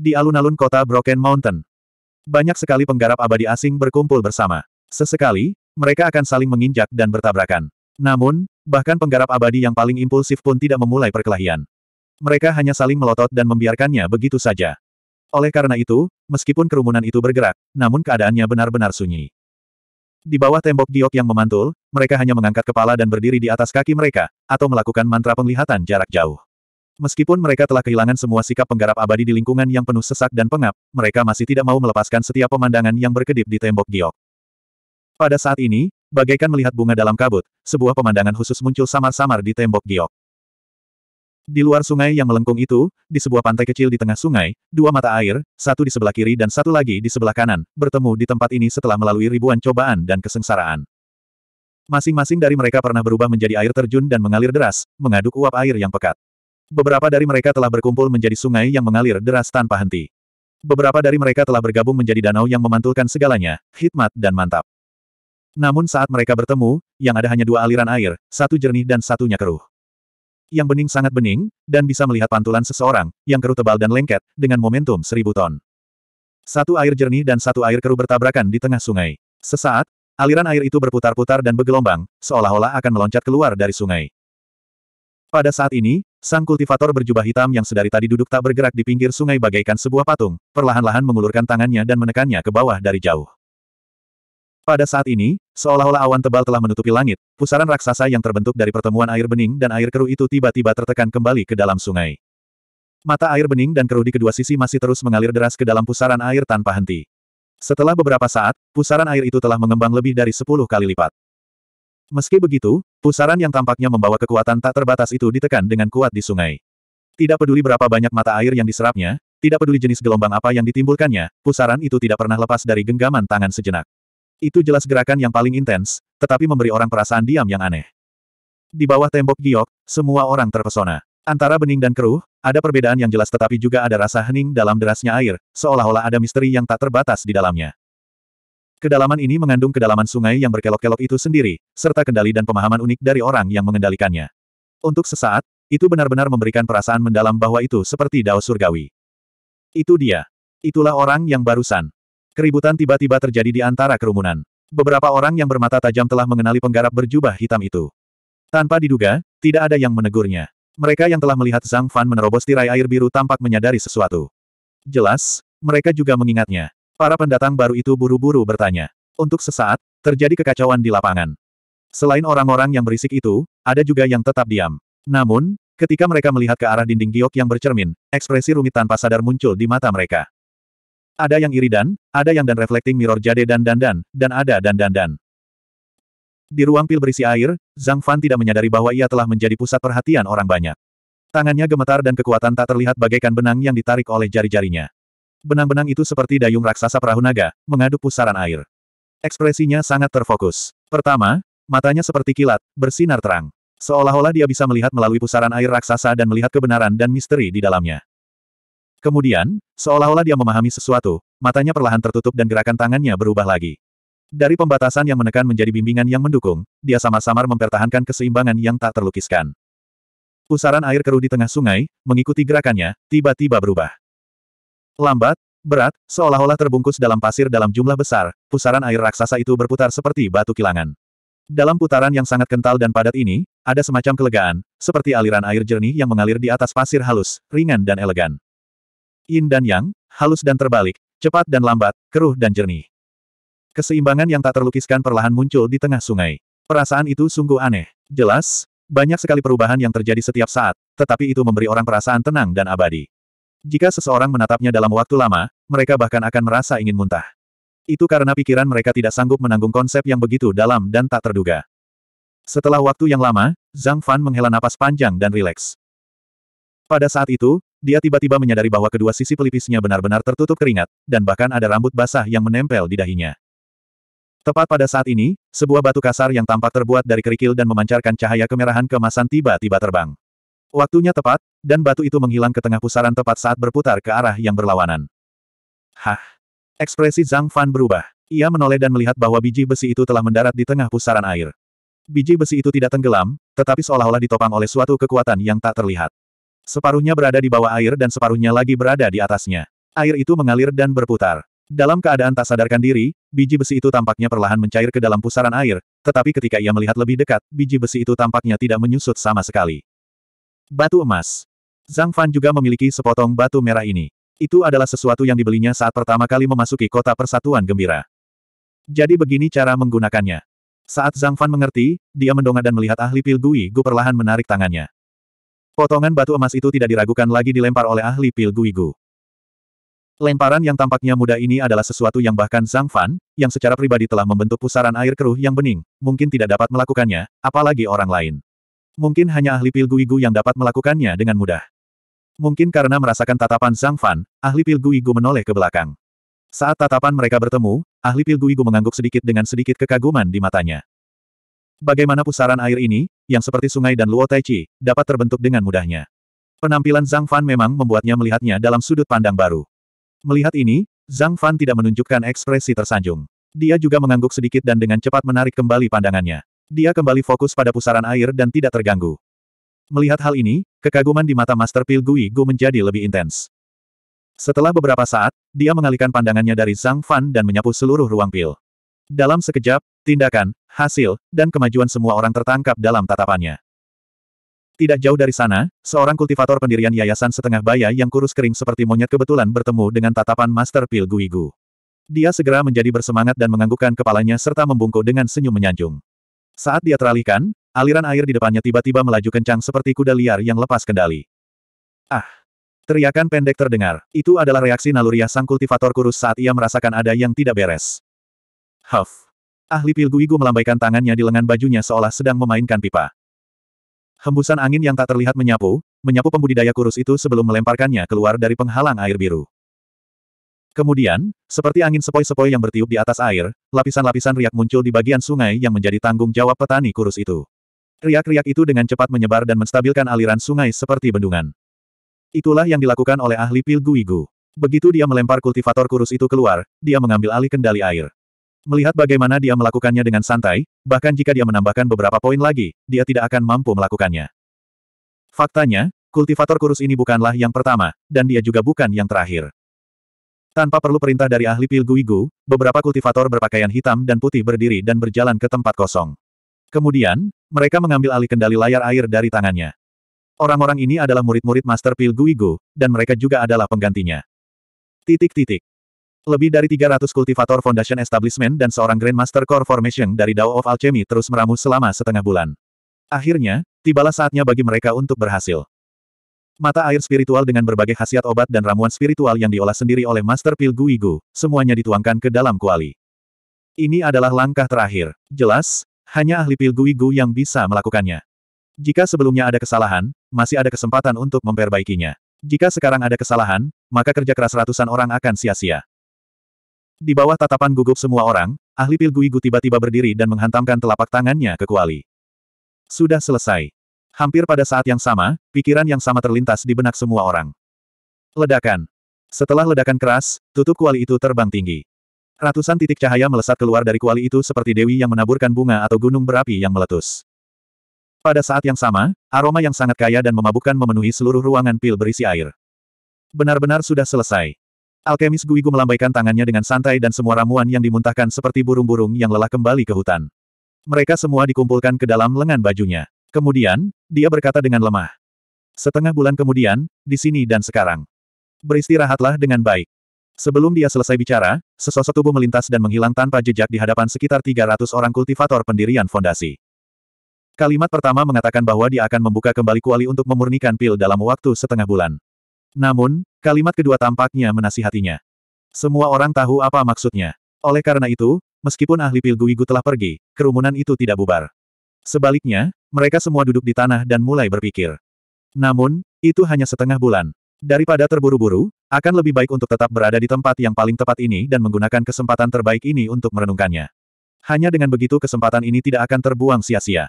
Di alun-alun kota Broken Mountain. Banyak sekali penggarap abadi asing berkumpul bersama. Sesekali, mereka akan saling menginjak dan bertabrakan. Namun, bahkan penggarap abadi yang paling impulsif pun tidak memulai perkelahian. Mereka hanya saling melotot dan membiarkannya begitu saja. Oleh karena itu, meskipun kerumunan itu bergerak, namun keadaannya benar-benar sunyi. Di bawah tembok giok yang memantul, mereka hanya mengangkat kepala dan berdiri di atas kaki mereka, atau melakukan mantra penglihatan jarak jauh. Meskipun mereka telah kehilangan semua sikap penggarap abadi di lingkungan yang penuh sesak dan pengap, mereka masih tidak mau melepaskan setiap pemandangan yang berkedip di tembok giok. Pada saat ini, bagaikan melihat bunga dalam kabut, sebuah pemandangan khusus muncul samar-samar di tembok giok. Di luar sungai yang melengkung itu, di sebuah pantai kecil di tengah sungai, dua mata air, satu di sebelah kiri dan satu lagi di sebelah kanan, bertemu di tempat ini setelah melalui ribuan cobaan dan kesengsaraan. Masing-masing dari mereka pernah berubah menjadi air terjun dan mengalir deras, mengaduk uap air yang pekat. Beberapa dari mereka telah berkumpul menjadi sungai yang mengalir deras tanpa henti. Beberapa dari mereka telah bergabung menjadi danau yang memantulkan segalanya, hikmat dan mantap. Namun saat mereka bertemu, yang ada hanya dua aliran air, satu jernih dan satunya keruh. Yang bening sangat bening, dan bisa melihat pantulan seseorang, yang keruh tebal dan lengket, dengan momentum seribu ton. Satu air jernih dan satu air keruh bertabrakan di tengah sungai. Sesaat, aliran air itu berputar-putar dan bergelombang, seolah-olah akan meloncat keluar dari sungai. Pada saat ini, Sang kultivator berjubah hitam yang sedari tadi duduk tak bergerak di pinggir sungai bagaikan sebuah patung, perlahan-lahan mengulurkan tangannya dan menekannya ke bawah dari jauh. Pada saat ini, seolah-olah awan tebal telah menutupi langit, pusaran raksasa yang terbentuk dari pertemuan air bening dan air keruh itu tiba-tiba tertekan kembali ke dalam sungai. Mata air bening dan keruh di kedua sisi masih terus mengalir deras ke dalam pusaran air tanpa henti. Setelah beberapa saat, pusaran air itu telah mengembang lebih dari 10 kali lipat. Meski begitu, pusaran yang tampaknya membawa kekuatan tak terbatas itu ditekan dengan kuat di sungai. Tidak peduli berapa banyak mata air yang diserapnya, tidak peduli jenis gelombang apa yang ditimbulkannya, pusaran itu tidak pernah lepas dari genggaman tangan sejenak. Itu jelas gerakan yang paling intens, tetapi memberi orang perasaan diam yang aneh. Di bawah tembok giok, semua orang terpesona. Antara bening dan keruh, ada perbedaan yang jelas tetapi juga ada rasa hening dalam derasnya air, seolah-olah ada misteri yang tak terbatas di dalamnya. Kedalaman ini mengandung kedalaman sungai yang berkelok-kelok itu sendiri, serta kendali dan pemahaman unik dari orang yang mengendalikannya. Untuk sesaat, itu benar-benar memberikan perasaan mendalam bahwa itu seperti dao surgawi. Itu dia. Itulah orang yang barusan. Keributan tiba-tiba terjadi di antara kerumunan. Beberapa orang yang bermata tajam telah mengenali penggarap berjubah hitam itu. Tanpa diduga, tidak ada yang menegurnya. Mereka yang telah melihat Zhang Fan menerobos tirai air biru tampak menyadari sesuatu. Jelas, mereka juga mengingatnya. Para pendatang baru itu buru-buru bertanya. Untuk sesaat, terjadi kekacauan di lapangan. Selain orang-orang yang berisik itu, ada juga yang tetap diam. Namun, ketika mereka melihat ke arah dinding giok yang bercermin, ekspresi rumit tanpa sadar muncul di mata mereka. Ada yang iri dan, ada yang dan reflecting mirror jade dan dan dan dan ada dan dan dan. Di ruang pil berisi air, Zhang Fan tidak menyadari bahwa ia telah menjadi pusat perhatian orang banyak. Tangannya gemetar dan kekuatan tak terlihat bagaikan benang yang ditarik oleh jari-jarinya. Benang-benang itu seperti dayung raksasa perahu naga, mengaduk pusaran air. Ekspresinya sangat terfokus. Pertama, matanya seperti kilat, bersinar terang. Seolah-olah dia bisa melihat melalui pusaran air raksasa dan melihat kebenaran dan misteri di dalamnya. Kemudian, seolah-olah dia memahami sesuatu, matanya perlahan tertutup dan gerakan tangannya berubah lagi. Dari pembatasan yang menekan menjadi bimbingan yang mendukung, dia samar-samar mempertahankan keseimbangan yang tak terlukiskan. Pusaran air keruh di tengah sungai, mengikuti gerakannya, tiba-tiba berubah. Lambat, berat, seolah-olah terbungkus dalam pasir dalam jumlah besar, pusaran air raksasa itu berputar seperti batu kilangan. Dalam putaran yang sangat kental dan padat ini, ada semacam kelegaan, seperti aliran air jernih yang mengalir di atas pasir halus, ringan dan elegan. Yin dan yang, halus dan terbalik, cepat dan lambat, keruh dan jernih. Keseimbangan yang tak terlukiskan perlahan muncul di tengah sungai. Perasaan itu sungguh aneh. Jelas, banyak sekali perubahan yang terjadi setiap saat, tetapi itu memberi orang perasaan tenang dan abadi. Jika seseorang menatapnya dalam waktu lama, mereka bahkan akan merasa ingin muntah. Itu karena pikiran mereka tidak sanggup menanggung konsep yang begitu dalam dan tak terduga. Setelah waktu yang lama, Zhang Fan menghela napas panjang dan rileks. Pada saat itu, dia tiba-tiba menyadari bahwa kedua sisi pelipisnya benar-benar tertutup keringat, dan bahkan ada rambut basah yang menempel di dahinya. Tepat pada saat ini, sebuah batu kasar yang tampak terbuat dari kerikil dan memancarkan cahaya kemerahan kemasan tiba-tiba terbang. Waktunya tepat, dan batu itu menghilang ke tengah pusaran tepat saat berputar ke arah yang berlawanan. Hah! Ekspresi Zhang Fan berubah. Ia menoleh dan melihat bahwa biji besi itu telah mendarat di tengah pusaran air. Biji besi itu tidak tenggelam, tetapi seolah-olah ditopang oleh suatu kekuatan yang tak terlihat. Separuhnya berada di bawah air dan separuhnya lagi berada di atasnya. Air itu mengalir dan berputar. Dalam keadaan tak sadarkan diri, biji besi itu tampaknya perlahan mencair ke dalam pusaran air, tetapi ketika ia melihat lebih dekat, biji besi itu tampaknya tidak menyusut sama sekali. Batu emas. Zhang Fan juga memiliki sepotong batu merah ini. Itu adalah sesuatu yang dibelinya saat pertama kali memasuki kota persatuan gembira. Jadi begini cara menggunakannya. Saat Zhang Fan mengerti, dia mendongak dan melihat ahli pil Gui Gu perlahan menarik tangannya. Potongan batu emas itu tidak diragukan lagi dilempar oleh ahli pil Gui Gu. Lemparan yang tampaknya mudah ini adalah sesuatu yang bahkan Zhang Fan, yang secara pribadi telah membentuk pusaran air keruh yang bening, mungkin tidak dapat melakukannya, apalagi orang lain. Mungkin hanya ahli pil Gui Gu yang dapat melakukannya dengan mudah. Mungkin karena merasakan tatapan Zhang Fan, ahli pil Igu menoleh ke belakang. Saat tatapan mereka bertemu, ahli pil Igu mengangguk sedikit dengan sedikit kekaguman di matanya. Bagaimana pusaran air ini, yang seperti sungai dan Luo Tai Chi, dapat terbentuk dengan mudahnya. Penampilan Zhang Fan memang membuatnya melihatnya dalam sudut pandang baru. Melihat ini, Zhang Fan tidak menunjukkan ekspresi tersanjung. Dia juga mengangguk sedikit dan dengan cepat menarik kembali pandangannya. Dia kembali fokus pada pusaran air dan tidak terganggu. Melihat hal ini, kekaguman di mata Master Pil Gui Gu menjadi lebih intens. Setelah beberapa saat, dia mengalihkan pandangannya dari Zhang Fan dan menyapu seluruh ruang pil. Dalam sekejap, tindakan, hasil, dan kemajuan semua orang tertangkap dalam tatapannya. Tidak jauh dari sana, seorang kultivator pendirian yayasan setengah baya yang kurus kering seperti monyet kebetulan bertemu dengan tatapan Master Pil Gu. Dia segera menjadi bersemangat dan menganggukkan kepalanya serta membungkuk dengan senyum menyanjung. Saat dia teralihkan, aliran air di depannya tiba-tiba melaju kencang seperti kuda liar yang lepas kendali. Ah! Teriakan pendek terdengar. Itu adalah reaksi naluriah sang kultivator kurus saat ia merasakan ada yang tidak beres. Huff! Ahli Pilguigu melambaikan tangannya di lengan bajunya seolah sedang memainkan pipa. Hembusan angin yang tak terlihat menyapu, menyapu pembudidaya kurus itu sebelum melemparkannya keluar dari penghalang air biru. Kemudian, seperti angin sepoi-sepoi yang bertiup di atas air, lapisan-lapisan riak muncul di bagian sungai yang menjadi tanggung jawab petani kurus itu. Riak-riak itu dengan cepat menyebar dan menstabilkan aliran sungai seperti bendungan. Itulah yang dilakukan oleh ahli pil Guigu. Begitu dia melempar kultivator kurus itu keluar, dia mengambil alih kendali air. Melihat bagaimana dia melakukannya dengan santai, bahkan jika dia menambahkan beberapa poin lagi, dia tidak akan mampu melakukannya. Faktanya, kultivator kurus ini bukanlah yang pertama, dan dia juga bukan yang terakhir. Tanpa perlu perintah dari ahli pil Guigu, beberapa kultivator berpakaian hitam dan putih berdiri dan berjalan ke tempat kosong. Kemudian, mereka mengambil alih kendali layar air dari tangannya. Orang-orang ini adalah murid-murid Master Pil Guigu, dan mereka juga adalah penggantinya. Titik-titik. Lebih dari 300 kultivator Foundation Establishment dan seorang Grandmaster Core Formation dari Dao of Alchemy terus meramu selama setengah bulan. Akhirnya, tibalah saatnya bagi mereka untuk berhasil. Mata air spiritual dengan berbagai khasiat obat dan ramuan spiritual yang diolah sendiri oleh Master Pil Guigu, semuanya dituangkan ke dalam kuali. Ini adalah langkah terakhir. Jelas, hanya ahli Pil Guigu yang bisa melakukannya. Jika sebelumnya ada kesalahan, masih ada kesempatan untuk memperbaikinya. Jika sekarang ada kesalahan, maka kerja keras ratusan orang akan sia-sia. Di bawah tatapan gugup semua orang, ahli Pil Guigu tiba-tiba berdiri dan menghantamkan telapak tangannya ke kuali. Sudah selesai. Hampir pada saat yang sama, pikiran yang sama terlintas di benak semua orang. Ledakan. Setelah ledakan keras, tutup kuali itu terbang tinggi. Ratusan titik cahaya melesat keluar dari kuali itu seperti dewi yang menaburkan bunga atau gunung berapi yang meletus. Pada saat yang sama, aroma yang sangat kaya dan memabukkan memenuhi seluruh ruangan pil berisi air. Benar-benar sudah selesai. Alkemis Guigu melambaikan tangannya dengan santai dan semua ramuan yang dimuntahkan seperti burung-burung yang lelah kembali ke hutan. Mereka semua dikumpulkan ke dalam lengan bajunya. Kemudian, dia berkata dengan lemah. Setengah bulan kemudian, di sini dan sekarang. Beristirahatlah dengan baik. Sebelum dia selesai bicara, sesosok tubuh melintas dan menghilang tanpa jejak di hadapan sekitar 300 orang kultivator pendirian fondasi. Kalimat pertama mengatakan bahwa dia akan membuka kembali kuali untuk memurnikan pil dalam waktu setengah bulan. Namun, kalimat kedua tampaknya menasihatinya. Semua orang tahu apa maksudnya. Oleh karena itu, meskipun ahli pil Guigu telah pergi, kerumunan itu tidak bubar. Sebaliknya, mereka semua duduk di tanah dan mulai berpikir. Namun, itu hanya setengah bulan. Daripada terburu-buru, akan lebih baik untuk tetap berada di tempat yang paling tepat ini dan menggunakan kesempatan terbaik ini untuk merenungkannya. Hanya dengan begitu kesempatan ini tidak akan terbuang sia-sia.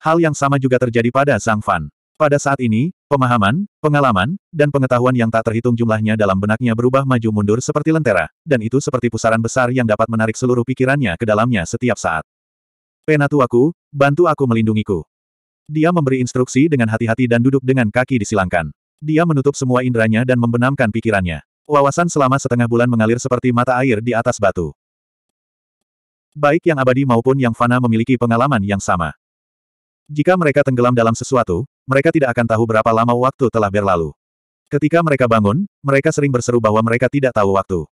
Hal yang sama juga terjadi pada Zhang Fan. Pada saat ini, pemahaman, pengalaman, dan pengetahuan yang tak terhitung jumlahnya dalam benaknya berubah maju mundur seperti lentera, dan itu seperti pusaran besar yang dapat menarik seluruh pikirannya ke dalamnya setiap saat. Penatuaku, bantu aku melindungiku. Dia memberi instruksi dengan hati-hati dan duduk dengan kaki disilangkan. Dia menutup semua inderanya dan membenamkan pikirannya. Wawasan selama setengah bulan mengalir seperti mata air di atas batu. Baik yang abadi maupun yang fana memiliki pengalaman yang sama. Jika mereka tenggelam dalam sesuatu, mereka tidak akan tahu berapa lama waktu telah berlalu. Ketika mereka bangun, mereka sering berseru bahwa mereka tidak tahu waktu.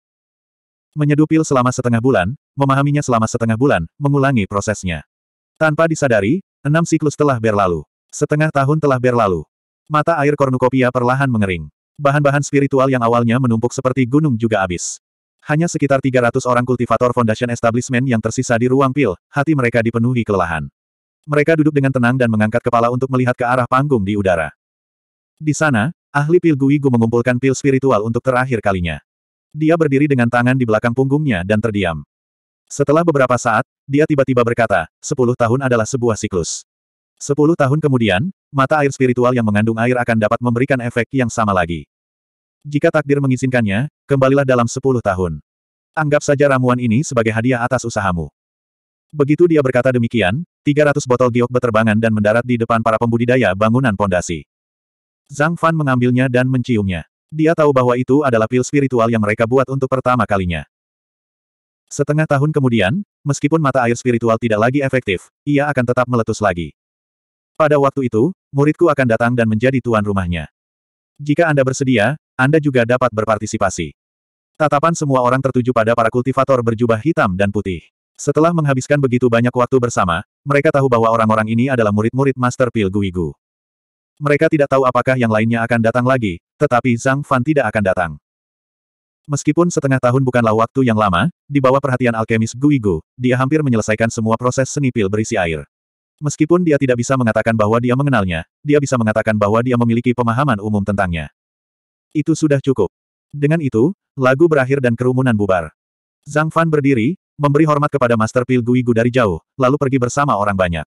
Menyeduh pil selama setengah bulan, memahaminya selama setengah bulan, mengulangi prosesnya. Tanpa disadari, Enam siklus telah berlalu. Setengah tahun telah berlalu. Mata air kornukopia perlahan mengering. Bahan-bahan spiritual yang awalnya menumpuk seperti gunung juga habis. Hanya sekitar 300 orang kultivator Foundation Establishment yang tersisa di ruang pil, hati mereka dipenuhi kelelahan. Mereka duduk dengan tenang dan mengangkat kepala untuk melihat ke arah panggung di udara. Di sana, ahli pil Guigu mengumpulkan pil spiritual untuk terakhir kalinya. Dia berdiri dengan tangan di belakang punggungnya dan terdiam. Setelah beberapa saat, dia tiba-tiba berkata, sepuluh tahun adalah sebuah siklus. Sepuluh tahun kemudian, mata air spiritual yang mengandung air akan dapat memberikan efek yang sama lagi. Jika takdir mengizinkannya, kembalilah dalam sepuluh tahun. Anggap saja ramuan ini sebagai hadiah atas usahamu. Begitu dia berkata demikian, 300 botol giok beterbangan dan mendarat di depan para pembudidaya bangunan pondasi. Zhang Fan mengambilnya dan menciumnya. Dia tahu bahwa itu adalah pil spiritual yang mereka buat untuk pertama kalinya. Setengah tahun kemudian, meskipun mata air spiritual tidak lagi efektif, ia akan tetap meletus lagi. Pada waktu itu, muridku akan datang dan menjadi tuan rumahnya. Jika Anda bersedia, Anda juga dapat berpartisipasi. Tatapan semua orang tertuju pada para kultivator berjubah hitam dan putih. Setelah menghabiskan begitu banyak waktu bersama, mereka tahu bahwa orang-orang ini adalah murid-murid Master Pil Guigu. Mereka tidak tahu apakah yang lainnya akan datang lagi, tetapi Zhang Fan tidak akan datang. Meskipun setengah tahun bukanlah waktu yang lama, di bawah perhatian alkemis Guigu, dia hampir menyelesaikan semua proses seni pil berisi air. Meskipun dia tidak bisa mengatakan bahwa dia mengenalnya, dia bisa mengatakan bahwa dia memiliki pemahaman umum tentangnya. Itu sudah cukup. Dengan itu, lagu berakhir dan kerumunan bubar. Zhang Fan berdiri, memberi hormat kepada Master Pil Guigu dari jauh, lalu pergi bersama orang banyak.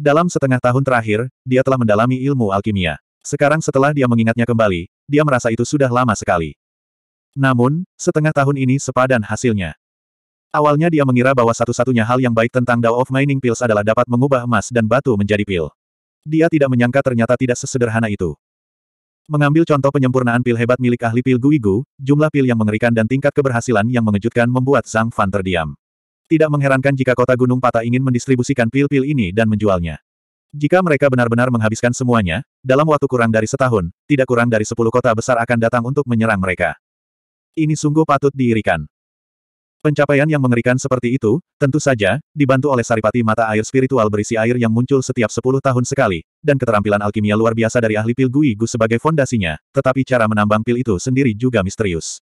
Dalam setengah tahun terakhir, dia telah mendalami ilmu alkimia. Sekarang setelah dia mengingatnya kembali, dia merasa itu sudah lama sekali. Namun, setengah tahun ini sepadan hasilnya. Awalnya dia mengira bahwa satu-satunya hal yang baik tentang Dao of Mining Pills adalah dapat mengubah emas dan batu menjadi pil. Dia tidak menyangka ternyata tidak sesederhana itu. Mengambil contoh penyempurnaan pil hebat milik ahli pil Guigu, jumlah pil yang mengerikan dan tingkat keberhasilan yang mengejutkan membuat Zhang Fan terdiam. Tidak mengherankan jika kota Gunung Pata ingin mendistribusikan pil-pil ini dan menjualnya. Jika mereka benar-benar menghabiskan semuanya, dalam waktu kurang dari setahun, tidak kurang dari sepuluh kota besar akan datang untuk menyerang mereka. Ini sungguh patut diirikan. Pencapaian yang mengerikan seperti itu, tentu saja, dibantu oleh saripati mata air spiritual berisi air yang muncul setiap sepuluh tahun sekali, dan keterampilan alkimia luar biasa dari ahli pil Gui Gu sebagai fondasinya, tetapi cara menambang pil itu sendiri juga misterius.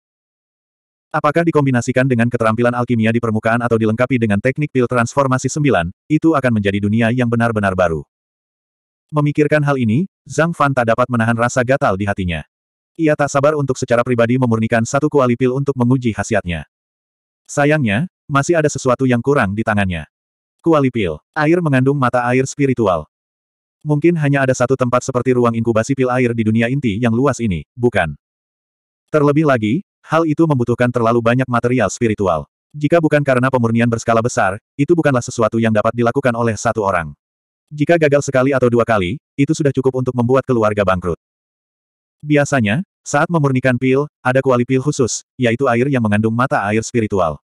Apakah dikombinasikan dengan keterampilan alkimia di permukaan atau dilengkapi dengan teknik pil transformasi sembilan, itu akan menjadi dunia yang benar-benar baru. Memikirkan hal ini, Zhang Fan tak dapat menahan rasa gatal di hatinya. Ia tak sabar untuk secara pribadi memurnikan satu kuali pil untuk menguji khasiatnya. Sayangnya, masih ada sesuatu yang kurang di tangannya. Kuali pil. Air mengandung mata air spiritual. Mungkin hanya ada satu tempat seperti ruang inkubasi pil air di dunia inti yang luas ini, bukan? Terlebih lagi, hal itu membutuhkan terlalu banyak material spiritual. Jika bukan karena pemurnian berskala besar, itu bukanlah sesuatu yang dapat dilakukan oleh satu orang. Jika gagal sekali atau dua kali, itu sudah cukup untuk membuat keluarga bangkrut. Biasanya, saat memurnikan pil, ada kuali pil khusus, yaitu air yang mengandung mata air spiritual.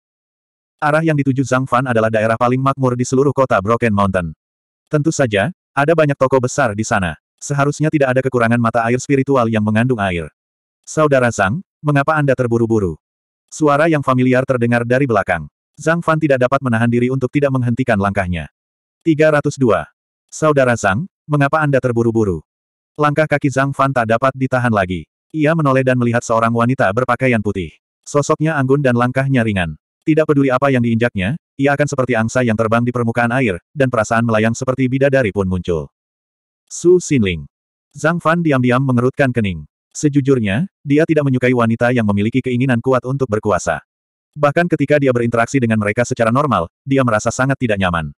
Arah yang dituju Zhang Fan adalah daerah paling makmur di seluruh kota Broken Mountain. Tentu saja, ada banyak toko besar di sana. Seharusnya tidak ada kekurangan mata air spiritual yang mengandung air. Saudara Zhang, mengapa Anda terburu-buru? Suara yang familiar terdengar dari belakang. Zhang Fan tidak dapat menahan diri untuk tidak menghentikan langkahnya. 302. Saudara Zhang, mengapa Anda terburu-buru? Langkah kaki Zhang Fan tak dapat ditahan lagi. Ia menoleh dan melihat seorang wanita berpakaian putih. Sosoknya anggun dan langkahnya ringan. Tidak peduli apa yang diinjaknya, ia akan seperti angsa yang terbang di permukaan air, dan perasaan melayang seperti bidadari pun muncul. Su Xinling. Zhang Fan diam-diam mengerutkan kening. Sejujurnya, dia tidak menyukai wanita yang memiliki keinginan kuat untuk berkuasa. Bahkan ketika dia berinteraksi dengan mereka secara normal, dia merasa sangat tidak nyaman.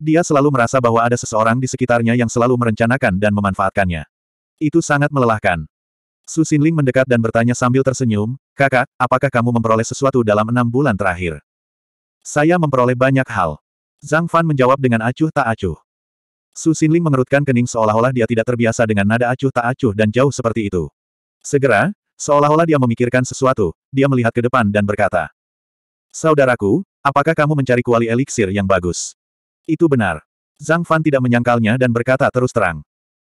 Dia selalu merasa bahwa ada seseorang di sekitarnya yang selalu merencanakan dan memanfaatkannya. Itu sangat melelahkan. Su Xinling mendekat dan bertanya sambil tersenyum, Kakak, apakah kamu memperoleh sesuatu dalam enam bulan terakhir? Saya memperoleh banyak hal. Zhang Fan menjawab dengan acuh tak acuh. Su Xinling mengerutkan kening seolah-olah dia tidak terbiasa dengan nada acuh tak acuh dan jauh seperti itu. Segera, seolah-olah dia memikirkan sesuatu, dia melihat ke depan dan berkata, Saudaraku, apakah kamu mencari kuali eliksir yang bagus? Itu benar. Zhang Fan tidak menyangkalnya dan berkata terus terang.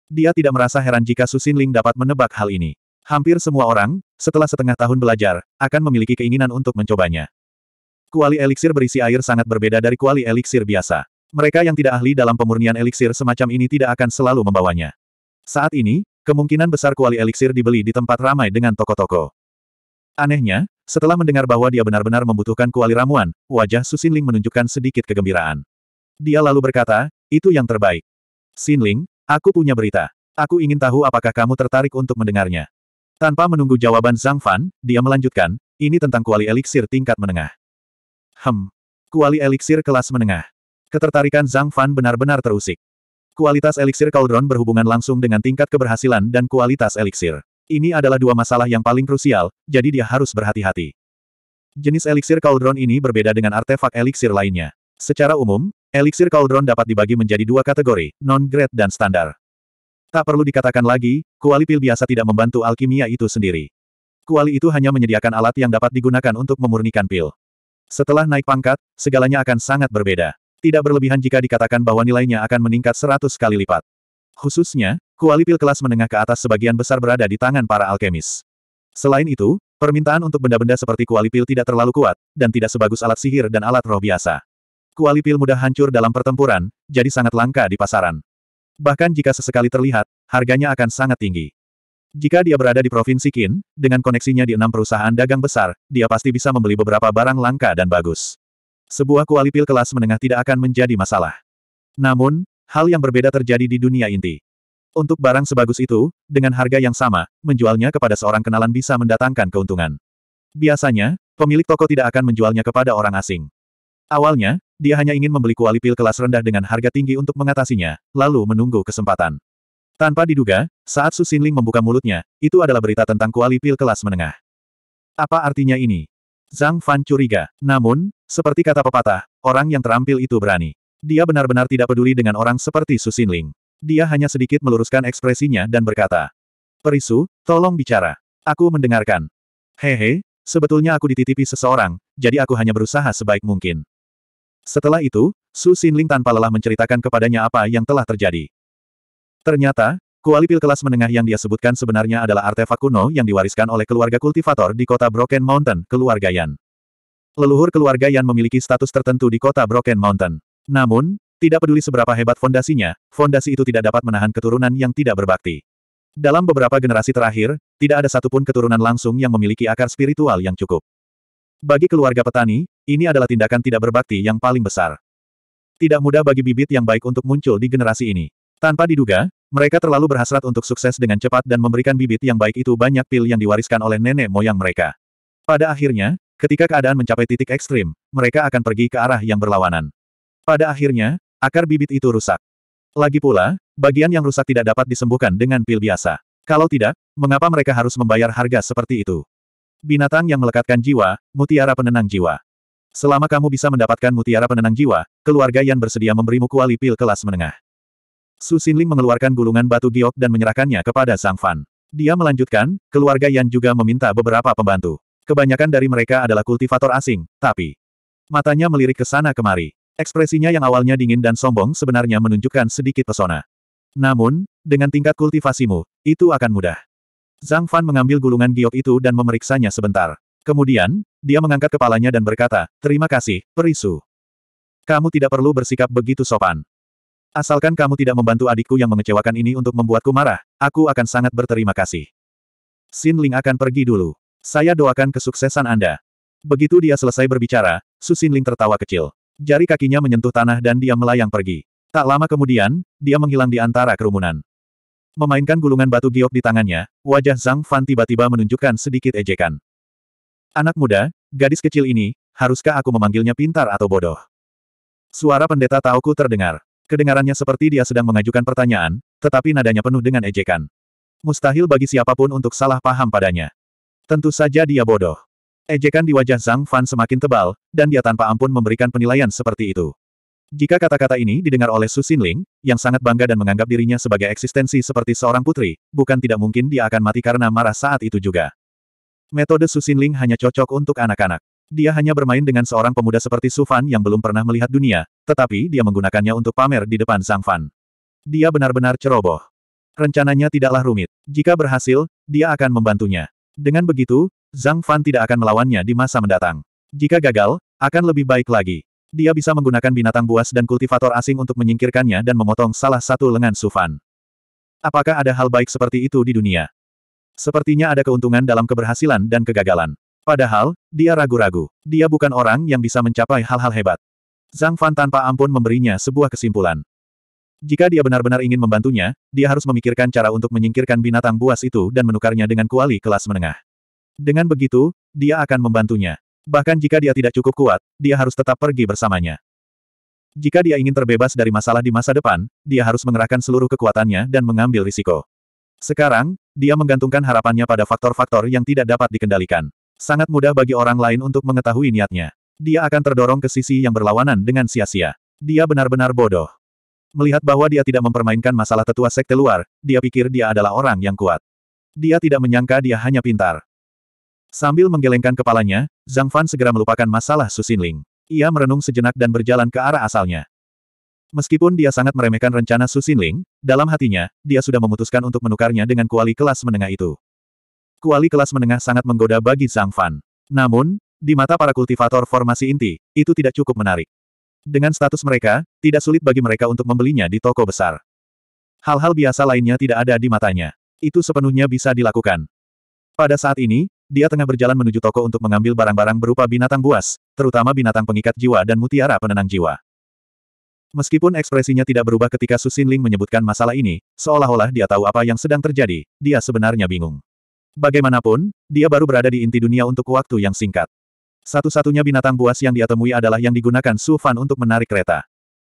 Dia tidak merasa heran jika Su Xinling dapat menebak hal ini. Hampir semua orang, setelah setengah tahun belajar, akan memiliki keinginan untuk mencobanya. Kuali eliksir berisi air sangat berbeda dari kuali eliksir biasa. Mereka yang tidak ahli dalam pemurnian eliksir semacam ini tidak akan selalu membawanya. Saat ini, kemungkinan besar kuali eliksir dibeli di tempat ramai dengan toko-toko. Anehnya, setelah mendengar bahwa dia benar-benar membutuhkan kuali ramuan, wajah Su Xinling menunjukkan sedikit kegembiraan. Dia lalu berkata, itu yang terbaik. Xinling, Aku punya berita. Aku ingin tahu apakah kamu tertarik untuk mendengarnya. Tanpa menunggu jawaban Zhang Fan, dia melanjutkan, ini tentang kuali eliksir tingkat menengah. Hem. Kuali eliksir kelas menengah. Ketertarikan Zhang Fan benar-benar terusik. Kualitas eliksir Cauldron berhubungan langsung dengan tingkat keberhasilan dan kualitas eliksir. Ini adalah dua masalah yang paling krusial, jadi dia harus berhati-hati. Jenis eliksir Cauldron ini berbeda dengan artefak eliksir lainnya. Secara umum, Elixir Cauldron dapat dibagi menjadi dua kategori, non-grade dan standar. Tak perlu dikatakan lagi, kuali pil biasa tidak membantu alkimia itu sendiri. Kuali itu hanya menyediakan alat yang dapat digunakan untuk memurnikan pil. Setelah naik pangkat, segalanya akan sangat berbeda. Tidak berlebihan jika dikatakan bahwa nilainya akan meningkat seratus kali lipat. Khususnya, kuali pil kelas menengah ke atas sebagian besar berada di tangan para alkemis. Selain itu, permintaan untuk benda-benda seperti kuali pil tidak terlalu kuat, dan tidak sebagus alat sihir dan alat roh biasa kualipil mudah hancur dalam pertempuran, jadi sangat langka di pasaran. Bahkan jika sesekali terlihat, harganya akan sangat tinggi. Jika dia berada di Provinsi Qin, dengan koneksinya di enam perusahaan dagang besar, dia pasti bisa membeli beberapa barang langka dan bagus. Sebuah kualipil kelas menengah tidak akan menjadi masalah. Namun, hal yang berbeda terjadi di dunia inti. Untuk barang sebagus itu, dengan harga yang sama, menjualnya kepada seorang kenalan bisa mendatangkan keuntungan. Biasanya, pemilik toko tidak akan menjualnya kepada orang asing. Awalnya, dia hanya ingin membeli kuali pil kelas rendah dengan harga tinggi untuk mengatasinya, lalu menunggu kesempatan. Tanpa diduga, saat Su Xinling membuka mulutnya, itu adalah berita tentang kuali pil kelas menengah. Apa artinya ini? Zhang Fan curiga. Namun, seperti kata pepatah, orang yang terampil itu berani. Dia benar-benar tidak peduli dengan orang seperti Su Xinling. Dia hanya sedikit meluruskan ekspresinya dan berkata, Perisu, tolong bicara. Aku mendengarkan. Hehe, Sebetulnya aku dititipi seseorang, jadi aku hanya berusaha sebaik mungkin. Setelah itu, Su Xinling tanpa lelah menceritakan kepadanya apa yang telah terjadi. Ternyata, kuali pil kelas menengah yang dia sebutkan sebenarnya adalah artefak kuno yang diwariskan oleh keluarga kultivator di kota Broken Mountain, keluarga Yan. Leluhur keluarga Yan memiliki status tertentu di kota Broken Mountain. Namun, tidak peduli seberapa hebat fondasinya, fondasi itu tidak dapat menahan keturunan yang tidak berbakti. Dalam beberapa generasi terakhir, tidak ada satupun keturunan langsung yang memiliki akar spiritual yang cukup. Bagi keluarga petani, ini adalah tindakan tidak berbakti yang paling besar. Tidak mudah bagi bibit yang baik untuk muncul di generasi ini. Tanpa diduga, mereka terlalu berhasrat untuk sukses dengan cepat dan memberikan bibit yang baik itu banyak pil yang diwariskan oleh nenek moyang mereka. Pada akhirnya, ketika keadaan mencapai titik ekstrim, mereka akan pergi ke arah yang berlawanan. Pada akhirnya, akar bibit itu rusak. Lagi pula, bagian yang rusak tidak dapat disembuhkan dengan pil biasa. Kalau tidak, mengapa mereka harus membayar harga seperti itu? Binatang yang melekatkan jiwa, mutiara penenang jiwa. Selama kamu bisa mendapatkan mutiara penenang jiwa, keluarga Yan bersedia memberimu kuali pil kelas menengah. Su Xinling mengeluarkan gulungan batu giok dan menyerahkannya kepada Sang Fan. Dia melanjutkan, keluarga Yan juga meminta beberapa pembantu. Kebanyakan dari mereka adalah kultivator asing, tapi matanya melirik ke sana kemari. Ekspresinya yang awalnya dingin dan sombong sebenarnya menunjukkan sedikit pesona. Namun, dengan tingkat kultivasimu, itu akan mudah. Zhang Fan mengambil gulungan giok itu dan memeriksanya sebentar. Kemudian, dia mengangkat kepalanya dan berkata, Terima kasih, Perisu. Kamu tidak perlu bersikap begitu sopan. Asalkan kamu tidak membantu adikku yang mengecewakan ini untuk membuatku marah, aku akan sangat berterima kasih. Xin Ling akan pergi dulu. Saya doakan kesuksesan Anda. Begitu dia selesai berbicara, Su Xin Ling tertawa kecil. Jari kakinya menyentuh tanah dan dia melayang pergi. Tak lama kemudian, dia menghilang di antara kerumunan. Memainkan gulungan batu giok di tangannya, wajah Zhang Fan tiba-tiba menunjukkan sedikit ejekan. Anak muda, gadis kecil ini, haruskah aku memanggilnya pintar atau bodoh? Suara pendeta Tauku terdengar. Kedengarannya seperti dia sedang mengajukan pertanyaan, tetapi nadanya penuh dengan ejekan. Mustahil bagi siapapun untuk salah paham padanya. Tentu saja dia bodoh. Ejekan di wajah Zhang Fan semakin tebal, dan dia tanpa ampun memberikan penilaian seperti itu. Jika kata-kata ini didengar oleh Su Xinling, yang sangat bangga dan menganggap dirinya sebagai eksistensi seperti seorang putri, bukan tidak mungkin dia akan mati karena marah saat itu juga. Metode Su Xinling hanya cocok untuk anak-anak. Dia hanya bermain dengan seorang pemuda seperti Su Fan yang belum pernah melihat dunia, tetapi dia menggunakannya untuk pamer di depan Sang Fan. Dia benar-benar ceroboh. Rencananya tidaklah rumit. Jika berhasil, dia akan membantunya. Dengan begitu, Zhang Fan tidak akan melawannya di masa mendatang. Jika gagal, akan lebih baik lagi. Dia bisa menggunakan binatang buas dan kultivator asing untuk menyingkirkannya dan memotong salah satu lengan Sufan. Apakah ada hal baik seperti itu di dunia? Sepertinya ada keuntungan dalam keberhasilan dan kegagalan. Padahal, dia ragu-ragu. Dia bukan orang yang bisa mencapai hal-hal hebat. Zhang Fan tanpa ampun memberinya sebuah kesimpulan. Jika dia benar-benar ingin membantunya, dia harus memikirkan cara untuk menyingkirkan binatang buas itu dan menukarnya dengan kuali kelas menengah. Dengan begitu, dia akan membantunya. Bahkan jika dia tidak cukup kuat, dia harus tetap pergi bersamanya. Jika dia ingin terbebas dari masalah di masa depan, dia harus mengerahkan seluruh kekuatannya dan mengambil risiko. Sekarang, dia menggantungkan harapannya pada faktor-faktor yang tidak dapat dikendalikan. Sangat mudah bagi orang lain untuk mengetahui niatnya. Dia akan terdorong ke sisi yang berlawanan dengan sia-sia. Dia benar-benar bodoh. Melihat bahwa dia tidak mempermainkan masalah tetua sekte luar, dia pikir dia adalah orang yang kuat. Dia tidak menyangka dia hanya pintar. Sambil menggelengkan kepalanya, Zhang Fan segera melupakan masalah Su Xinling. Ia merenung sejenak dan berjalan ke arah asalnya. Meskipun dia sangat meremehkan rencana Su Xinling, dalam hatinya, dia sudah memutuskan untuk menukarnya dengan kuali kelas menengah itu. Kuali kelas menengah sangat menggoda bagi Zhang Fan. Namun, di mata para kultivator formasi inti, itu tidak cukup menarik. Dengan status mereka, tidak sulit bagi mereka untuk membelinya di toko besar. Hal-hal biasa lainnya tidak ada di matanya. Itu sepenuhnya bisa dilakukan. Pada saat ini, dia tengah berjalan menuju toko untuk mengambil barang-barang berupa binatang buas, terutama binatang pengikat jiwa dan mutiara penenang jiwa. Meskipun ekspresinya tidak berubah ketika Ling menyebutkan masalah ini, seolah-olah dia tahu apa yang sedang terjadi, dia sebenarnya bingung. Bagaimanapun, dia baru berada di inti dunia untuk waktu yang singkat. Satu-satunya binatang buas yang dia temui adalah yang digunakan Su Fan untuk menarik kereta.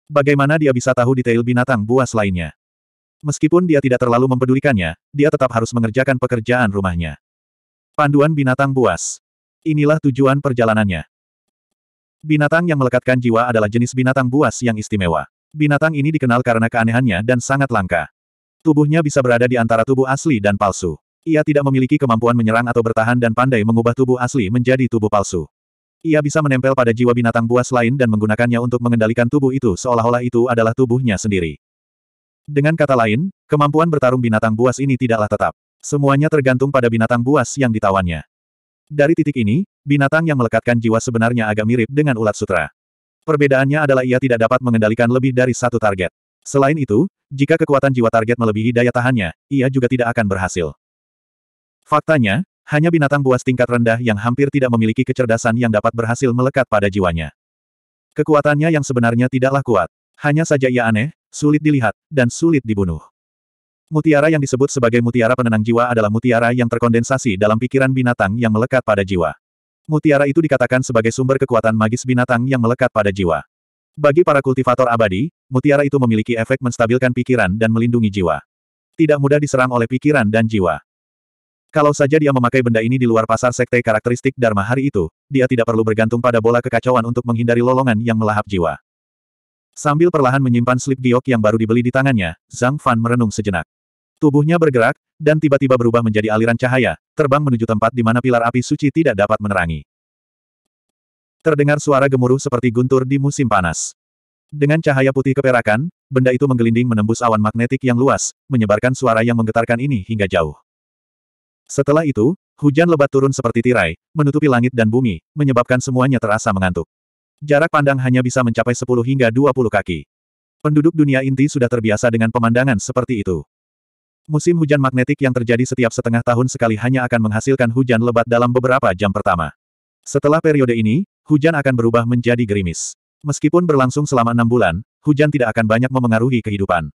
Bagaimana dia bisa tahu detail binatang buas lainnya? Meskipun dia tidak terlalu mempedulikannya, dia tetap harus mengerjakan pekerjaan rumahnya. Panduan binatang buas. Inilah tujuan perjalanannya. Binatang yang melekatkan jiwa adalah jenis binatang buas yang istimewa. Binatang ini dikenal karena keanehannya dan sangat langka. Tubuhnya bisa berada di antara tubuh asli dan palsu. Ia tidak memiliki kemampuan menyerang atau bertahan dan pandai mengubah tubuh asli menjadi tubuh palsu. Ia bisa menempel pada jiwa binatang buas lain dan menggunakannya untuk mengendalikan tubuh itu seolah-olah itu adalah tubuhnya sendiri. Dengan kata lain, kemampuan bertarung binatang buas ini tidaklah tetap. Semuanya tergantung pada binatang buas yang ditawannya. Dari titik ini, binatang yang melekatkan jiwa sebenarnya agak mirip dengan ulat sutra. Perbedaannya adalah ia tidak dapat mengendalikan lebih dari satu target. Selain itu, jika kekuatan jiwa target melebihi daya tahannya, ia juga tidak akan berhasil. Faktanya, hanya binatang buas tingkat rendah yang hampir tidak memiliki kecerdasan yang dapat berhasil melekat pada jiwanya. Kekuatannya yang sebenarnya tidaklah kuat. Hanya saja ia aneh, sulit dilihat, dan sulit dibunuh. Mutiara yang disebut sebagai mutiara penenang jiwa adalah mutiara yang terkondensasi dalam pikiran binatang yang melekat pada jiwa. Mutiara itu dikatakan sebagai sumber kekuatan magis binatang yang melekat pada jiwa. Bagi para kultivator abadi, mutiara itu memiliki efek menstabilkan pikiran dan melindungi jiwa. Tidak mudah diserang oleh pikiran dan jiwa. Kalau saja dia memakai benda ini di luar pasar sekte karakteristik Dharma hari itu, dia tidak perlu bergantung pada bola kekacauan untuk menghindari lolongan yang melahap jiwa. Sambil perlahan menyimpan slip giok yang baru dibeli di tangannya, Zhang Fan merenung sejenak. Tubuhnya bergerak, dan tiba-tiba berubah menjadi aliran cahaya, terbang menuju tempat di mana pilar api suci tidak dapat menerangi. Terdengar suara gemuruh seperti guntur di musim panas. Dengan cahaya putih keperakan, benda itu menggelinding menembus awan magnetik yang luas, menyebarkan suara yang menggetarkan ini hingga jauh. Setelah itu, hujan lebat turun seperti tirai, menutupi langit dan bumi, menyebabkan semuanya terasa mengantuk. Jarak pandang hanya bisa mencapai 10 hingga 20 kaki. Penduduk dunia inti sudah terbiasa dengan pemandangan seperti itu. Musim hujan magnetik yang terjadi setiap setengah tahun sekali hanya akan menghasilkan hujan lebat dalam beberapa jam pertama. Setelah periode ini, hujan akan berubah menjadi gerimis. Meskipun berlangsung selama enam bulan, hujan tidak akan banyak memengaruhi kehidupan.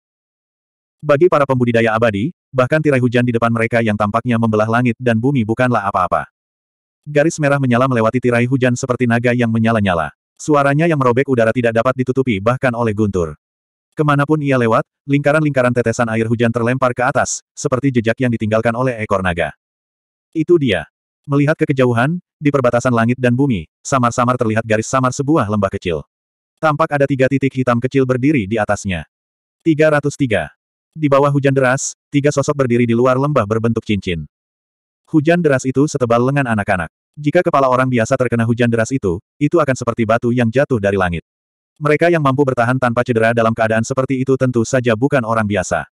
Bagi para pembudidaya abadi, bahkan tirai hujan di depan mereka yang tampaknya membelah langit dan bumi bukanlah apa-apa. Garis merah menyala melewati tirai hujan seperti naga yang menyala-nyala. Suaranya yang merobek udara tidak dapat ditutupi bahkan oleh guntur. Kemanapun ia lewat, lingkaran-lingkaran tetesan air hujan terlempar ke atas, seperti jejak yang ditinggalkan oleh ekor naga. Itu dia. Melihat ke kejauhan, di perbatasan langit dan bumi, samar-samar terlihat garis samar sebuah lembah kecil. Tampak ada tiga titik hitam kecil berdiri di atasnya. 303. Di bawah hujan deras, tiga sosok berdiri di luar lembah berbentuk cincin. Hujan deras itu setebal lengan anak-anak. Jika kepala orang biasa terkena hujan deras itu, itu akan seperti batu yang jatuh dari langit. Mereka yang mampu bertahan tanpa cedera dalam keadaan seperti itu tentu saja bukan orang biasa.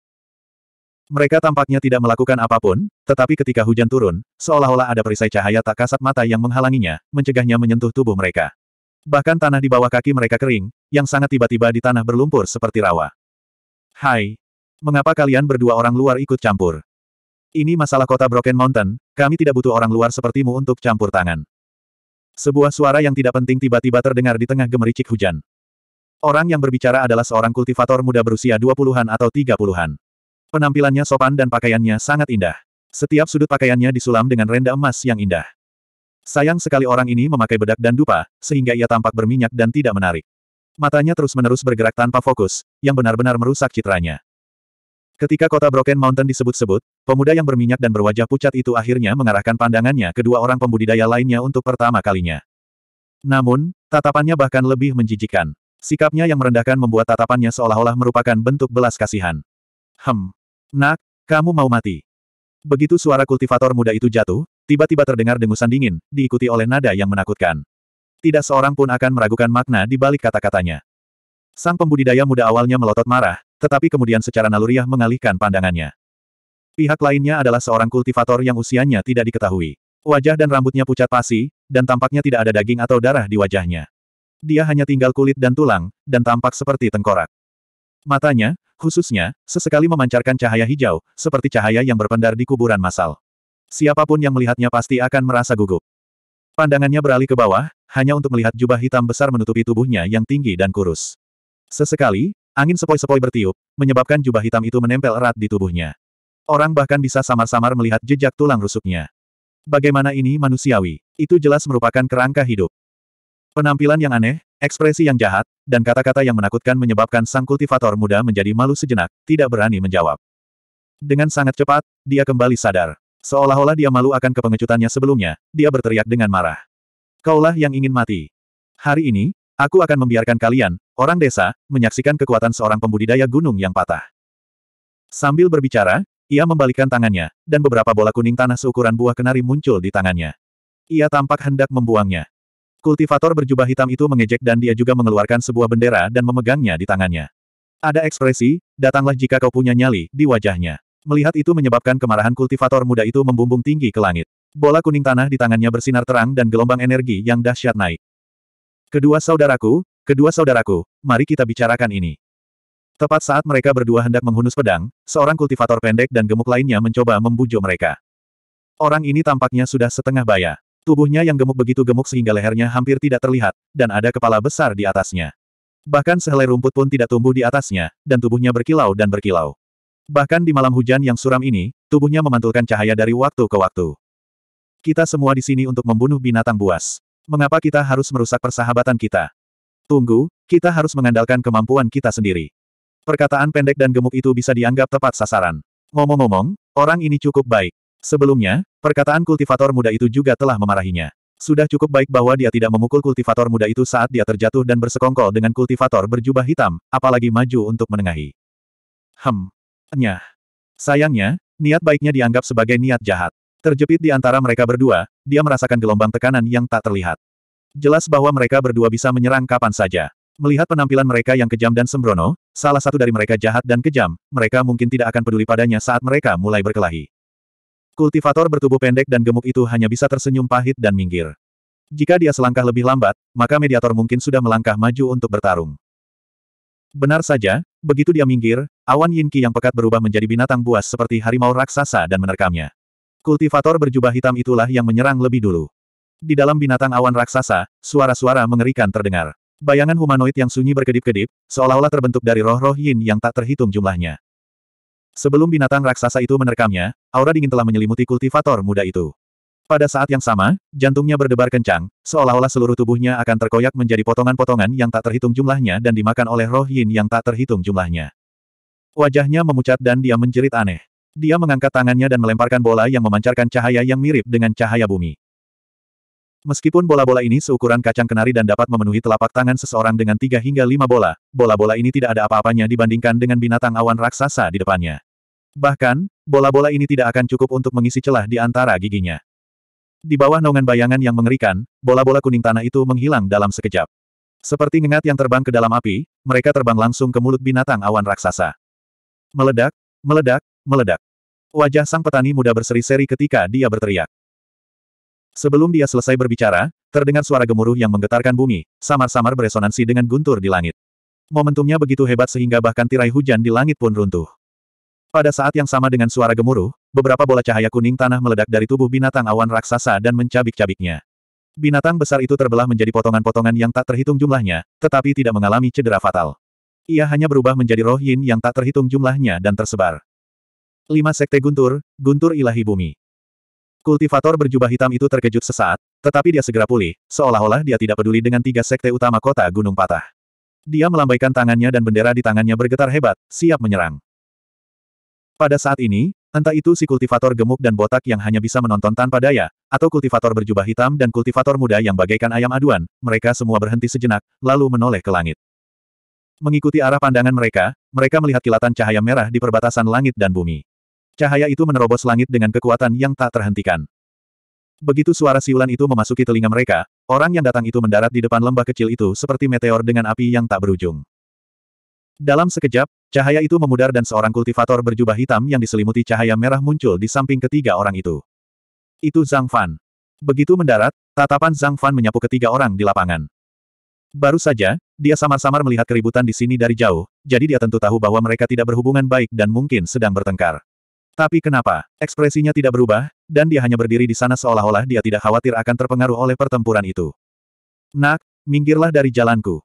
Mereka tampaknya tidak melakukan apapun, tetapi ketika hujan turun, seolah-olah ada perisai cahaya tak kasat mata yang menghalanginya, mencegahnya menyentuh tubuh mereka. Bahkan tanah di bawah kaki mereka kering, yang sangat tiba-tiba di tanah berlumpur seperti rawa. Hai! Mengapa kalian berdua orang luar ikut campur? Ini masalah kota Broken Mountain, kami tidak butuh orang luar sepertimu untuk campur tangan. Sebuah suara yang tidak penting tiba-tiba terdengar di tengah gemericik hujan. Orang yang berbicara adalah seorang kultivator muda berusia 20-an atau 30-an. Penampilannya sopan dan pakaiannya sangat indah. Setiap sudut pakaiannya disulam dengan renda emas yang indah. Sayang sekali orang ini memakai bedak dan dupa, sehingga ia tampak berminyak dan tidak menarik. Matanya terus-menerus bergerak tanpa fokus, yang benar-benar merusak citranya. Ketika kota Broken Mountain disebut-sebut, pemuda yang berminyak dan berwajah pucat itu akhirnya mengarahkan pandangannya ke dua orang pembudidaya lainnya untuk pertama kalinya. Namun, tatapannya bahkan lebih menjijikan. Sikapnya yang merendahkan membuat tatapannya seolah-olah merupakan bentuk belas kasihan. Hem. Nak, kamu mau mati. Begitu suara kultivator muda itu jatuh, tiba-tiba terdengar dengusan dingin, diikuti oleh nada yang menakutkan. Tidak seorang pun akan meragukan makna di balik kata-katanya. Sang pembudidaya muda awalnya melotot marah, tetapi kemudian secara naluriah mengalihkan pandangannya. Pihak lainnya adalah seorang kultivator yang usianya tidak diketahui. Wajah dan rambutnya pucat pasi, dan tampaknya tidak ada daging atau darah di wajahnya. Dia hanya tinggal kulit dan tulang, dan tampak seperti tengkorak. Matanya, khususnya, sesekali memancarkan cahaya hijau, seperti cahaya yang berpendar di kuburan massal. Siapapun yang melihatnya pasti akan merasa gugup. Pandangannya beralih ke bawah, hanya untuk melihat jubah hitam besar menutupi tubuhnya yang tinggi dan kurus. Sesekali, angin sepoi-sepoi bertiup, menyebabkan jubah hitam itu menempel erat di tubuhnya. Orang bahkan bisa samar-samar melihat jejak tulang rusuknya. Bagaimana ini manusiawi? Itu jelas merupakan kerangka hidup. Penampilan yang aneh, ekspresi yang jahat, dan kata-kata yang menakutkan menyebabkan sang kultivator muda menjadi malu sejenak, tidak berani menjawab. Dengan sangat cepat, dia kembali sadar. Seolah-olah dia malu akan kepengecutannya sebelumnya, dia berteriak dengan marah. Kaulah yang ingin mati. Hari ini, aku akan membiarkan kalian, orang desa, menyaksikan kekuatan seorang pembudidaya gunung yang patah. Sambil berbicara, ia membalikkan tangannya, dan beberapa bola kuning tanah seukuran buah kenari muncul di tangannya. Ia tampak hendak membuangnya. Kultivator berjubah hitam itu mengejek dan dia juga mengeluarkan sebuah bendera dan memegangnya di tangannya. Ada ekspresi, datanglah jika kau punya nyali, di wajahnya. Melihat itu menyebabkan kemarahan kultivator muda itu membumbung tinggi ke langit. Bola kuning tanah di tangannya bersinar terang dan gelombang energi yang dahsyat naik. Kedua saudaraku, kedua saudaraku, mari kita bicarakan ini. Tepat saat mereka berdua hendak menghunus pedang, seorang kultivator pendek dan gemuk lainnya mencoba membujuk mereka. Orang ini tampaknya sudah setengah bayar. Tubuhnya yang gemuk begitu gemuk sehingga lehernya hampir tidak terlihat, dan ada kepala besar di atasnya. Bahkan sehelai rumput pun tidak tumbuh di atasnya, dan tubuhnya berkilau dan berkilau. Bahkan di malam hujan yang suram ini, tubuhnya memantulkan cahaya dari waktu ke waktu. Kita semua di sini untuk membunuh binatang buas. Mengapa kita harus merusak persahabatan kita? Tunggu, kita harus mengandalkan kemampuan kita sendiri. Perkataan pendek dan gemuk itu bisa dianggap tepat sasaran. Ngomong-ngomong, orang ini cukup baik. Sebelumnya, perkataan kultivator muda itu juga telah memarahinya. Sudah cukup baik bahwa dia tidak memukul kultivator muda itu saat dia terjatuh dan bersekongkol dengan kultivator berjubah hitam, apalagi maju untuk menengahi. Hem. Nyah. Sayangnya, niat baiknya dianggap sebagai niat jahat. Terjepit di antara mereka berdua, dia merasakan gelombang tekanan yang tak terlihat. Jelas bahwa mereka berdua bisa menyerang kapan saja. Melihat penampilan mereka yang kejam dan sembrono, salah satu dari mereka jahat dan kejam, mereka mungkin tidak akan peduli padanya saat mereka mulai berkelahi. Kultivator bertubuh pendek dan gemuk itu hanya bisa tersenyum pahit dan minggir. Jika dia selangkah lebih lambat, maka mediator mungkin sudah melangkah maju untuk bertarung. Benar saja, begitu dia minggir, awan Yinki yang pekat berubah menjadi binatang buas seperti harimau raksasa dan menerkamnya. Kultivator berjubah hitam itulah yang menyerang lebih dulu. Di dalam binatang awan raksasa, suara-suara mengerikan terdengar. Bayangan humanoid yang sunyi berkedip-kedip, seolah-olah terbentuk dari roh-roh yin yang tak terhitung jumlahnya. Sebelum binatang raksasa itu menerkamnya, aura dingin telah menyelimuti kultivator muda itu. Pada saat yang sama, jantungnya berdebar kencang, seolah-olah seluruh tubuhnya akan terkoyak menjadi potongan-potongan yang tak terhitung jumlahnya dan dimakan oleh roh yin yang tak terhitung jumlahnya. Wajahnya memucat dan dia menjerit aneh. Dia mengangkat tangannya dan melemparkan bola yang memancarkan cahaya yang mirip dengan cahaya bumi. Meskipun bola-bola ini seukuran kacang kenari dan dapat memenuhi telapak tangan seseorang dengan tiga hingga lima bola, bola-bola ini tidak ada apa-apanya dibandingkan dengan binatang awan raksasa di depannya. Bahkan, bola-bola ini tidak akan cukup untuk mengisi celah di antara giginya. Di bawah naungan bayangan yang mengerikan, bola-bola kuning tanah itu menghilang dalam sekejap. Seperti ngengat yang terbang ke dalam api, mereka terbang langsung ke mulut binatang awan raksasa. Meledak, meledak, meledak. Wajah sang petani muda berseri-seri ketika dia berteriak. Sebelum dia selesai berbicara, terdengar suara gemuruh yang menggetarkan bumi, samar-samar beresonansi dengan guntur di langit. Momentumnya begitu hebat sehingga bahkan tirai hujan di langit pun runtuh. Pada saat yang sama dengan suara gemuruh, beberapa bola cahaya kuning tanah meledak dari tubuh binatang awan raksasa dan mencabik-cabiknya. Binatang besar itu terbelah menjadi potongan-potongan yang tak terhitung jumlahnya, tetapi tidak mengalami cedera fatal. Ia hanya berubah menjadi roh yin yang tak terhitung jumlahnya dan tersebar. Lima Sekte Guntur, Guntur Ilahi Bumi Kultivator berjubah hitam itu terkejut sesaat, tetapi dia segera pulih, seolah-olah dia tidak peduli dengan tiga sekte utama kota Gunung Patah. Dia melambaikan tangannya dan bendera di tangannya bergetar hebat, siap menyerang. Pada saat ini, entah itu si kultivator gemuk dan botak yang hanya bisa menonton tanpa daya, atau kultivator berjubah hitam dan kultivator muda yang bagaikan ayam aduan, mereka semua berhenti sejenak, lalu menoleh ke langit. Mengikuti arah pandangan mereka, mereka melihat kilatan cahaya merah di perbatasan langit dan bumi. Cahaya itu menerobos langit dengan kekuatan yang tak terhentikan. Begitu suara siulan itu memasuki telinga mereka, orang yang datang itu mendarat di depan lembah kecil itu seperti meteor dengan api yang tak berujung. Dalam sekejap, cahaya itu memudar dan seorang kultivator berjubah hitam yang diselimuti cahaya merah muncul di samping ketiga orang itu. Itu Zhang Fan. Begitu mendarat, tatapan Zhang Fan menyapu ketiga orang di lapangan. Baru saja, dia samar-samar melihat keributan di sini dari jauh, jadi dia tentu tahu bahwa mereka tidak berhubungan baik dan mungkin sedang bertengkar. Tapi kenapa? Ekspresinya tidak berubah, dan dia hanya berdiri di sana seolah-olah dia tidak khawatir akan terpengaruh oleh pertempuran itu. Nak, minggirlah dari jalanku.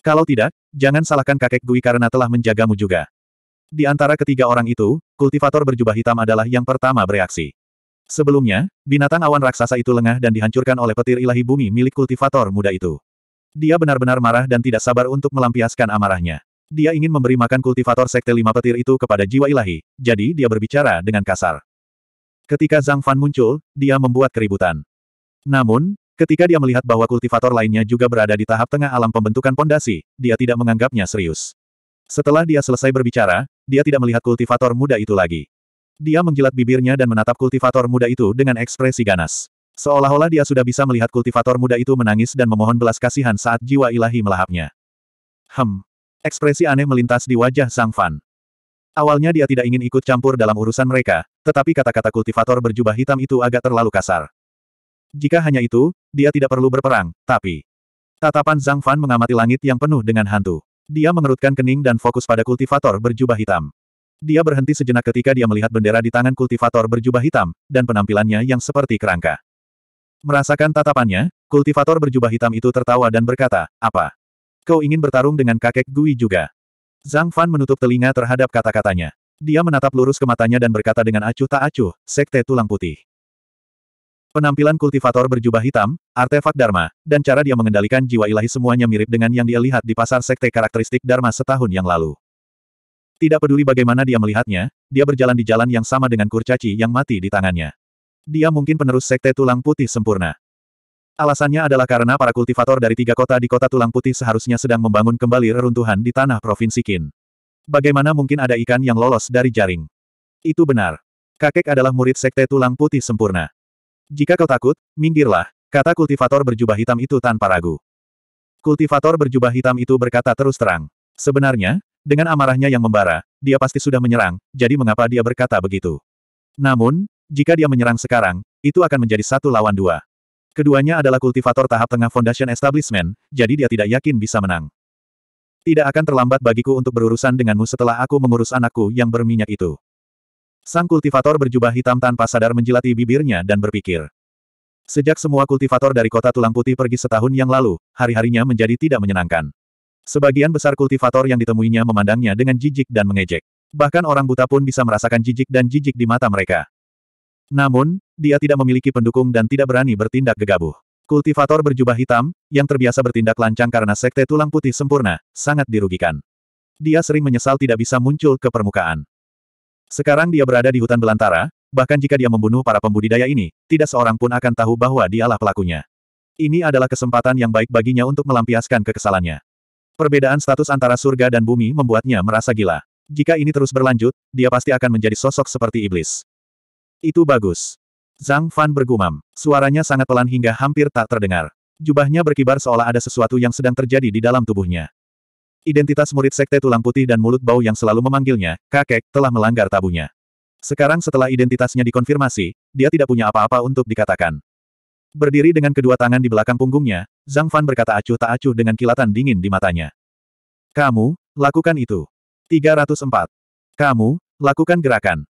Kalau tidak, jangan salahkan kakek Gui karena telah menjagamu juga. Di antara ketiga orang itu, kultivator berjubah hitam adalah yang pertama bereaksi. Sebelumnya, binatang awan raksasa itu lengah dan dihancurkan oleh petir ilahi bumi milik kultivator muda itu. Dia benar-benar marah dan tidak sabar untuk melampiaskan amarahnya. Dia ingin memberi makan kultivator sekte lima petir itu kepada jiwa ilahi, jadi dia berbicara dengan kasar. Ketika Zhang Fan muncul, dia membuat keributan. Namun, ketika dia melihat bahwa kultivator lainnya juga berada di tahap tengah alam pembentukan pondasi, dia tidak menganggapnya serius. Setelah dia selesai berbicara, dia tidak melihat kultivator muda itu lagi. Dia menjilat bibirnya dan menatap kultivator muda itu dengan ekspresi ganas. Seolah-olah dia sudah bisa melihat kultivator muda itu menangis dan memohon belas kasihan saat jiwa ilahi melahapnya. Hem, Ekspresi aneh melintas di wajah Zhang Fan. Awalnya dia tidak ingin ikut campur dalam urusan mereka, tetapi kata-kata kultivator berjubah hitam itu agak terlalu kasar. Jika hanya itu, dia tidak perlu berperang, tapi... Tatapan Zhang Fan mengamati langit yang penuh dengan hantu. Dia mengerutkan kening dan fokus pada kultivator berjubah hitam. Dia berhenti sejenak ketika dia melihat bendera di tangan kultivator berjubah hitam, dan penampilannya yang seperti kerangka. Merasakan tatapannya, kultivator berjubah hitam itu tertawa dan berkata, apa? Kau ingin bertarung dengan kakek Gui juga. Zhang Fan menutup telinga terhadap kata-katanya. Dia menatap lurus ke matanya dan berkata dengan acuh tak acuh, sekte tulang putih. Penampilan kultivator berjubah hitam, artefak Dharma, dan cara dia mengendalikan jiwa ilahi semuanya mirip dengan yang dia lihat di pasar sekte karakteristik Dharma setahun yang lalu. Tidak peduli bagaimana dia melihatnya, dia berjalan di jalan yang sama dengan kurcaci yang mati di tangannya. Dia mungkin penerus sekte tulang putih sempurna. Alasannya adalah karena para kultivator dari tiga kota di kota tulang putih seharusnya sedang membangun kembali reruntuhan di tanah Provinsi Qin. Bagaimana mungkin ada ikan yang lolos dari jaring? Itu benar. Kakek adalah murid sekte tulang putih sempurna. Jika kau takut, minggirlah, kata kultivator berjubah hitam itu tanpa ragu. Kultivator berjubah hitam itu berkata terus terang. Sebenarnya, dengan amarahnya yang membara, dia pasti sudah menyerang, jadi mengapa dia berkata begitu? Namun, jika dia menyerang sekarang, itu akan menjadi satu lawan dua. Keduanya adalah kultivator tahap tengah Foundation Establishment, jadi dia tidak yakin bisa menang. Tidak akan terlambat bagiku untuk berurusan denganmu setelah aku mengurus anakku yang berminyak itu. Sang kultivator berjubah hitam tanpa sadar menjilati bibirnya dan berpikir. Sejak semua kultivator dari kota tulang putih pergi setahun yang lalu, hari-harinya menjadi tidak menyenangkan. Sebagian besar kultivator yang ditemuinya memandangnya dengan jijik dan mengejek. Bahkan orang buta pun bisa merasakan jijik dan jijik di mata mereka. Namun, dia tidak memiliki pendukung dan tidak berani bertindak gegabah. Kultivator berjubah hitam, yang terbiasa bertindak lancang karena sekte tulang putih sempurna, sangat dirugikan. Dia sering menyesal tidak bisa muncul ke permukaan. Sekarang dia berada di hutan belantara, bahkan jika dia membunuh para pembudidaya ini, tidak seorang pun akan tahu bahwa dialah pelakunya. Ini adalah kesempatan yang baik baginya untuk melampiaskan kekesalannya. Perbedaan status antara surga dan bumi membuatnya merasa gila. Jika ini terus berlanjut, dia pasti akan menjadi sosok seperti iblis. Itu bagus. Zhang Fan bergumam. Suaranya sangat pelan hingga hampir tak terdengar. Jubahnya berkibar seolah ada sesuatu yang sedang terjadi di dalam tubuhnya. Identitas murid sekte tulang putih dan mulut bau yang selalu memanggilnya, kakek, telah melanggar tabunya. Sekarang setelah identitasnya dikonfirmasi, dia tidak punya apa-apa untuk dikatakan. Berdiri dengan kedua tangan di belakang punggungnya, Zhang Fan berkata acuh tak acuh dengan kilatan dingin di matanya. Kamu, lakukan itu. 304. Kamu, lakukan gerakan.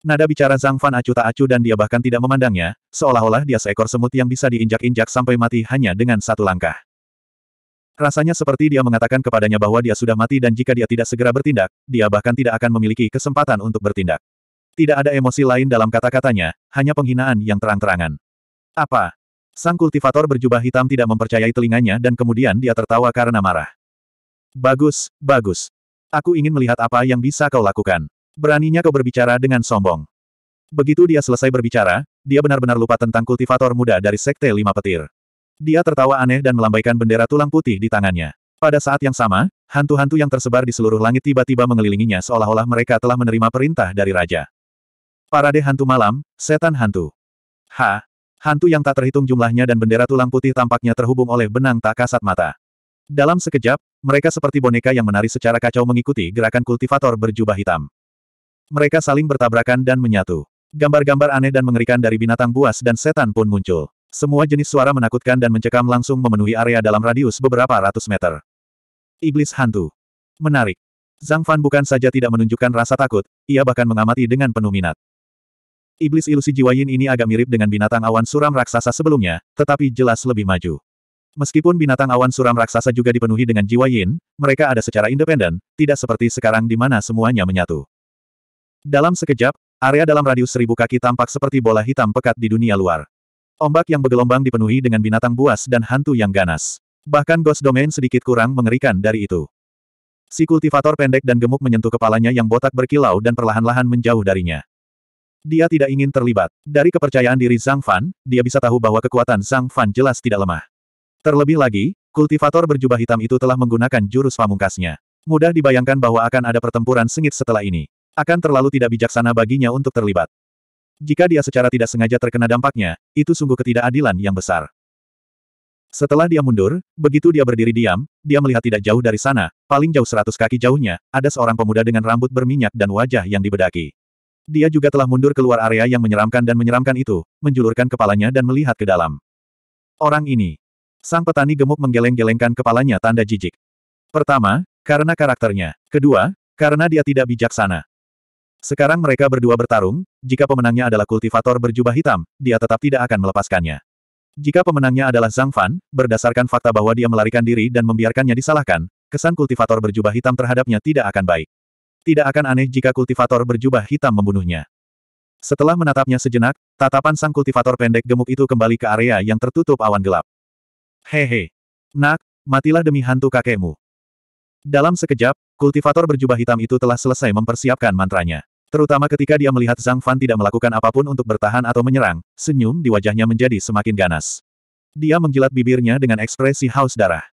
Nada bicara Zhang Fan acuh tak acuh dan dia bahkan tidak memandangnya, seolah-olah dia seekor semut yang bisa diinjak-injak sampai mati hanya dengan satu langkah. Rasanya seperti dia mengatakan kepadanya bahwa dia sudah mati dan jika dia tidak segera bertindak, dia bahkan tidak akan memiliki kesempatan untuk bertindak. Tidak ada emosi lain dalam kata-katanya, hanya penghinaan yang terang-terangan. Apa? Sang kultivator berjubah hitam tidak mempercayai telinganya dan kemudian dia tertawa karena marah. Bagus, bagus. Aku ingin melihat apa yang bisa kau lakukan. Beraninya kau berbicara dengan sombong. Begitu dia selesai berbicara, dia benar-benar lupa tentang kultivator muda dari Sekte Lima Petir. Dia tertawa aneh dan melambaikan bendera tulang putih di tangannya. Pada saat yang sama, hantu-hantu yang tersebar di seluruh langit tiba-tiba mengelilinginya seolah-olah mereka telah menerima perintah dari raja. Parade hantu malam, setan hantu. Ha! Hantu yang tak terhitung jumlahnya dan bendera tulang putih tampaknya terhubung oleh benang tak kasat mata. Dalam sekejap, mereka seperti boneka yang menari secara kacau mengikuti gerakan kultivator berjubah hitam. Mereka saling bertabrakan dan menyatu. Gambar-gambar aneh dan mengerikan dari binatang buas dan setan pun muncul. Semua jenis suara menakutkan dan mencekam langsung memenuhi area dalam radius beberapa ratus meter. Iblis hantu. Menarik. Zhang Fan bukan saja tidak menunjukkan rasa takut, ia bahkan mengamati dengan penuh minat. Iblis ilusi jiwa Yin ini agak mirip dengan binatang awan suram raksasa sebelumnya, tetapi jelas lebih maju. Meskipun binatang awan suram raksasa juga dipenuhi dengan jiwa Yin, mereka ada secara independen, tidak seperti sekarang di mana semuanya menyatu. Dalam sekejap, area dalam radius seribu kaki tampak seperti bola hitam pekat di dunia luar. Ombak yang bergelombang dipenuhi dengan binatang buas dan hantu yang ganas. Bahkan Ghost Domain sedikit kurang mengerikan dari itu. Si kultivator pendek dan gemuk menyentuh kepalanya yang botak berkilau dan perlahan-lahan menjauh darinya. Dia tidak ingin terlibat. Dari kepercayaan diri Zhang Fan, dia bisa tahu bahwa kekuatan Zhang Fan jelas tidak lemah. Terlebih lagi, kultivator berjubah hitam itu telah menggunakan jurus pamungkasnya. Mudah dibayangkan bahwa akan ada pertempuran sengit setelah ini. Akan terlalu tidak bijaksana baginya untuk terlibat. Jika dia secara tidak sengaja terkena dampaknya, itu sungguh ketidakadilan yang besar. Setelah dia mundur, begitu dia berdiri diam, dia melihat tidak jauh dari sana, paling jauh seratus kaki jauhnya, ada seorang pemuda dengan rambut berminyak dan wajah yang dibedaki. Dia juga telah mundur keluar area yang menyeramkan dan menyeramkan itu, menjulurkan kepalanya dan melihat ke dalam. Orang ini. Sang petani gemuk menggeleng-gelengkan kepalanya tanda jijik. Pertama, karena karakternya. Kedua, karena dia tidak bijaksana. Sekarang mereka berdua bertarung, jika pemenangnya adalah kultivator berjubah hitam, dia tetap tidak akan melepaskannya. Jika pemenangnya adalah Zhang Fan, berdasarkan fakta bahwa dia melarikan diri dan membiarkannya disalahkan, kesan kultivator berjubah hitam terhadapnya tidak akan baik. Tidak akan aneh jika kultivator berjubah hitam membunuhnya. Setelah menatapnya sejenak, tatapan sang kultivator pendek gemuk itu kembali ke area yang tertutup awan gelap. Hehe. Nak, matilah demi hantu kakekmu. Dalam sekejap, kultivator berjubah hitam itu telah selesai mempersiapkan mantranya. Terutama ketika dia melihat Zhang Fan tidak melakukan apapun untuk bertahan atau menyerang, senyum di wajahnya menjadi semakin ganas. Dia menggilat bibirnya dengan ekspresi haus darah.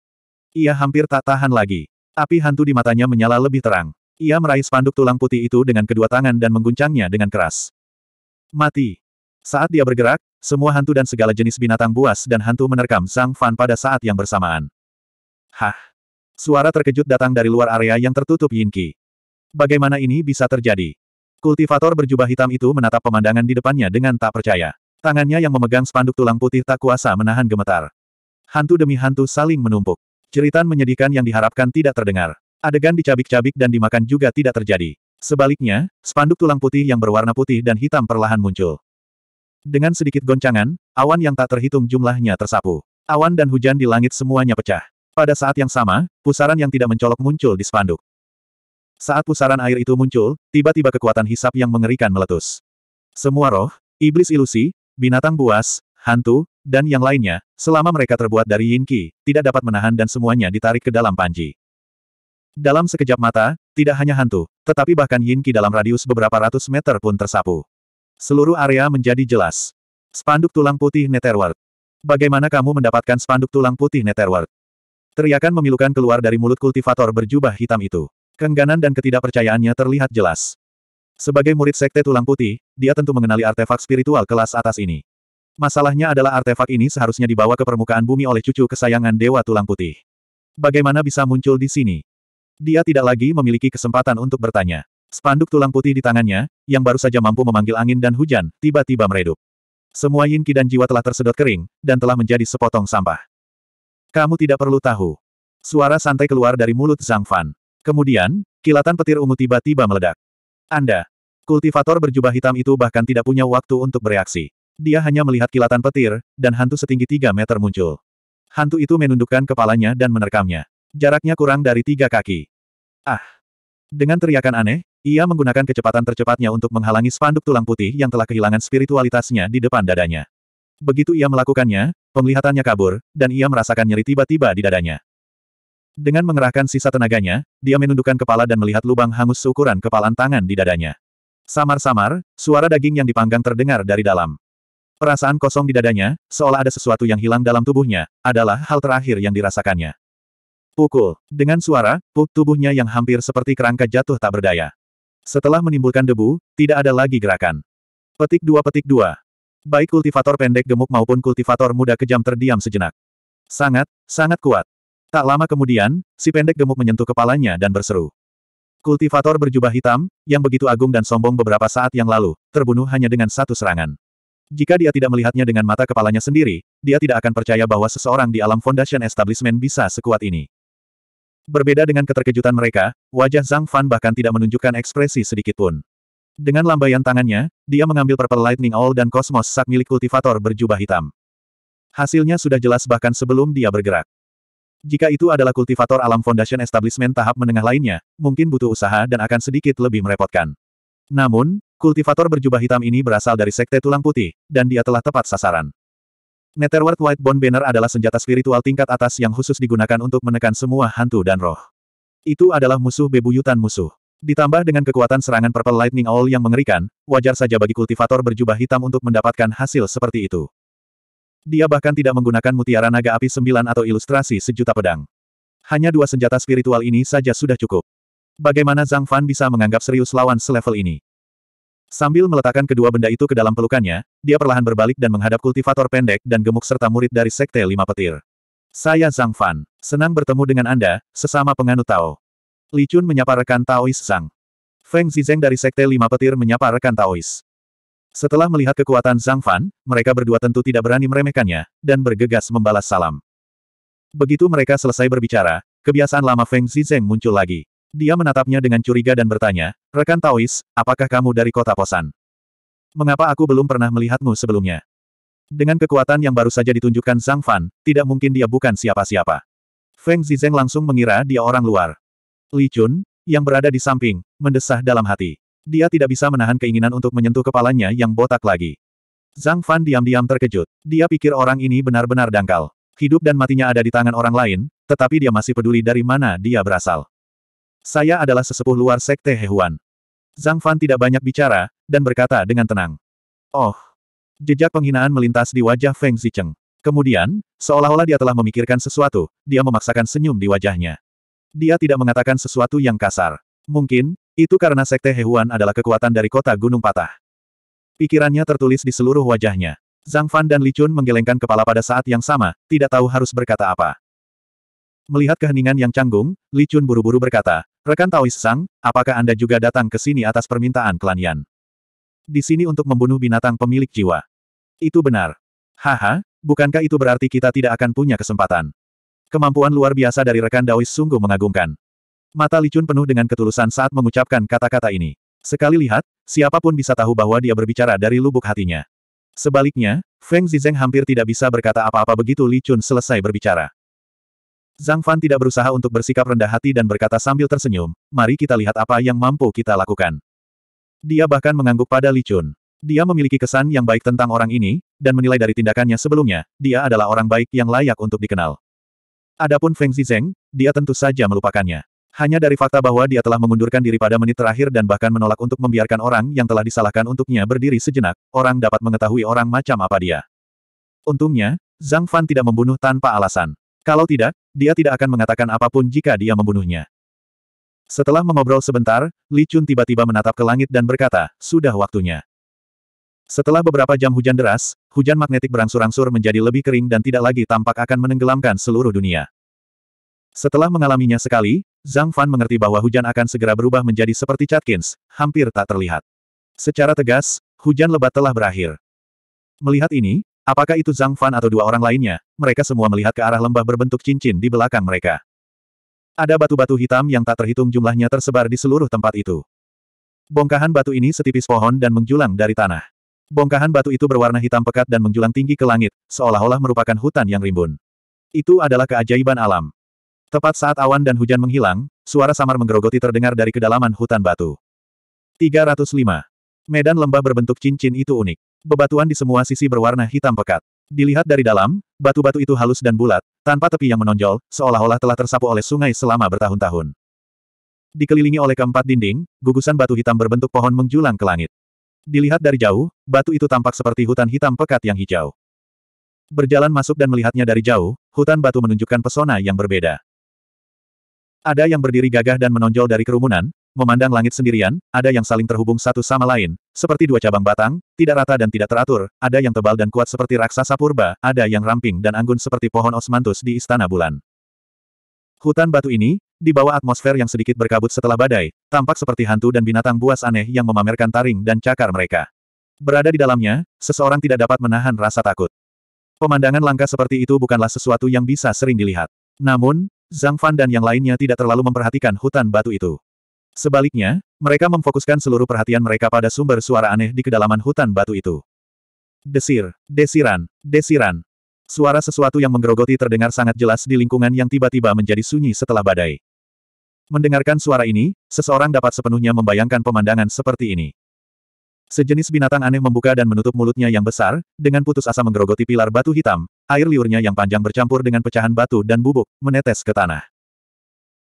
Ia hampir tak tahan lagi. Api hantu di matanya menyala lebih terang. Ia meraih spanduk tulang putih itu dengan kedua tangan dan mengguncangnya dengan keras. Mati. Saat dia bergerak, semua hantu dan segala jenis binatang buas dan hantu menerkam Zhang Fan pada saat yang bersamaan. Hah. Suara terkejut datang dari luar area yang tertutup Yinqi. Bagaimana ini bisa terjadi? Kultivator berjubah hitam itu menatap pemandangan di depannya dengan tak percaya. Tangannya yang memegang spanduk tulang putih tak kuasa menahan gemetar. Hantu demi hantu saling menumpuk. Jeritan menyedihkan yang diharapkan tidak terdengar. Adegan dicabik-cabik dan dimakan juga tidak terjadi. Sebaliknya, spanduk tulang putih yang berwarna putih dan hitam perlahan muncul. Dengan sedikit goncangan, awan yang tak terhitung jumlahnya tersapu. Awan dan hujan di langit semuanya pecah. Pada saat yang sama, pusaran yang tidak mencolok muncul di spanduk. Saat pusaran air itu muncul, tiba-tiba kekuatan hisap yang mengerikan meletus. Semua roh, iblis ilusi, binatang buas, hantu, dan yang lainnya, selama mereka terbuat dari yin qi, tidak dapat menahan dan semuanya ditarik ke dalam panji. Dalam sekejap mata, tidak hanya hantu, tetapi bahkan yin qi dalam radius beberapa ratus meter pun tersapu. Seluruh area menjadi jelas. Spanduk tulang putih Netherworld. Bagaimana kamu mendapatkan spanduk tulang putih Netherworld? Teriakan memilukan keluar dari mulut kultivator berjubah hitam itu. Keengganan dan ketidakpercayaannya terlihat jelas. Sebagai murid Sekte Tulang Putih, dia tentu mengenali artefak spiritual kelas atas ini. Masalahnya adalah artefak ini seharusnya dibawa ke permukaan bumi oleh cucu kesayangan Dewa Tulang Putih. Bagaimana bisa muncul di sini? Dia tidak lagi memiliki kesempatan untuk bertanya. Spanduk tulang putih di tangannya, yang baru saja mampu memanggil angin dan hujan, tiba-tiba meredup. Semua Yin ki dan jiwa telah tersedot kering, dan telah menjadi sepotong sampah. Kamu tidak perlu tahu. Suara santai keluar dari mulut Zhang Fan. Kemudian, kilatan petir ungu tiba-tiba meledak. Anda, kultivator berjubah hitam itu bahkan tidak punya waktu untuk bereaksi. Dia hanya melihat kilatan petir, dan hantu setinggi 3 meter muncul. Hantu itu menundukkan kepalanya dan menerkamnya. Jaraknya kurang dari tiga kaki. Ah! Dengan teriakan aneh, ia menggunakan kecepatan tercepatnya untuk menghalangi spanduk tulang putih yang telah kehilangan spiritualitasnya di depan dadanya. Begitu ia melakukannya, penglihatannya kabur, dan ia merasakan nyeri tiba-tiba di dadanya. Dengan mengerahkan sisa tenaganya, dia menundukkan kepala dan melihat lubang hangus seukuran kepalan tangan di dadanya. Samar-samar, suara daging yang dipanggang terdengar dari dalam. Perasaan kosong di dadanya, seolah ada sesuatu yang hilang dalam tubuhnya, adalah hal terakhir yang dirasakannya. Pukul. Dengan suara, puk tubuhnya yang hampir seperti kerangka jatuh tak berdaya. Setelah menimbulkan debu, tidak ada lagi gerakan. Petik dua petik dua. Baik kultivator pendek gemuk maupun kultivator muda kejam terdiam sejenak. Sangat, sangat kuat. Tak lama kemudian, si pendek gemuk menyentuh kepalanya dan berseru. Kultivator berjubah hitam, yang begitu agung dan sombong beberapa saat yang lalu, terbunuh hanya dengan satu serangan. Jika dia tidak melihatnya dengan mata kepalanya sendiri, dia tidak akan percaya bahwa seseorang di alam Foundation Establishment bisa sekuat ini. Berbeda dengan keterkejutan mereka, wajah Zhang Fan bahkan tidak menunjukkan ekspresi sedikitpun. Dengan lambaian tangannya, dia mengambil Purple Lightning Owl dan Cosmos Sak milik kultivator berjubah hitam. Hasilnya sudah jelas bahkan sebelum dia bergerak. Jika itu adalah kultivator alam Foundation Establishment tahap menengah lainnya, mungkin butuh usaha dan akan sedikit lebih merepotkan. Namun, kultivator berjubah hitam ini berasal dari Sekte Tulang Putih, dan dia telah tepat sasaran. Netherworld White Bone Banner adalah senjata spiritual tingkat atas yang khusus digunakan untuk menekan semua hantu dan roh. Itu adalah musuh bebuyutan musuh. Ditambah dengan kekuatan serangan Purple Lightning Owl yang mengerikan, wajar saja bagi kultivator berjubah hitam untuk mendapatkan hasil seperti itu. Dia bahkan tidak menggunakan mutiara naga api sembilan atau ilustrasi sejuta pedang. Hanya dua senjata spiritual ini saja sudah cukup. Bagaimana Zhang Fan bisa menganggap serius lawan selevel ini? Sambil meletakkan kedua benda itu ke dalam pelukannya, dia perlahan berbalik dan menghadap kultivator pendek dan gemuk serta murid dari Sekte Lima Petir. Saya Zhang Fan, senang bertemu dengan Anda, sesama penganut Tao. Li Chun menyapa rekan Taois Zhang. Feng Zizeng dari Sekte Lima Petir menyapa rekan Taois. Setelah melihat kekuatan Zhang Fan, mereka berdua tentu tidak berani meremehkannya, dan bergegas membalas salam. Begitu mereka selesai berbicara, kebiasaan lama Feng Zizeng muncul lagi. Dia menatapnya dengan curiga dan bertanya, Rekan Taois, apakah kamu dari kota Posan? Mengapa aku belum pernah melihatmu sebelumnya? Dengan kekuatan yang baru saja ditunjukkan Zhang Fan, tidak mungkin dia bukan siapa-siapa. Feng Zizeng langsung mengira dia orang luar. Li Chun, yang berada di samping, mendesah dalam hati. Dia tidak bisa menahan keinginan untuk menyentuh kepalanya yang botak lagi. Zhang Fan diam-diam terkejut. Dia pikir orang ini benar-benar dangkal. Hidup dan matinya ada di tangan orang lain, tetapi dia masih peduli dari mana dia berasal. Saya adalah sesepuh luar Sekte Hehuan. Zhang Fan tidak banyak bicara, dan berkata dengan tenang. Oh! Jejak penghinaan melintas di wajah Feng Zicheng. Kemudian, seolah-olah dia telah memikirkan sesuatu, dia memaksakan senyum di wajahnya. Dia tidak mengatakan sesuatu yang kasar. Mungkin, itu karena Sekte Hewan adalah kekuatan dari kota Gunung Patah. Pikirannya tertulis di seluruh wajahnya. Zhang Fan dan Li Chun menggelengkan kepala pada saat yang sama, tidak tahu harus berkata apa. Melihat keheningan yang canggung, Li Chun buru-buru berkata, Rekan Taois Sang, apakah Anda juga datang ke sini atas permintaan klan Yan? Di sini untuk membunuh binatang pemilik jiwa. Itu benar. Haha, bukankah itu berarti kita tidak akan punya kesempatan? Kemampuan luar biasa dari rekan Daois sungguh mengagumkan. Mata Licun penuh dengan ketulusan saat mengucapkan kata-kata ini. Sekali lihat, siapapun bisa tahu bahwa dia berbicara dari lubuk hatinya. Sebaliknya, Feng Zizeng hampir tidak bisa berkata apa-apa begitu Licun selesai berbicara. Zhang Fan tidak berusaha untuk bersikap rendah hati dan berkata sambil tersenyum, mari kita lihat apa yang mampu kita lakukan. Dia bahkan mengangguk pada Licun. Dia memiliki kesan yang baik tentang orang ini, dan menilai dari tindakannya sebelumnya, dia adalah orang baik yang layak untuk dikenal. Adapun Feng Zizeng, dia tentu saja melupakannya. Hanya dari fakta bahwa dia telah mengundurkan diri pada menit terakhir dan bahkan menolak untuk membiarkan orang yang telah disalahkan untuknya berdiri sejenak, orang dapat mengetahui orang macam apa dia. Untungnya, Zhang Fan tidak membunuh tanpa alasan. Kalau tidak, dia tidak akan mengatakan apapun jika dia membunuhnya. Setelah mengobrol sebentar, Li Chun tiba-tiba menatap ke langit dan berkata, sudah waktunya. Setelah beberapa jam hujan deras, hujan magnetik berangsur-angsur menjadi lebih kering dan tidak lagi tampak akan menenggelamkan seluruh dunia. Setelah mengalaminya sekali, Zhang Fan mengerti bahwa hujan akan segera berubah menjadi seperti Catkins, hampir tak terlihat. Secara tegas, hujan lebat telah berakhir. Melihat ini, apakah itu Zhang Fan atau dua orang lainnya, mereka semua melihat ke arah lembah berbentuk cincin di belakang mereka. Ada batu-batu hitam yang tak terhitung jumlahnya tersebar di seluruh tempat itu. Bongkahan batu ini setipis pohon dan menjulang dari tanah. Bongkahan batu itu berwarna hitam pekat dan menjulang tinggi ke langit, seolah-olah merupakan hutan yang rimbun. Itu adalah keajaiban alam. Tepat saat awan dan hujan menghilang, suara samar menggerogoti terdengar dari kedalaman hutan batu. 305. Medan lembah berbentuk cincin itu unik. Bebatuan di semua sisi berwarna hitam pekat. Dilihat dari dalam, batu-batu itu halus dan bulat, tanpa tepi yang menonjol, seolah-olah telah tersapu oleh sungai selama bertahun-tahun. Dikelilingi oleh keempat dinding, gugusan batu hitam berbentuk pohon menjulang ke langit. Dilihat dari jauh, batu itu tampak seperti hutan hitam pekat yang hijau. Berjalan masuk dan melihatnya dari jauh, hutan batu menunjukkan pesona yang berbeda. Ada yang berdiri gagah dan menonjol dari kerumunan, memandang langit sendirian, ada yang saling terhubung satu sama lain, seperti dua cabang batang, tidak rata dan tidak teratur, ada yang tebal dan kuat seperti raksasa purba, ada yang ramping dan anggun seperti pohon osmantus di istana bulan. Hutan batu ini, di bawah atmosfer yang sedikit berkabut setelah badai, tampak seperti hantu dan binatang buas aneh yang memamerkan taring dan cakar mereka. Berada di dalamnya, seseorang tidak dapat menahan rasa takut. Pemandangan langka seperti itu bukanlah sesuatu yang bisa sering dilihat. Namun, Zhang Fan dan yang lainnya tidak terlalu memperhatikan hutan batu itu. Sebaliknya, mereka memfokuskan seluruh perhatian mereka pada sumber suara aneh di kedalaman hutan batu itu. Desir, desiran, desiran. Suara sesuatu yang menggerogoti terdengar sangat jelas di lingkungan yang tiba-tiba menjadi sunyi setelah badai. Mendengarkan suara ini, seseorang dapat sepenuhnya membayangkan pemandangan seperti ini. Sejenis binatang aneh membuka dan menutup mulutnya yang besar, dengan putus asa menggerogoti pilar batu hitam, Air liurnya yang panjang bercampur dengan pecahan batu dan bubuk, menetes ke tanah.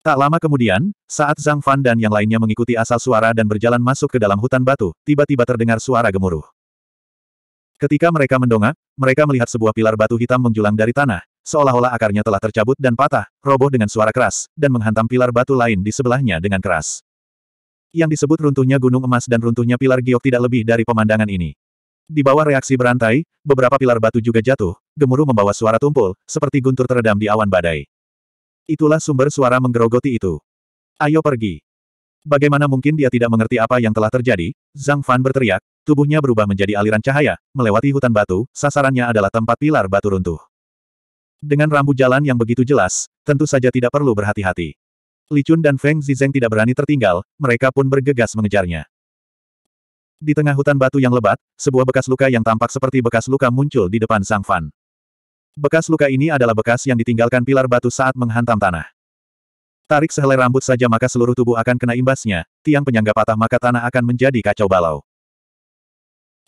Tak lama kemudian, saat Zhang Fan dan yang lainnya mengikuti asal suara dan berjalan masuk ke dalam hutan batu, tiba-tiba terdengar suara gemuruh. Ketika mereka mendongak, mereka melihat sebuah pilar batu hitam menjulang dari tanah, seolah-olah akarnya telah tercabut dan patah, roboh dengan suara keras, dan menghantam pilar batu lain di sebelahnya dengan keras. Yang disebut runtuhnya gunung emas dan runtuhnya pilar giok tidak lebih dari pemandangan ini. Di bawah reaksi berantai, beberapa pilar batu juga jatuh, gemuruh membawa suara tumpul, seperti guntur teredam di awan badai. Itulah sumber suara menggerogoti itu. Ayo pergi. Bagaimana mungkin dia tidak mengerti apa yang telah terjadi? Zhang Fan berteriak, tubuhnya berubah menjadi aliran cahaya, melewati hutan batu, sasarannya adalah tempat pilar batu runtuh. Dengan rambu jalan yang begitu jelas, tentu saja tidak perlu berhati-hati. Li Chun dan Feng Zizeng tidak berani tertinggal, mereka pun bergegas mengejarnya. Di tengah hutan batu yang lebat, sebuah bekas luka yang tampak seperti bekas luka muncul di depan Sang Fan. Bekas luka ini adalah bekas yang ditinggalkan pilar batu saat menghantam tanah. Tarik sehelai rambut saja maka seluruh tubuh akan kena imbasnya, tiang penyangga patah maka tanah akan menjadi kacau balau.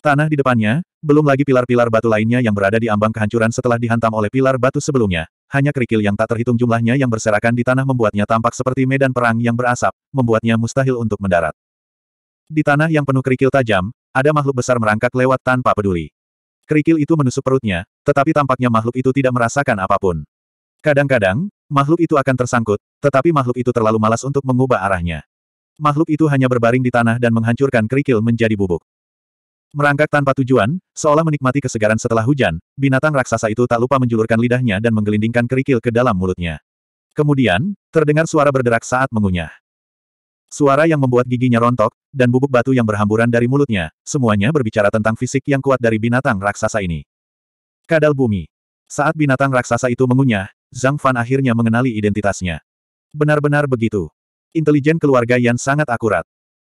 Tanah di depannya, belum lagi pilar-pilar batu lainnya yang berada di ambang kehancuran setelah dihantam oleh pilar batu sebelumnya. Hanya kerikil yang tak terhitung jumlahnya yang berserakan di tanah membuatnya tampak seperti medan perang yang berasap, membuatnya mustahil untuk mendarat. Di tanah yang penuh kerikil tajam, ada makhluk besar merangkak lewat tanpa peduli. Kerikil itu menusuk perutnya, tetapi tampaknya makhluk itu tidak merasakan apapun. Kadang-kadang, makhluk itu akan tersangkut, tetapi makhluk itu terlalu malas untuk mengubah arahnya. Makhluk itu hanya berbaring di tanah dan menghancurkan kerikil menjadi bubuk. Merangkak tanpa tujuan, seolah menikmati kesegaran setelah hujan, binatang raksasa itu tak lupa menjulurkan lidahnya dan menggelindingkan kerikil ke dalam mulutnya. Kemudian, terdengar suara berderak saat mengunyah. Suara yang membuat giginya rontok, dan bubuk batu yang berhamburan dari mulutnya, semuanya berbicara tentang fisik yang kuat dari binatang raksasa ini. Kadal bumi. Saat binatang raksasa itu mengunyah, Zhang Fan akhirnya mengenali identitasnya. Benar-benar begitu. Intelijen keluarga Yan sangat akurat.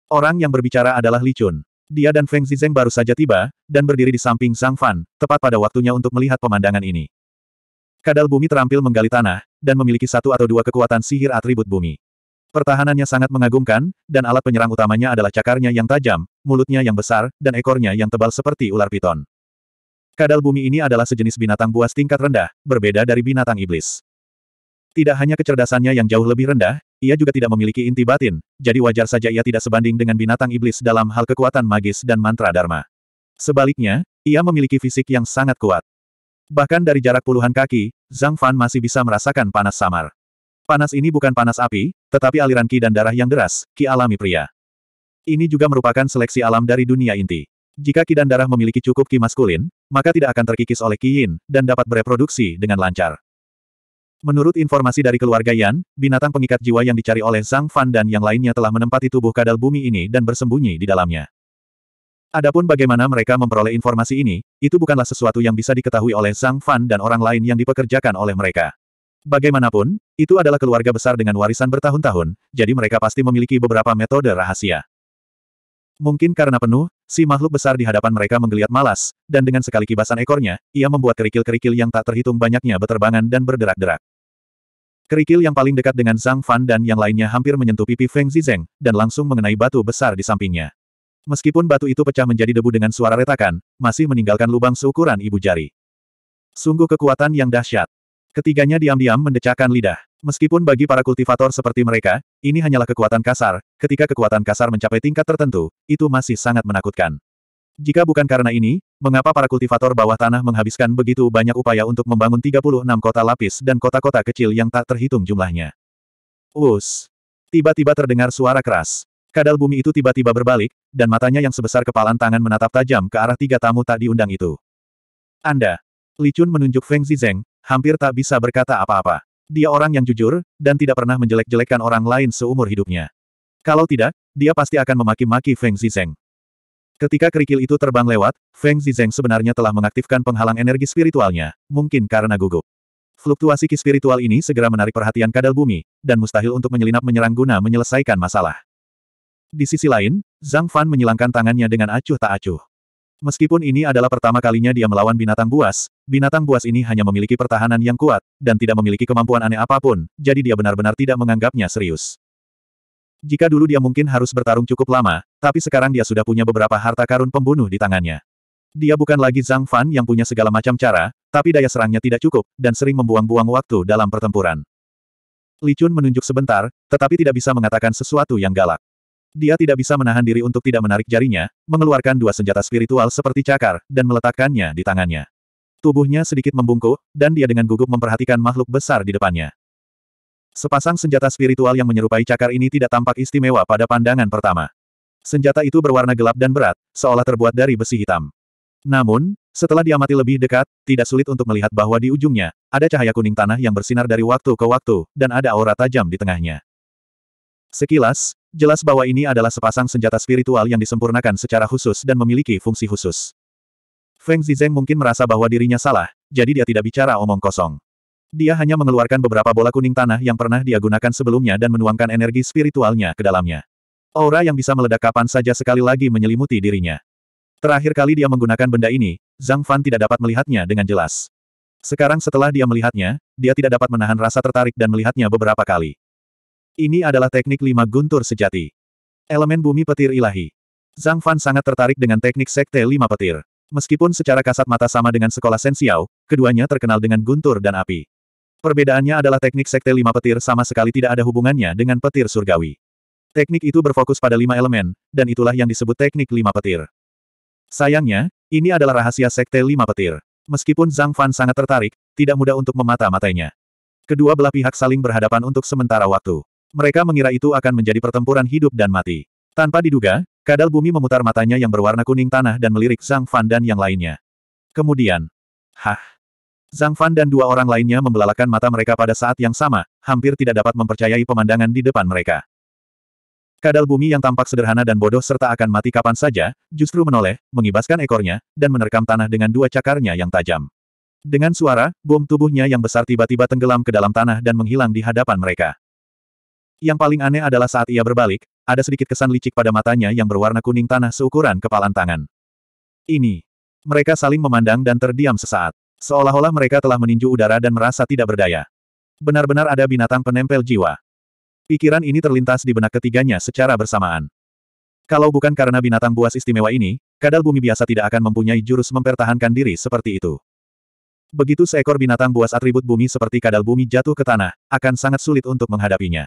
Orang yang berbicara adalah Li Chun. Dia dan Feng Zizeng baru saja tiba, dan berdiri di samping Zhang Fan, tepat pada waktunya untuk melihat pemandangan ini. Kadal bumi terampil menggali tanah, dan memiliki satu atau dua kekuatan sihir atribut bumi. Pertahanannya sangat mengagumkan, dan alat penyerang utamanya adalah cakarnya yang tajam, mulutnya yang besar, dan ekornya yang tebal seperti ular piton. Kadal bumi ini adalah sejenis binatang buas tingkat rendah, berbeda dari binatang iblis. Tidak hanya kecerdasannya yang jauh lebih rendah, ia juga tidak memiliki inti batin, jadi wajar saja ia tidak sebanding dengan binatang iblis dalam hal kekuatan magis dan mantra dharma. Sebaliknya, ia memiliki fisik yang sangat kuat. Bahkan dari jarak puluhan kaki, Zhang Fan masih bisa merasakan panas samar. Panas ini bukan panas api, tetapi aliran ki dan darah yang deras, ki alami pria. Ini juga merupakan seleksi alam dari dunia inti. Jika ki dan darah memiliki cukup ki maskulin, maka tidak akan terkikis oleh ki yin, dan dapat bereproduksi dengan lancar. Menurut informasi dari keluarga Yan, binatang pengikat jiwa yang dicari oleh Zhang Fan dan yang lainnya telah menempati tubuh kadal bumi ini dan bersembunyi di dalamnya. Adapun bagaimana mereka memperoleh informasi ini, itu bukanlah sesuatu yang bisa diketahui oleh Zhang Fan dan orang lain yang dipekerjakan oleh mereka. Bagaimanapun, itu adalah keluarga besar dengan warisan bertahun-tahun, jadi mereka pasti memiliki beberapa metode rahasia. Mungkin karena penuh, si makhluk besar di hadapan mereka menggeliat malas, dan dengan sekali kibasan ekornya, ia membuat kerikil-kerikil yang tak terhitung banyaknya beterbangan dan berderak-derak. Kerikil yang paling dekat dengan Zhang Fan dan yang lainnya hampir menyentuh pipi Feng Zizeng, dan langsung mengenai batu besar di sampingnya. Meskipun batu itu pecah menjadi debu dengan suara retakan, masih meninggalkan lubang seukuran ibu jari. Sungguh kekuatan yang dahsyat. Ketiganya diam-diam mendecakkan lidah. Meskipun bagi para kultivator seperti mereka, ini hanyalah kekuatan kasar, ketika kekuatan kasar mencapai tingkat tertentu, itu masih sangat menakutkan. Jika bukan karena ini, mengapa para kultivator bawah tanah menghabiskan begitu banyak upaya untuk membangun 36 kota lapis dan kota-kota kecil yang tak terhitung jumlahnya? Us. Tiba-tiba terdengar suara keras. Kadal bumi itu tiba-tiba berbalik, dan matanya yang sebesar kepalan tangan menatap tajam ke arah tiga tamu tak diundang itu. Anda. Li Chun menunjuk Feng Zizeng, hampir tak bisa berkata apa-apa. Dia orang yang jujur, dan tidak pernah menjelek-jelekan orang lain seumur hidupnya. Kalau tidak, dia pasti akan memaki-maki Feng Zizeng. Ketika kerikil itu terbang lewat, Feng Zizeng sebenarnya telah mengaktifkan penghalang energi spiritualnya, mungkin karena gugup. Fluktuasi ki spiritual ini segera menarik perhatian kadal bumi, dan mustahil untuk menyelinap menyerang guna menyelesaikan masalah. Di sisi lain, Zhang Fan menyilangkan tangannya dengan acuh tak acuh. Meskipun ini adalah pertama kalinya dia melawan binatang buas, binatang buas ini hanya memiliki pertahanan yang kuat, dan tidak memiliki kemampuan aneh apapun, jadi dia benar-benar tidak menganggapnya serius. Jika dulu dia mungkin harus bertarung cukup lama, tapi sekarang dia sudah punya beberapa harta karun pembunuh di tangannya. Dia bukan lagi Zhang Fan yang punya segala macam cara, tapi daya serangnya tidak cukup, dan sering membuang-buang waktu dalam pertempuran. Li Chun menunjuk sebentar, tetapi tidak bisa mengatakan sesuatu yang galak. Dia tidak bisa menahan diri untuk tidak menarik jarinya, mengeluarkan dua senjata spiritual seperti cakar, dan meletakkannya di tangannya. Tubuhnya sedikit membungkuk, dan dia dengan gugup memperhatikan makhluk besar di depannya. Sepasang senjata spiritual yang menyerupai cakar ini tidak tampak istimewa pada pandangan pertama. Senjata itu berwarna gelap dan berat, seolah terbuat dari besi hitam. Namun, setelah diamati lebih dekat, tidak sulit untuk melihat bahwa di ujungnya, ada cahaya kuning tanah yang bersinar dari waktu ke waktu, dan ada aura tajam di tengahnya. Sekilas, jelas bahwa ini adalah sepasang senjata spiritual yang disempurnakan secara khusus dan memiliki fungsi khusus. Feng Zizeng mungkin merasa bahwa dirinya salah, jadi dia tidak bicara omong kosong. Dia hanya mengeluarkan beberapa bola kuning tanah yang pernah dia gunakan sebelumnya dan menuangkan energi spiritualnya ke dalamnya. Aura yang bisa meledak kapan saja sekali lagi menyelimuti dirinya. Terakhir kali dia menggunakan benda ini, Zhang Fan tidak dapat melihatnya dengan jelas. Sekarang setelah dia melihatnya, dia tidak dapat menahan rasa tertarik dan melihatnya beberapa kali. Ini adalah teknik lima guntur sejati. Elemen bumi petir ilahi. Zhang Fan sangat tertarik dengan teknik sekte lima petir. Meskipun secara kasat mata sama dengan sekolah Sensiao, keduanya terkenal dengan guntur dan api. Perbedaannya adalah teknik sekte lima petir sama sekali tidak ada hubungannya dengan petir surgawi. Teknik itu berfokus pada lima elemen, dan itulah yang disebut teknik lima petir. Sayangnya, ini adalah rahasia sekte lima petir. Meskipun Zhang Fan sangat tertarik, tidak mudah untuk memata-matainya. Kedua belah pihak saling berhadapan untuk sementara waktu. Mereka mengira itu akan menjadi pertempuran hidup dan mati. Tanpa diduga, kadal bumi memutar matanya yang berwarna kuning tanah dan melirik Zhang Fan dan yang lainnya. Kemudian, hah! Zhang Fan dan dua orang lainnya membelalakan mata mereka pada saat yang sama, hampir tidak dapat mempercayai pemandangan di depan mereka. Kadal bumi yang tampak sederhana dan bodoh serta akan mati kapan saja, justru menoleh, mengibaskan ekornya, dan menerkam tanah dengan dua cakarnya yang tajam. Dengan suara, bom tubuhnya yang besar tiba-tiba tenggelam ke dalam tanah dan menghilang di hadapan mereka. Yang paling aneh adalah saat ia berbalik, ada sedikit kesan licik pada matanya yang berwarna kuning tanah seukuran kepalan tangan. Ini. Mereka saling memandang dan terdiam sesaat. Seolah-olah mereka telah meninju udara dan merasa tidak berdaya. Benar-benar ada binatang penempel jiwa. Pikiran ini terlintas di benak ketiganya secara bersamaan. Kalau bukan karena binatang buas istimewa ini, kadal bumi biasa tidak akan mempunyai jurus mempertahankan diri seperti itu. Begitu seekor binatang buas atribut bumi seperti kadal bumi jatuh ke tanah, akan sangat sulit untuk menghadapinya.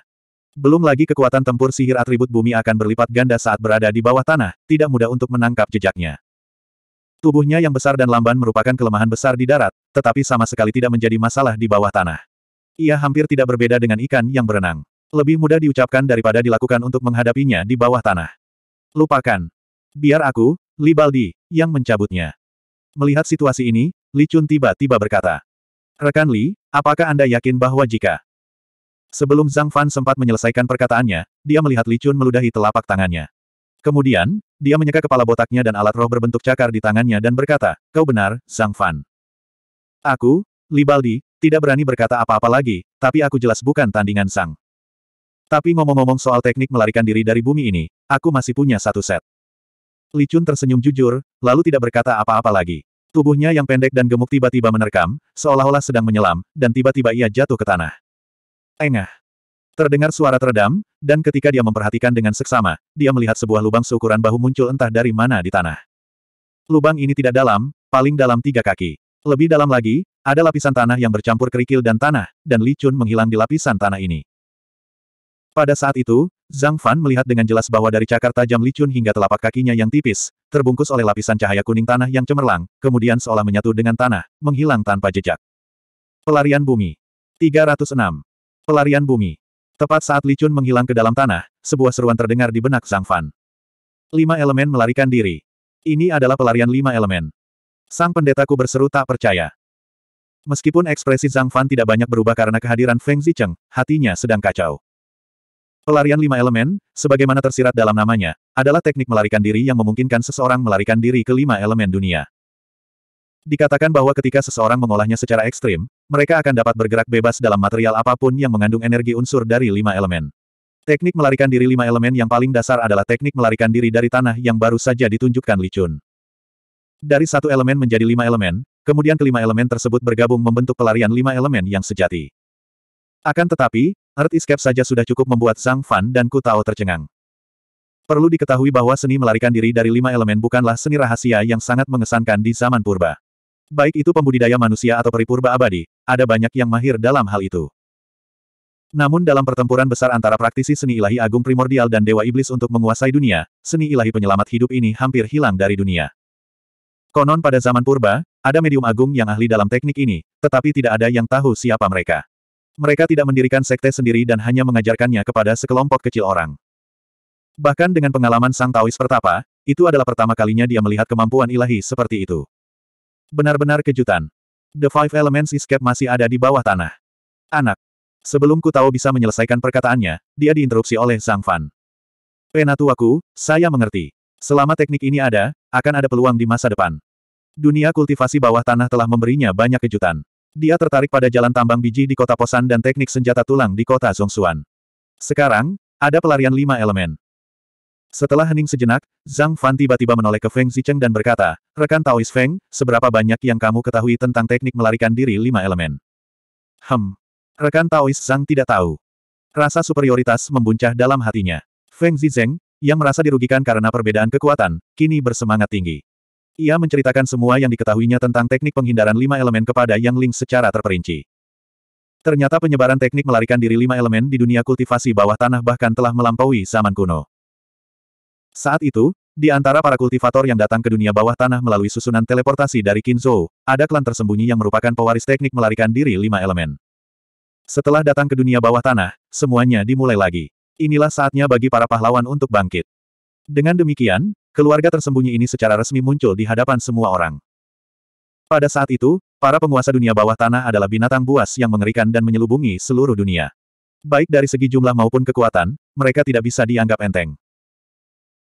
Belum lagi kekuatan tempur sihir atribut bumi akan berlipat ganda saat berada di bawah tanah, tidak mudah untuk menangkap jejaknya. Tubuhnya yang besar dan lamban merupakan kelemahan besar di darat, tetapi sama sekali tidak menjadi masalah di bawah tanah. Ia hampir tidak berbeda dengan ikan yang berenang. Lebih mudah diucapkan daripada dilakukan untuk menghadapinya di bawah tanah. Lupakan. Biar aku, Li Baldi, yang mencabutnya. Melihat situasi ini, Li Chun tiba-tiba berkata. Rekan Li, apakah Anda yakin bahwa jika Sebelum Zhang Fan sempat menyelesaikan perkataannya, dia melihat Li Chun meludahi telapak tangannya. Kemudian, dia menyeka kepala botaknya dan alat roh berbentuk cakar di tangannya dan berkata, Kau benar, Zhang Fan. Aku, Li Baldi, tidak berani berkata apa-apa lagi, tapi aku jelas bukan tandingan Sang. Tapi ngomong-ngomong soal teknik melarikan diri dari bumi ini, aku masih punya satu set. Li Chun tersenyum jujur, lalu tidak berkata apa-apa lagi. Tubuhnya yang pendek dan gemuk tiba-tiba menerkam, seolah-olah sedang menyelam, dan tiba-tiba ia jatuh ke tanah. Engah. Terdengar suara teredam, dan ketika dia memperhatikan dengan seksama, dia melihat sebuah lubang seukuran bahu muncul entah dari mana di tanah. Lubang ini tidak dalam, paling dalam tiga kaki. Lebih dalam lagi, ada lapisan tanah yang bercampur kerikil dan tanah, dan Li Chun menghilang di lapisan tanah ini. Pada saat itu, Zhang Fan melihat dengan jelas bahwa dari cakar tajam Li Chun hingga telapak kakinya yang tipis, terbungkus oleh lapisan cahaya kuning tanah yang cemerlang, kemudian seolah menyatu dengan tanah, menghilang tanpa jejak. Pelarian Bumi. 306. Pelarian bumi. Tepat saat Li Chun menghilang ke dalam tanah, sebuah seruan terdengar di benak Zhang Fan. Lima elemen melarikan diri. Ini adalah pelarian lima elemen. Sang pendetaku berseru tak percaya. Meskipun ekspresi Zhang Fan tidak banyak berubah karena kehadiran Feng Zicheng, hatinya sedang kacau. Pelarian lima elemen, sebagaimana tersirat dalam namanya, adalah teknik melarikan diri yang memungkinkan seseorang melarikan diri ke lima elemen dunia. Dikatakan bahwa ketika seseorang mengolahnya secara ekstrim, mereka akan dapat bergerak bebas dalam material apapun yang mengandung energi unsur dari lima elemen. Teknik melarikan diri lima elemen yang paling dasar adalah teknik melarikan diri dari tanah yang baru saja ditunjukkan Li Dari satu elemen menjadi lima elemen, kemudian kelima elemen tersebut bergabung membentuk pelarian lima elemen yang sejati. Akan tetapi, Earth Escape saja sudah cukup membuat Zhang Fan dan Ku Tao tercengang. Perlu diketahui bahwa seni melarikan diri dari lima elemen bukanlah seni rahasia yang sangat mengesankan di zaman purba. Baik itu pembudidaya manusia atau peripurba abadi, ada banyak yang mahir dalam hal itu. Namun dalam pertempuran besar antara praktisi seni ilahi agung primordial dan dewa iblis untuk menguasai dunia, seni ilahi penyelamat hidup ini hampir hilang dari dunia. Konon pada zaman purba, ada medium agung yang ahli dalam teknik ini, tetapi tidak ada yang tahu siapa mereka. Mereka tidak mendirikan sekte sendiri dan hanya mengajarkannya kepada sekelompok kecil orang. Bahkan dengan pengalaman Sang Taois Pertapa, itu adalah pertama kalinya dia melihat kemampuan ilahi seperti itu. Benar-benar kejutan. The Five Elements Escape masih ada di bawah tanah. Anak. Sebelum ku tahu bisa menyelesaikan perkataannya, dia diinterupsi oleh Sang Fan. Penatuaku, saya mengerti. Selama teknik ini ada, akan ada peluang di masa depan. Dunia kultivasi bawah tanah telah memberinya banyak kejutan. Dia tertarik pada jalan tambang biji di kota Posan dan teknik senjata tulang di kota Zhongxuan. Sekarang, ada pelarian lima elemen. Setelah hening sejenak, Zhang Fan tiba-tiba menoleh ke Feng Zicheng dan berkata, Rekan Taois Feng, seberapa banyak yang kamu ketahui tentang teknik melarikan diri lima elemen? Hem. Rekan Taois Zhang tidak tahu. Rasa superioritas membuncah dalam hatinya. Feng Zizeng, yang merasa dirugikan karena perbedaan kekuatan, kini bersemangat tinggi. Ia menceritakan semua yang diketahuinya tentang teknik penghindaran lima elemen kepada Yang Ling secara terperinci. Ternyata penyebaran teknik melarikan diri lima elemen di dunia kultivasi bawah tanah bahkan telah melampaui zaman kuno. Saat itu, di antara para kultivator yang datang ke dunia bawah tanah melalui susunan teleportasi dari Kinzo, ada klan tersembunyi yang merupakan pewaris teknik melarikan diri lima elemen. Setelah datang ke dunia bawah tanah, semuanya dimulai lagi. Inilah saatnya bagi para pahlawan untuk bangkit. Dengan demikian, keluarga tersembunyi ini secara resmi muncul di hadapan semua orang. Pada saat itu, para penguasa dunia bawah tanah adalah binatang buas yang mengerikan dan menyelubungi seluruh dunia. Baik dari segi jumlah maupun kekuatan, mereka tidak bisa dianggap enteng.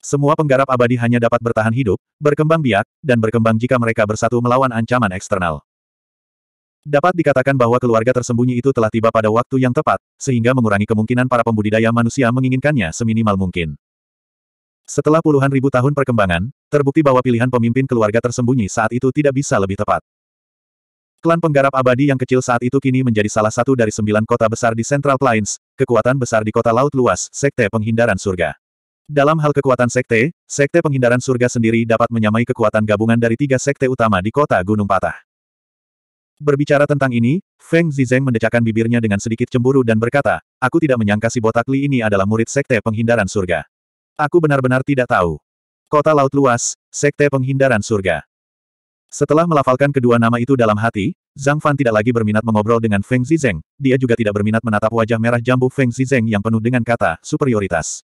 Semua penggarap abadi hanya dapat bertahan hidup, berkembang biak, dan berkembang jika mereka bersatu melawan ancaman eksternal. Dapat dikatakan bahwa keluarga tersembunyi itu telah tiba pada waktu yang tepat, sehingga mengurangi kemungkinan para pembudidaya manusia menginginkannya seminimal mungkin. Setelah puluhan ribu tahun perkembangan, terbukti bahwa pilihan pemimpin keluarga tersembunyi saat itu tidak bisa lebih tepat. Klan penggarap abadi yang kecil saat itu kini menjadi salah satu dari sembilan kota besar di Central Plains, kekuatan besar di kota laut luas, sekte penghindaran surga. Dalam hal kekuatan sekte, sekte penghindaran surga sendiri dapat menyamai kekuatan gabungan dari tiga sekte utama di kota Gunung Patah. Berbicara tentang ini, Feng Zizeng mendecakkan bibirnya dengan sedikit cemburu dan berkata, aku tidak menyangka si botak Li ini adalah murid sekte penghindaran surga. Aku benar-benar tidak tahu. Kota Laut Luas, Sekte Penghindaran Surga. Setelah melafalkan kedua nama itu dalam hati, Zhang Fan tidak lagi berminat mengobrol dengan Feng Zizeng, dia juga tidak berminat menatap wajah merah jambu Feng Zizeng yang penuh dengan kata superioritas.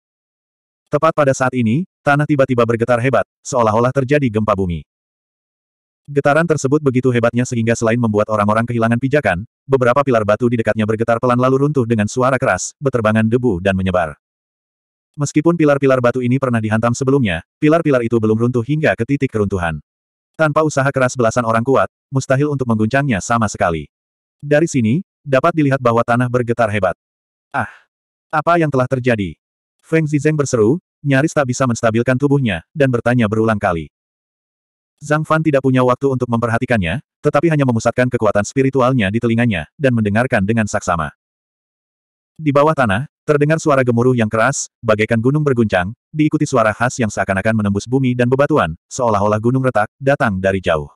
Tepat pada saat ini, tanah tiba-tiba bergetar hebat, seolah-olah terjadi gempa bumi. Getaran tersebut begitu hebatnya sehingga selain membuat orang-orang kehilangan pijakan, beberapa pilar batu di dekatnya bergetar pelan lalu runtuh dengan suara keras, beterbangan debu dan menyebar. Meskipun pilar-pilar batu ini pernah dihantam sebelumnya, pilar-pilar itu belum runtuh hingga ke titik keruntuhan. Tanpa usaha keras belasan orang kuat, mustahil untuk mengguncangnya sama sekali. Dari sini, dapat dilihat bahwa tanah bergetar hebat. Ah! Apa yang telah terjadi? Feng Zizeng berseru, nyaris tak bisa menstabilkan tubuhnya, dan bertanya berulang kali. Zhang Fan tidak punya waktu untuk memperhatikannya, tetapi hanya memusatkan kekuatan spiritualnya di telinganya, dan mendengarkan dengan saksama. Di bawah tanah, terdengar suara gemuruh yang keras, bagaikan gunung berguncang, diikuti suara khas yang seakan-akan menembus bumi dan bebatuan, seolah-olah gunung retak, datang dari jauh.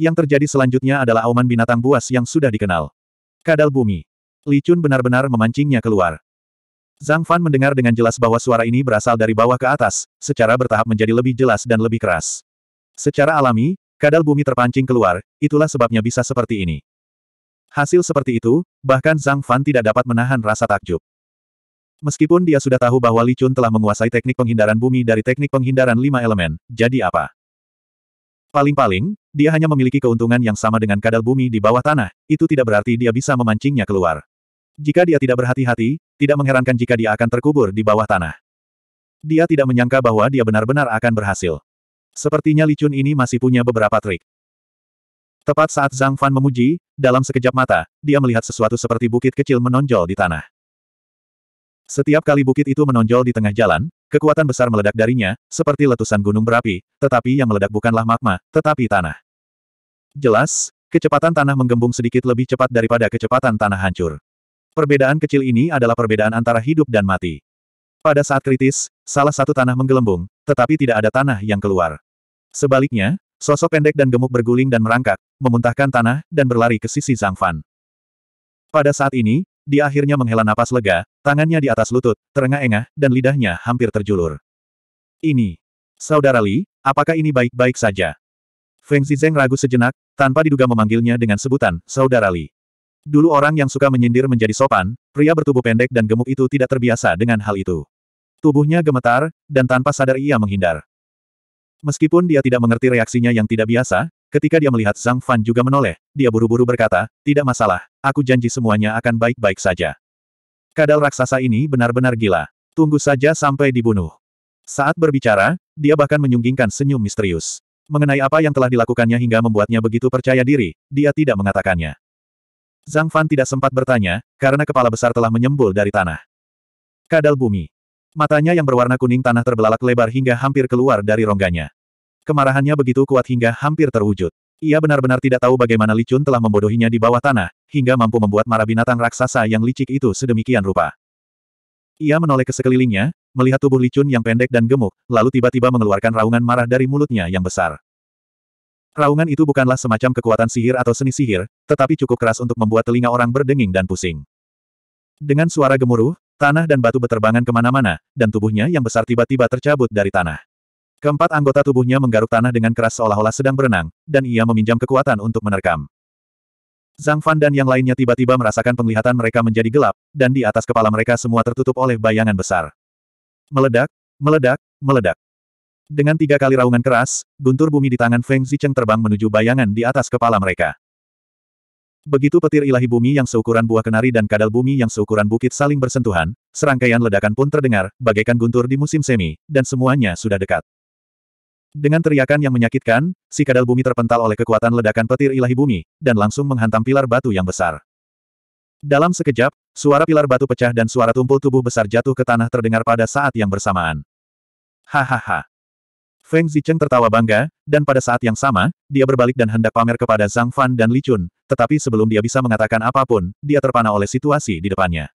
Yang terjadi selanjutnya adalah auman binatang buas yang sudah dikenal. Kadal bumi. Li Chun benar-benar memancingnya keluar. Zhang Fan mendengar dengan jelas bahwa suara ini berasal dari bawah ke atas, secara bertahap menjadi lebih jelas dan lebih keras. Secara alami, kadal bumi terpancing keluar, itulah sebabnya bisa seperti ini. Hasil seperti itu, bahkan Zhang Fan tidak dapat menahan rasa takjub. Meskipun dia sudah tahu bahwa Li Chun telah menguasai teknik penghindaran bumi dari teknik penghindaran lima elemen, jadi apa? Paling-paling, dia hanya memiliki keuntungan yang sama dengan kadal bumi di bawah tanah, itu tidak berarti dia bisa memancingnya keluar. Jika dia tidak berhati-hati, tidak mengherankan jika dia akan terkubur di bawah tanah. Dia tidak menyangka bahwa dia benar-benar akan berhasil. Sepertinya Li Chun ini masih punya beberapa trik. Tepat saat Zhang Fan memuji, dalam sekejap mata, dia melihat sesuatu seperti bukit kecil menonjol di tanah. Setiap kali bukit itu menonjol di tengah jalan, kekuatan besar meledak darinya, seperti letusan gunung berapi, tetapi yang meledak bukanlah magma, tetapi tanah. Jelas, kecepatan tanah menggembung sedikit lebih cepat daripada kecepatan tanah hancur. Perbedaan kecil ini adalah perbedaan antara hidup dan mati. Pada saat kritis, salah satu tanah menggelembung, tetapi tidak ada tanah yang keluar. Sebaliknya, sosok pendek dan gemuk berguling dan merangkak, memuntahkan tanah, dan berlari ke sisi Zhang Fan. Pada saat ini, dia akhirnya menghela napas lega, tangannya di atas lutut, terengah-engah, dan lidahnya hampir terjulur. Ini. Saudara Li, apakah ini baik-baik saja? Feng Zizeng ragu sejenak, tanpa diduga memanggilnya dengan sebutan, Saudara Li. Dulu orang yang suka menyindir menjadi sopan, pria bertubuh pendek dan gemuk itu tidak terbiasa dengan hal itu. Tubuhnya gemetar, dan tanpa sadar ia menghindar. Meskipun dia tidak mengerti reaksinya yang tidak biasa, ketika dia melihat Zhang Fan juga menoleh, dia buru-buru berkata, tidak masalah, aku janji semuanya akan baik-baik saja. Kadal raksasa ini benar-benar gila. Tunggu saja sampai dibunuh. Saat berbicara, dia bahkan menyunggingkan senyum misterius. Mengenai apa yang telah dilakukannya hingga membuatnya begitu percaya diri, dia tidak mengatakannya. Zhang Fan tidak sempat bertanya, karena kepala besar telah menyembul dari tanah. Kadal bumi. Matanya yang berwarna kuning tanah terbelalak lebar hingga hampir keluar dari rongganya. Kemarahannya begitu kuat hingga hampir terwujud. Ia benar-benar tidak tahu bagaimana Li Chun telah membodohinya di bawah tanah, hingga mampu membuat mara binatang raksasa yang licik itu sedemikian rupa. Ia menoleh ke sekelilingnya, melihat tubuh Li Chun yang pendek dan gemuk, lalu tiba-tiba mengeluarkan raungan marah dari mulutnya yang besar. Raungan itu bukanlah semacam kekuatan sihir atau seni sihir, tetapi cukup keras untuk membuat telinga orang berdenging dan pusing. Dengan suara gemuruh, tanah dan batu beterbangan kemana-mana, dan tubuhnya yang besar tiba-tiba tercabut dari tanah. Keempat anggota tubuhnya menggaruk tanah dengan keras seolah-olah sedang berenang, dan ia meminjam kekuatan untuk menerkam. Zhang Fan dan yang lainnya tiba-tiba merasakan penglihatan mereka menjadi gelap, dan di atas kepala mereka semua tertutup oleh bayangan besar. Meledak, meledak, meledak. Dengan tiga kali raungan keras, guntur bumi di tangan Feng Zicheng terbang menuju bayangan di atas kepala mereka. Begitu petir ilahi bumi yang seukuran buah kenari dan kadal bumi yang seukuran bukit saling bersentuhan, serangkaian ledakan pun terdengar, bagaikan guntur di musim semi, dan semuanya sudah dekat. Dengan teriakan yang menyakitkan, si kadal bumi terpental oleh kekuatan ledakan petir ilahi bumi, dan langsung menghantam pilar batu yang besar. Dalam sekejap, suara pilar batu pecah dan suara tumpul tubuh besar jatuh ke tanah terdengar pada saat yang bersamaan. Hahaha. Feng Zichen tertawa bangga, dan pada saat yang sama, dia berbalik dan hendak pamer kepada Zhang Fan dan Li Chun, tetapi sebelum dia bisa mengatakan apapun, dia terpana oleh situasi di depannya.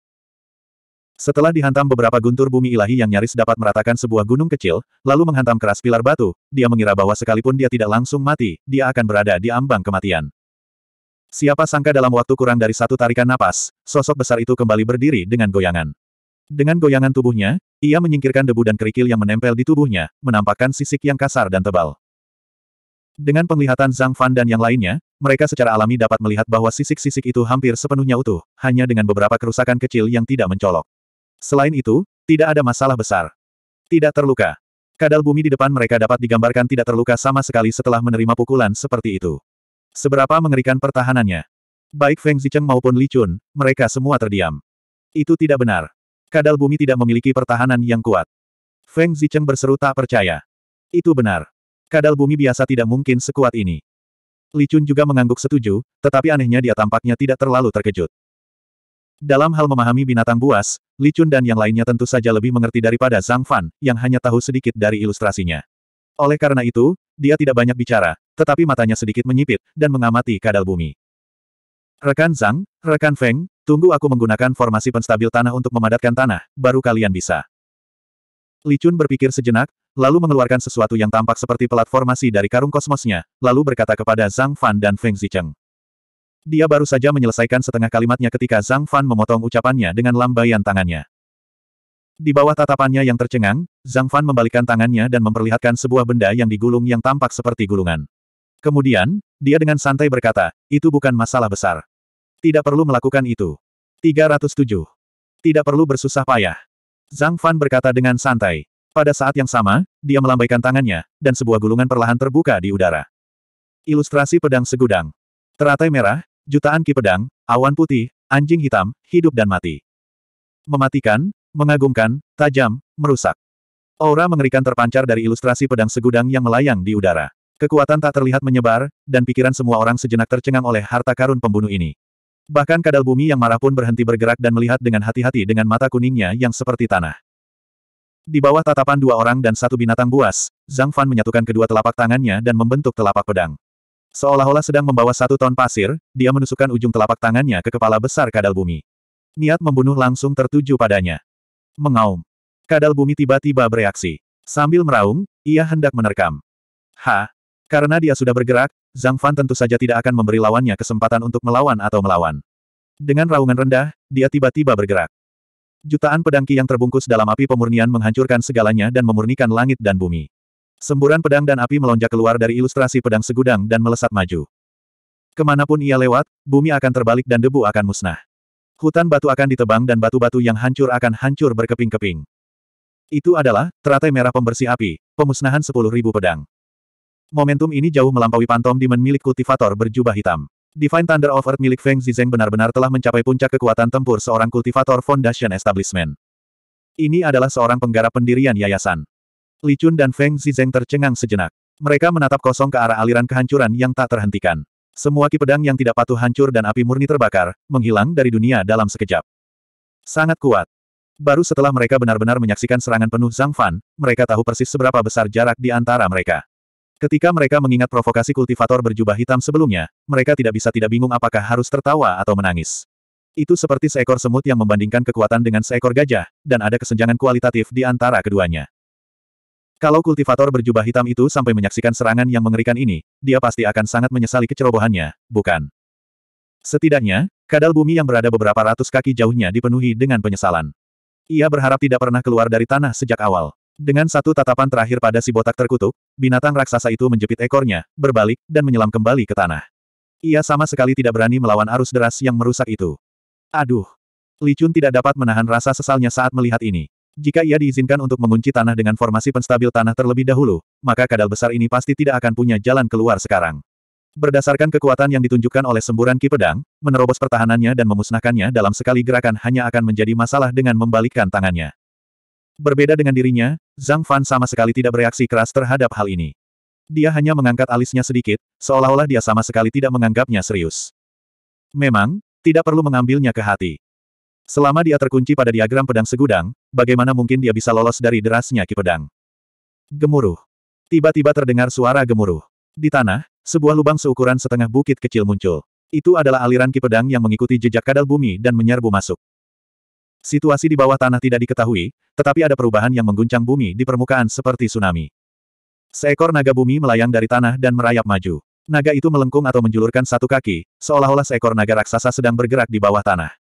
Setelah dihantam beberapa guntur bumi ilahi yang nyaris dapat meratakan sebuah gunung kecil, lalu menghantam keras pilar batu, dia mengira bahwa sekalipun dia tidak langsung mati, dia akan berada di ambang kematian. Siapa sangka dalam waktu kurang dari satu tarikan napas, sosok besar itu kembali berdiri dengan goyangan. Dengan goyangan tubuhnya, ia menyingkirkan debu dan kerikil yang menempel di tubuhnya, menampakkan sisik yang kasar dan tebal. Dengan penglihatan Zhang Fan dan yang lainnya, mereka secara alami dapat melihat bahwa sisik-sisik itu hampir sepenuhnya utuh, hanya dengan beberapa kerusakan kecil yang tidak mencolok. Selain itu, tidak ada masalah besar. Tidak terluka. Kadal bumi di depan mereka dapat digambarkan tidak terluka sama sekali setelah menerima pukulan seperti itu. Seberapa mengerikan pertahanannya. Baik Feng Zicheng maupun Li Chun, mereka semua terdiam. Itu tidak benar. Kadal bumi tidak memiliki pertahanan yang kuat. Feng Zicheng berseru tak percaya. Itu benar. Kadal bumi biasa tidak mungkin sekuat ini. Li Chun juga mengangguk setuju, tetapi anehnya dia tampaknya tidak terlalu terkejut. Dalam hal memahami binatang buas, Li Chun dan yang lainnya tentu saja lebih mengerti daripada Zhang Fan, yang hanya tahu sedikit dari ilustrasinya. Oleh karena itu, dia tidak banyak bicara, tetapi matanya sedikit menyipit, dan mengamati kadal bumi. Rekan Zhang, rekan Feng, Tunggu aku menggunakan formasi penstabil tanah untuk memadatkan tanah, baru kalian bisa. Li Chun berpikir sejenak, lalu mengeluarkan sesuatu yang tampak seperti pelat formasi dari karung kosmosnya, lalu berkata kepada Zhang Fan dan Feng Zicheng. Dia baru saja menyelesaikan setengah kalimatnya ketika Zhang Fan memotong ucapannya dengan lambaian tangannya. Di bawah tatapannya yang tercengang, Zhang Fan membalikkan tangannya dan memperlihatkan sebuah benda yang digulung yang tampak seperti gulungan. Kemudian, dia dengan santai berkata, itu bukan masalah besar. Tidak perlu melakukan itu. 307. Tidak perlu bersusah payah. Zhang Fan berkata dengan santai. Pada saat yang sama, dia melambaikan tangannya, dan sebuah gulungan perlahan terbuka di udara. Ilustrasi pedang segudang. Teratai merah, jutaan ki pedang, awan putih, anjing hitam, hidup dan mati. Mematikan, mengagumkan, tajam, merusak. Aura mengerikan terpancar dari ilustrasi pedang segudang yang melayang di udara. Kekuatan tak terlihat menyebar, dan pikiran semua orang sejenak tercengang oleh harta karun pembunuh ini. Bahkan kadal bumi yang marah pun berhenti bergerak dan melihat dengan hati-hati dengan mata kuningnya yang seperti tanah. Di bawah tatapan dua orang dan satu binatang buas, Zhang Fan menyatukan kedua telapak tangannya dan membentuk telapak pedang. Seolah-olah sedang membawa satu ton pasir, dia menusukkan ujung telapak tangannya ke kepala besar kadal bumi. Niat membunuh langsung tertuju padanya. Mengaum. Kadal bumi tiba-tiba bereaksi. Sambil meraung, ia hendak menerkam. Ha, karena dia sudah bergerak, Zhang Fan tentu saja tidak akan memberi lawannya kesempatan untuk melawan atau melawan. Dengan raungan rendah, dia tiba-tiba bergerak. Jutaan pedang ki yang terbungkus dalam api pemurnian menghancurkan segalanya dan memurnikan langit dan bumi. Semburan pedang dan api melonjak keluar dari ilustrasi pedang segudang dan melesat maju. Kemanapun ia lewat, bumi akan terbalik dan debu akan musnah. Hutan batu akan ditebang dan batu-batu yang hancur akan hancur berkeping-keping. Itu adalah, teratai merah pembersih api, pemusnahan sepuluh ribu pedang. Momentum ini jauh melampaui pantom demon milik kultivator berjubah hitam. Divine Thunder of Earth milik Feng Zizeng benar-benar telah mencapai puncak kekuatan tempur seorang kultivator Foundation Establishment. Ini adalah seorang penggarap pendirian yayasan. Li Chun dan Feng Zizeng tercengang sejenak. Mereka menatap kosong ke arah aliran kehancuran yang tak terhentikan. Semua ki yang tidak patuh hancur dan api murni terbakar, menghilang dari dunia dalam sekejap. Sangat kuat. Baru setelah mereka benar-benar menyaksikan serangan penuh Zhang Fan, mereka tahu persis seberapa besar jarak di antara mereka. Ketika mereka mengingat provokasi kultivator berjubah hitam sebelumnya, mereka tidak bisa tidak bingung apakah harus tertawa atau menangis. Itu seperti seekor semut yang membandingkan kekuatan dengan seekor gajah, dan ada kesenjangan kualitatif di antara keduanya. Kalau kultivator berjubah hitam itu sampai menyaksikan serangan yang mengerikan ini, dia pasti akan sangat menyesali kecerobohannya, bukan? Setidaknya, kadal bumi yang berada beberapa ratus kaki jauhnya dipenuhi dengan penyesalan. Ia berharap tidak pernah keluar dari tanah sejak awal. Dengan satu tatapan terakhir pada si botak terkutuk, binatang raksasa itu menjepit ekornya, berbalik, dan menyelam kembali ke tanah. Ia sama sekali tidak berani melawan arus deras yang merusak itu. Aduh! Li Chun tidak dapat menahan rasa sesalnya saat melihat ini. Jika ia diizinkan untuk mengunci tanah dengan formasi penstabil tanah terlebih dahulu, maka kadal besar ini pasti tidak akan punya jalan keluar sekarang. Berdasarkan kekuatan yang ditunjukkan oleh semburan Ki Pedang, menerobos pertahanannya dan memusnahkannya dalam sekali gerakan hanya akan menjadi masalah dengan membalikkan tangannya. Berbeda dengan dirinya, Zhang Fan sama sekali tidak bereaksi keras terhadap hal ini. Dia hanya mengangkat alisnya sedikit, seolah-olah dia sama sekali tidak menganggapnya serius. Memang, tidak perlu mengambilnya ke hati. Selama dia terkunci pada diagram pedang segudang, bagaimana mungkin dia bisa lolos dari derasnya ki pedang? Gemuruh. Tiba-tiba terdengar suara gemuruh. Di tanah, sebuah lubang seukuran setengah bukit kecil muncul. Itu adalah aliran ki pedang yang mengikuti jejak kadal bumi dan menyerbu masuk. Situasi di bawah tanah tidak diketahui, tetapi ada perubahan yang mengguncang bumi di permukaan seperti tsunami. Seekor naga bumi melayang dari tanah dan merayap maju. Naga itu melengkung atau menjulurkan satu kaki, seolah-olah seekor naga raksasa sedang bergerak di bawah tanah.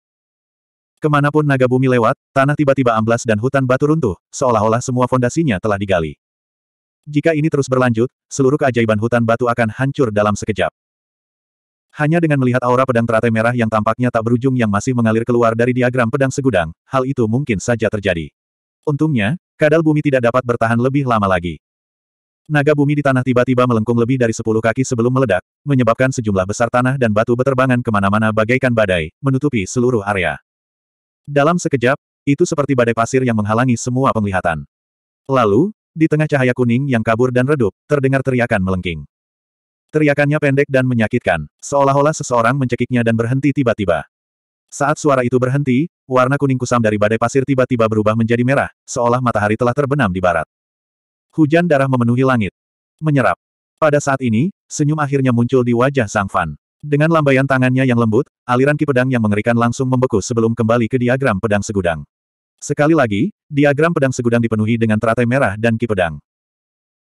Kemanapun naga bumi lewat, tanah tiba-tiba amblas dan hutan batu runtuh, seolah-olah semua fondasinya telah digali. Jika ini terus berlanjut, seluruh keajaiban hutan batu akan hancur dalam sekejap. Hanya dengan melihat aura pedang teratai merah yang tampaknya tak berujung yang masih mengalir keluar dari diagram pedang segudang, hal itu mungkin saja terjadi. Untungnya, kadal bumi tidak dapat bertahan lebih lama lagi. Naga bumi di tanah tiba-tiba melengkung lebih dari sepuluh kaki sebelum meledak, menyebabkan sejumlah besar tanah dan batu beterbangan kemana-mana bagaikan badai, menutupi seluruh area. Dalam sekejap, itu seperti badai pasir yang menghalangi semua penglihatan. Lalu, di tengah cahaya kuning yang kabur dan redup, terdengar teriakan melengking. Teriakannya pendek dan menyakitkan, seolah-olah seseorang mencekiknya dan berhenti tiba-tiba. Saat suara itu berhenti, warna kuning kusam dari badai pasir tiba-tiba berubah menjadi merah, seolah matahari telah terbenam di barat. Hujan darah memenuhi langit. Menyerap. Pada saat ini, senyum akhirnya muncul di wajah Sang Fan. Dengan lambaian tangannya yang lembut, aliran ki pedang yang mengerikan langsung membeku sebelum kembali ke diagram pedang segudang. Sekali lagi, diagram pedang segudang dipenuhi dengan teratai merah dan ki pedang.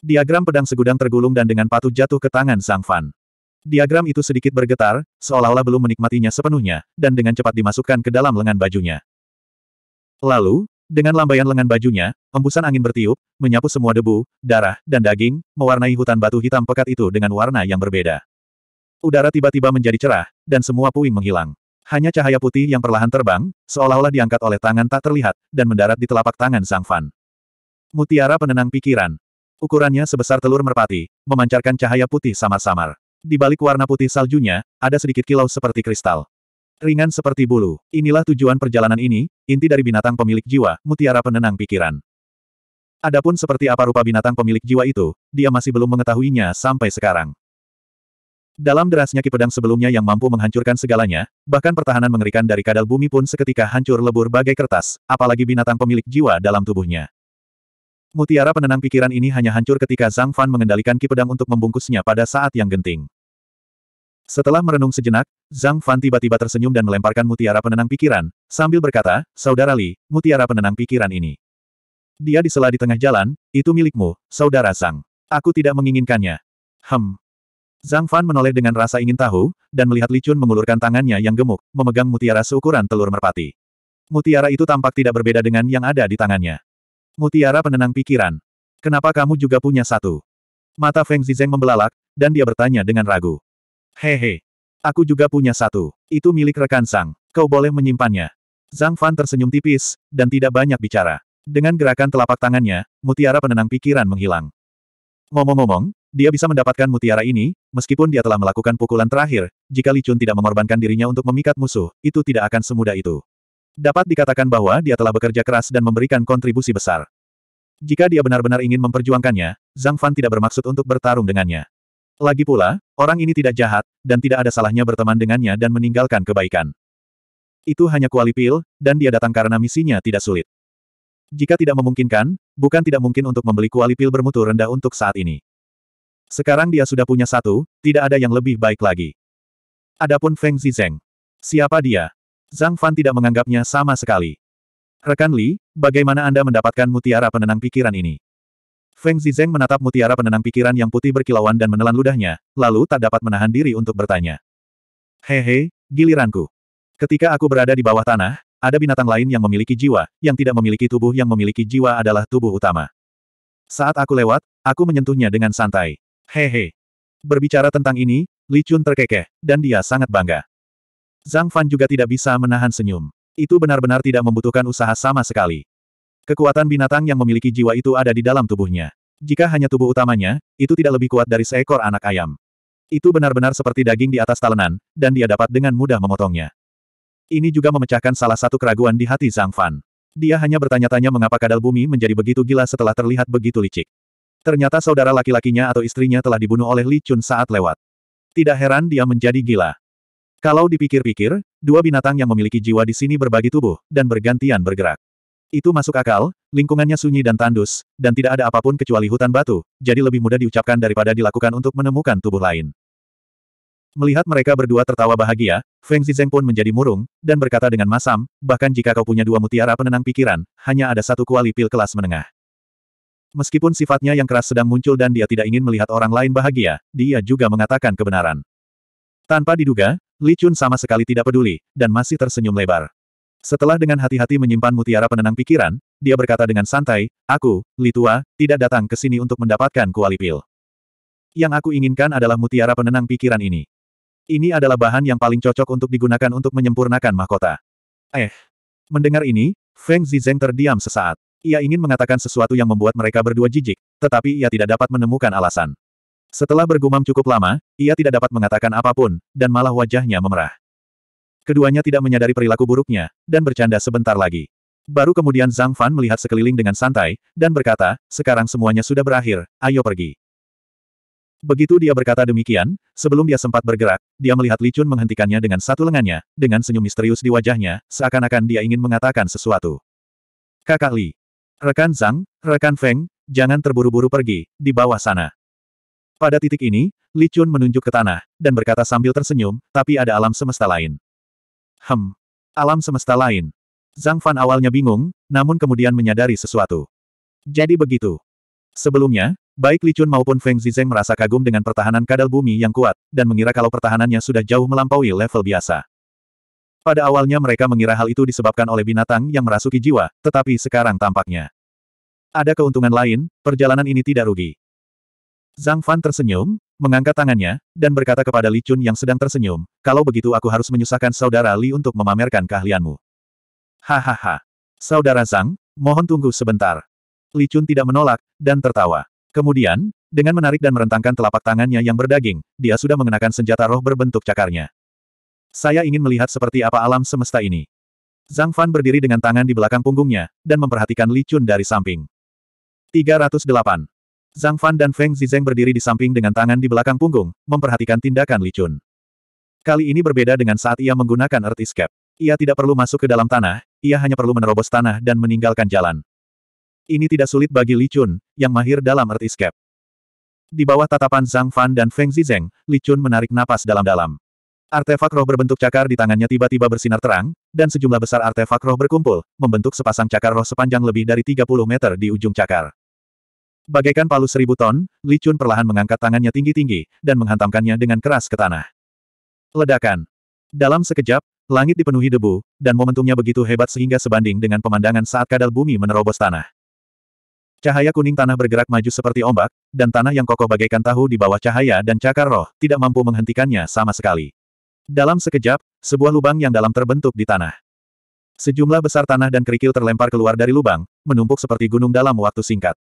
Diagram pedang segudang tergulung dan dengan patuh jatuh ke tangan Sang Fan. Diagram itu sedikit bergetar, seolah-olah belum menikmatinya sepenuhnya, dan dengan cepat dimasukkan ke dalam lengan bajunya. Lalu, dengan lambaian lengan bajunya, embusan angin bertiup, menyapu semua debu, darah, dan daging, mewarnai hutan batu hitam pekat itu dengan warna yang berbeda. Udara tiba-tiba menjadi cerah, dan semua puing menghilang. Hanya cahaya putih yang perlahan terbang, seolah-olah diangkat oleh tangan tak terlihat, dan mendarat di telapak tangan Sang Fan. Mutiara penenang pikiran, Ukurannya sebesar telur merpati, memancarkan cahaya putih samar-samar. Di balik warna putih saljunya, ada sedikit kilau seperti kristal. Ringan seperti bulu. Inilah tujuan perjalanan ini, inti dari binatang pemilik jiwa, mutiara penenang pikiran. Adapun seperti apa rupa binatang pemilik jiwa itu, dia masih belum mengetahuinya sampai sekarang. Dalam derasnya kipedang sebelumnya yang mampu menghancurkan segalanya, bahkan pertahanan mengerikan dari kadal bumi pun seketika hancur lebur bagai kertas, apalagi binatang pemilik jiwa dalam tubuhnya. Mutiara penenang pikiran ini hanya hancur ketika Zhang Fan mengendalikan ki pedang untuk membungkusnya pada saat yang genting. Setelah merenung sejenak, Zhang Fan tiba-tiba tersenyum dan melemparkan mutiara penenang pikiran, sambil berkata, Saudara Li, mutiara penenang pikiran ini. Dia disela di tengah jalan, itu milikmu, Saudara Zhang. Aku tidak menginginkannya. Hem. Zhang Fan menoleh dengan rasa ingin tahu, dan melihat Li Chun mengulurkan tangannya yang gemuk, memegang mutiara seukuran telur merpati. Mutiara itu tampak tidak berbeda dengan yang ada di tangannya. Mutiara penenang pikiran. Kenapa kamu juga punya satu? Mata Feng Zizeng membelalak, dan dia bertanya dengan ragu. Hehe. Aku juga punya satu. Itu milik rekan Sang. Kau boleh menyimpannya. Zhang Fan tersenyum tipis, dan tidak banyak bicara. Dengan gerakan telapak tangannya, mutiara penenang pikiran menghilang. Ngomong-ngomong, dia bisa mendapatkan mutiara ini, meskipun dia telah melakukan pukulan terakhir, jika Li Chun tidak mengorbankan dirinya untuk memikat musuh, itu tidak akan semudah itu. Dapat dikatakan bahwa dia telah bekerja keras dan memberikan kontribusi besar. Jika dia benar-benar ingin memperjuangkannya, Zhang Fan tidak bermaksud untuk bertarung dengannya. Lagi pula, orang ini tidak jahat, dan tidak ada salahnya berteman dengannya dan meninggalkan kebaikan. Itu hanya kuali pil, dan dia datang karena misinya tidak sulit. Jika tidak memungkinkan, bukan tidak mungkin untuk membeli kuali pil bermutu rendah untuk saat ini. Sekarang dia sudah punya satu, tidak ada yang lebih baik lagi. Adapun Feng Zizeng. Siapa dia? Zhang Fan tidak menganggapnya sama sekali. Rekan Li, bagaimana Anda mendapatkan mutiara penenang pikiran ini? Feng Zizeng menatap mutiara penenang pikiran yang putih berkilauan dan menelan ludahnya, lalu tak dapat menahan diri untuk bertanya. Hehe, giliranku. Ketika aku berada di bawah tanah, ada binatang lain yang memiliki jiwa, yang tidak memiliki tubuh yang memiliki jiwa adalah tubuh utama. Saat aku lewat, aku menyentuhnya dengan santai. Hehe. Berbicara tentang ini, Li terkekeh, dan dia sangat bangga. Zhang Fan juga tidak bisa menahan senyum. Itu benar-benar tidak membutuhkan usaha sama sekali. Kekuatan binatang yang memiliki jiwa itu ada di dalam tubuhnya. Jika hanya tubuh utamanya, itu tidak lebih kuat dari seekor anak ayam. Itu benar-benar seperti daging di atas talenan, dan dia dapat dengan mudah memotongnya. Ini juga memecahkan salah satu keraguan di hati Zhang Fan. Dia hanya bertanya-tanya mengapa kadal bumi menjadi begitu gila setelah terlihat begitu licik. Ternyata saudara laki-lakinya atau istrinya telah dibunuh oleh Li Chun saat lewat. Tidak heran dia menjadi gila. Kalau dipikir-pikir, dua binatang yang memiliki jiwa di sini berbagi tubuh, dan bergantian bergerak. Itu masuk akal, lingkungannya sunyi dan tandus, dan tidak ada apapun kecuali hutan batu, jadi lebih mudah diucapkan daripada dilakukan untuk menemukan tubuh lain. Melihat mereka berdua tertawa bahagia, Feng Zizeng pun menjadi murung, dan berkata dengan masam, bahkan jika kau punya dua mutiara penenang pikiran, hanya ada satu kuali pil kelas menengah. Meskipun sifatnya yang keras sedang muncul dan dia tidak ingin melihat orang lain bahagia, dia juga mengatakan kebenaran. Tanpa diduga, Li Chun sama sekali tidak peduli, dan masih tersenyum lebar. Setelah dengan hati-hati menyimpan mutiara penenang pikiran, dia berkata dengan santai, Aku, Li Tua, tidak datang ke sini untuk mendapatkan kuali pil. Yang aku inginkan adalah mutiara penenang pikiran ini. Ini adalah bahan yang paling cocok untuk digunakan untuk menyempurnakan mahkota. Eh. Mendengar ini, Feng Zizeng terdiam sesaat. Ia ingin mengatakan sesuatu yang membuat mereka berdua jijik, tetapi ia tidak dapat menemukan alasan. Setelah bergumam cukup lama, ia tidak dapat mengatakan apapun, dan malah wajahnya memerah. Keduanya tidak menyadari perilaku buruknya, dan bercanda sebentar lagi. Baru kemudian Zhang Fan melihat sekeliling dengan santai, dan berkata, sekarang semuanya sudah berakhir, ayo pergi. Begitu dia berkata demikian, sebelum dia sempat bergerak, dia melihat Li Chun menghentikannya dengan satu lengannya, dengan senyum misterius di wajahnya, seakan-akan dia ingin mengatakan sesuatu. Kakak Li. Rekan Zhang, rekan Feng, jangan terburu-buru pergi, di bawah sana. Pada titik ini, Li Chun menunjuk ke tanah, dan berkata sambil tersenyum, tapi ada alam semesta lain. Hem. Alam semesta lain. Zhang Fan awalnya bingung, namun kemudian menyadari sesuatu. Jadi begitu. Sebelumnya, baik Li Chun maupun Feng Zizeng merasa kagum dengan pertahanan kadal bumi yang kuat, dan mengira kalau pertahanannya sudah jauh melampaui level biasa. Pada awalnya mereka mengira hal itu disebabkan oleh binatang yang merasuki jiwa, tetapi sekarang tampaknya. Ada keuntungan lain, perjalanan ini tidak rugi. Zhang Fan tersenyum, mengangkat tangannya, dan berkata kepada Li Chun yang sedang tersenyum, kalau begitu aku harus menyusahkan saudara Li untuk memamerkan keahlianmu. Hahaha. Saudara Zhang, mohon tunggu sebentar. Li Chun tidak menolak, dan tertawa. Kemudian, dengan menarik dan merentangkan telapak tangannya yang berdaging, dia sudah mengenakan senjata roh berbentuk cakarnya. Saya ingin melihat seperti apa alam semesta ini. Zhang Fan berdiri dengan tangan di belakang punggungnya, dan memperhatikan Li Chun dari samping. 308. Zhang Fan dan Feng Zizeng berdiri di samping dengan tangan di belakang punggung, memperhatikan tindakan Li Chun. Kali ini berbeda dengan saat ia menggunakan Earth Escape. Ia tidak perlu masuk ke dalam tanah, ia hanya perlu menerobos tanah dan meninggalkan jalan. Ini tidak sulit bagi Li Chun, yang mahir dalam Earth Escape. Di bawah tatapan Zhang Fan dan Feng Zizeng, Li Chun menarik napas dalam-dalam. Artefak roh berbentuk cakar di tangannya tiba-tiba bersinar terang, dan sejumlah besar artefak roh berkumpul, membentuk sepasang cakar roh sepanjang lebih dari 30 meter di ujung cakar. Bagaikan palu seribu ton, Li Chun perlahan mengangkat tangannya tinggi-tinggi, dan menghantamkannya dengan keras ke tanah. Ledakan. Dalam sekejap, langit dipenuhi debu, dan momentumnya begitu hebat sehingga sebanding dengan pemandangan saat kadal bumi menerobos tanah. Cahaya kuning tanah bergerak maju seperti ombak, dan tanah yang kokoh bagaikan tahu di bawah cahaya dan cakar roh, tidak mampu menghentikannya sama sekali. Dalam sekejap, sebuah lubang yang dalam terbentuk di tanah. Sejumlah besar tanah dan kerikil terlempar keluar dari lubang, menumpuk seperti gunung dalam waktu singkat.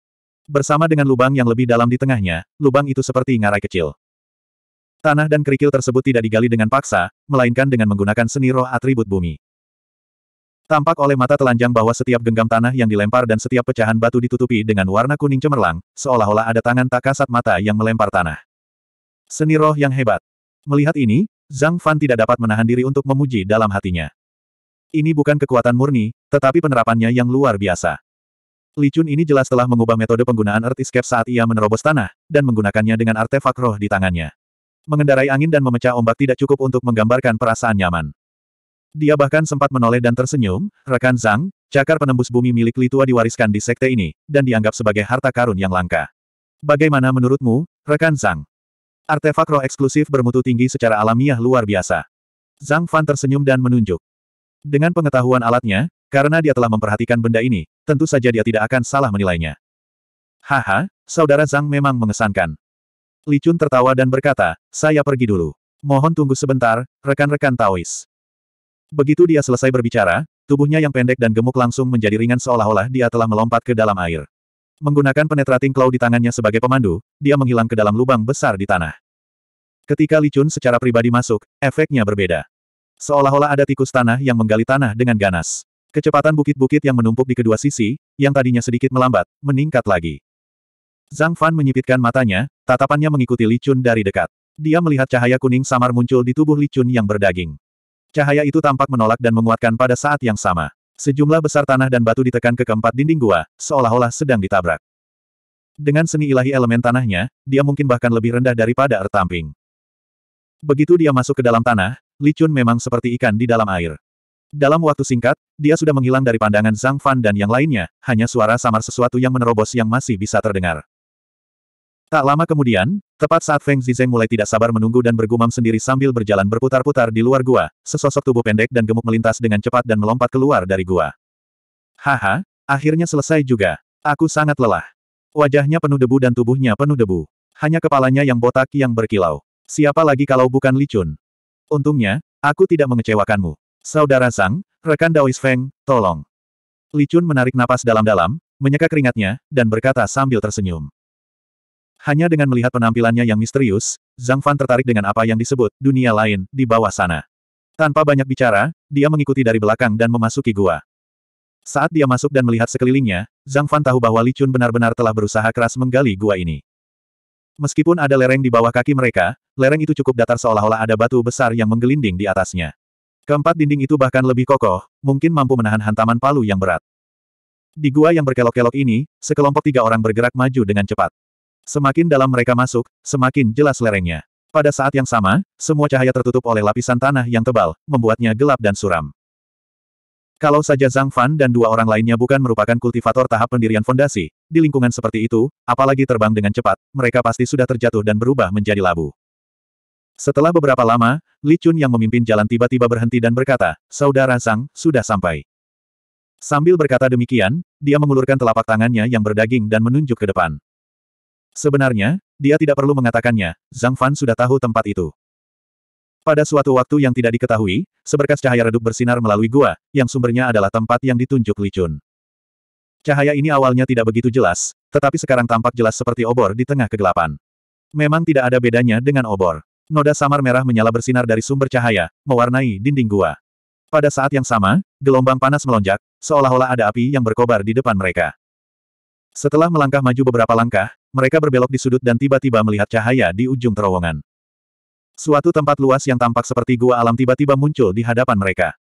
Bersama dengan lubang yang lebih dalam di tengahnya, lubang itu seperti ngarai kecil. Tanah dan kerikil tersebut tidak digali dengan paksa, melainkan dengan menggunakan seni roh atribut bumi. Tampak oleh mata telanjang bahwa setiap genggam tanah yang dilempar dan setiap pecahan batu ditutupi dengan warna kuning cemerlang, seolah-olah ada tangan tak kasat mata yang melempar tanah. Seni roh yang hebat. Melihat ini, Zhang Fan tidak dapat menahan diri untuk memuji dalam hatinya. Ini bukan kekuatan murni, tetapi penerapannya yang luar biasa. Li Chun ini jelas telah mengubah metode penggunaan Earth Escape saat ia menerobos tanah, dan menggunakannya dengan artefak roh di tangannya. Mengendarai angin dan memecah ombak tidak cukup untuk menggambarkan perasaan nyaman. Dia bahkan sempat menoleh dan tersenyum, rekan Zhang, cakar penembus bumi milik Li Tua diwariskan di sekte ini, dan dianggap sebagai harta karun yang langka. Bagaimana menurutmu, rekan Zhang? Artefak roh eksklusif bermutu tinggi secara alamiah luar biasa. Zhang Fan tersenyum dan menunjuk. Dengan pengetahuan alatnya, karena dia telah memperhatikan benda ini, tentu saja dia tidak akan salah menilainya. Haha, saudara Zhang memang mengesankan. Li Chun tertawa dan berkata, saya pergi dulu. Mohon tunggu sebentar, rekan-rekan Taois. Begitu dia selesai berbicara, tubuhnya yang pendek dan gemuk langsung menjadi ringan seolah-olah dia telah melompat ke dalam air. Menggunakan penetrating claw di tangannya sebagai pemandu, dia menghilang ke dalam lubang besar di tanah. Ketika Li Chun secara pribadi masuk, efeknya berbeda. Seolah-olah ada tikus tanah yang menggali tanah dengan ganas. Kecepatan bukit-bukit yang menumpuk di kedua sisi, yang tadinya sedikit melambat, meningkat lagi. Zhang Fan menyipitkan matanya, tatapannya mengikuti Li Chun dari dekat. Dia melihat cahaya kuning samar muncul di tubuh Li Chun yang berdaging. Cahaya itu tampak menolak dan menguatkan pada saat yang sama. Sejumlah besar tanah dan batu ditekan ke keempat dinding gua, seolah-olah sedang ditabrak. Dengan seni ilahi elemen tanahnya, dia mungkin bahkan lebih rendah daripada ertamping. Begitu dia masuk ke dalam tanah, Li Chun memang seperti ikan di dalam air. Dalam waktu singkat, dia sudah menghilang dari pandangan Zhang Fan dan yang lainnya, hanya suara samar sesuatu yang menerobos yang masih bisa terdengar. Tak lama kemudian, tepat saat Feng Zizeng mulai tidak sabar menunggu dan bergumam sendiri sambil berjalan berputar-putar di luar gua, sesosok tubuh pendek dan gemuk melintas dengan cepat dan melompat keluar dari gua. Haha, akhirnya selesai juga. Aku sangat lelah. Wajahnya penuh debu dan tubuhnya penuh debu. Hanya kepalanya yang botak yang berkilau. Siapa lagi kalau bukan Licun? Untungnya, aku tidak mengecewakanmu. Saudara Sang, rekan Daois Feng, tolong. Li Chun menarik napas dalam-dalam, menyeka keringatnya, dan berkata sambil tersenyum. Hanya dengan melihat penampilannya yang misterius, Zhang Fan tertarik dengan apa yang disebut dunia lain di bawah sana. Tanpa banyak bicara, dia mengikuti dari belakang dan memasuki gua. Saat dia masuk dan melihat sekelilingnya, Zhang Fan tahu bahwa Li Chun benar-benar telah berusaha keras menggali gua ini. Meskipun ada lereng di bawah kaki mereka, lereng itu cukup datar seolah-olah ada batu besar yang menggelinding di atasnya. Keempat dinding itu bahkan lebih kokoh, mungkin mampu menahan hantaman palu yang berat. Di gua yang berkelok-kelok ini, sekelompok tiga orang bergerak maju dengan cepat. Semakin dalam mereka masuk, semakin jelas lerengnya. Pada saat yang sama, semua cahaya tertutup oleh lapisan tanah yang tebal, membuatnya gelap dan suram. Kalau saja Zhang Fan dan dua orang lainnya bukan merupakan kultivator tahap pendirian fondasi, di lingkungan seperti itu, apalagi terbang dengan cepat, mereka pasti sudah terjatuh dan berubah menjadi labu. Setelah beberapa lama, Li Chun yang memimpin jalan tiba-tiba berhenti dan berkata, Saudara Sang, sudah sampai. Sambil berkata demikian, dia mengulurkan telapak tangannya yang berdaging dan menunjuk ke depan. Sebenarnya, dia tidak perlu mengatakannya, Zhang Fan sudah tahu tempat itu. Pada suatu waktu yang tidak diketahui, seberkas cahaya redup bersinar melalui gua, yang sumbernya adalah tempat yang ditunjuk Li Chun. Cahaya ini awalnya tidak begitu jelas, tetapi sekarang tampak jelas seperti obor di tengah kegelapan. Memang tidak ada bedanya dengan obor. Noda samar merah menyala bersinar dari sumber cahaya, mewarnai dinding gua. Pada saat yang sama, gelombang panas melonjak, seolah-olah ada api yang berkobar di depan mereka. Setelah melangkah maju beberapa langkah, mereka berbelok di sudut dan tiba-tiba melihat cahaya di ujung terowongan. Suatu tempat luas yang tampak seperti gua alam tiba-tiba muncul di hadapan mereka.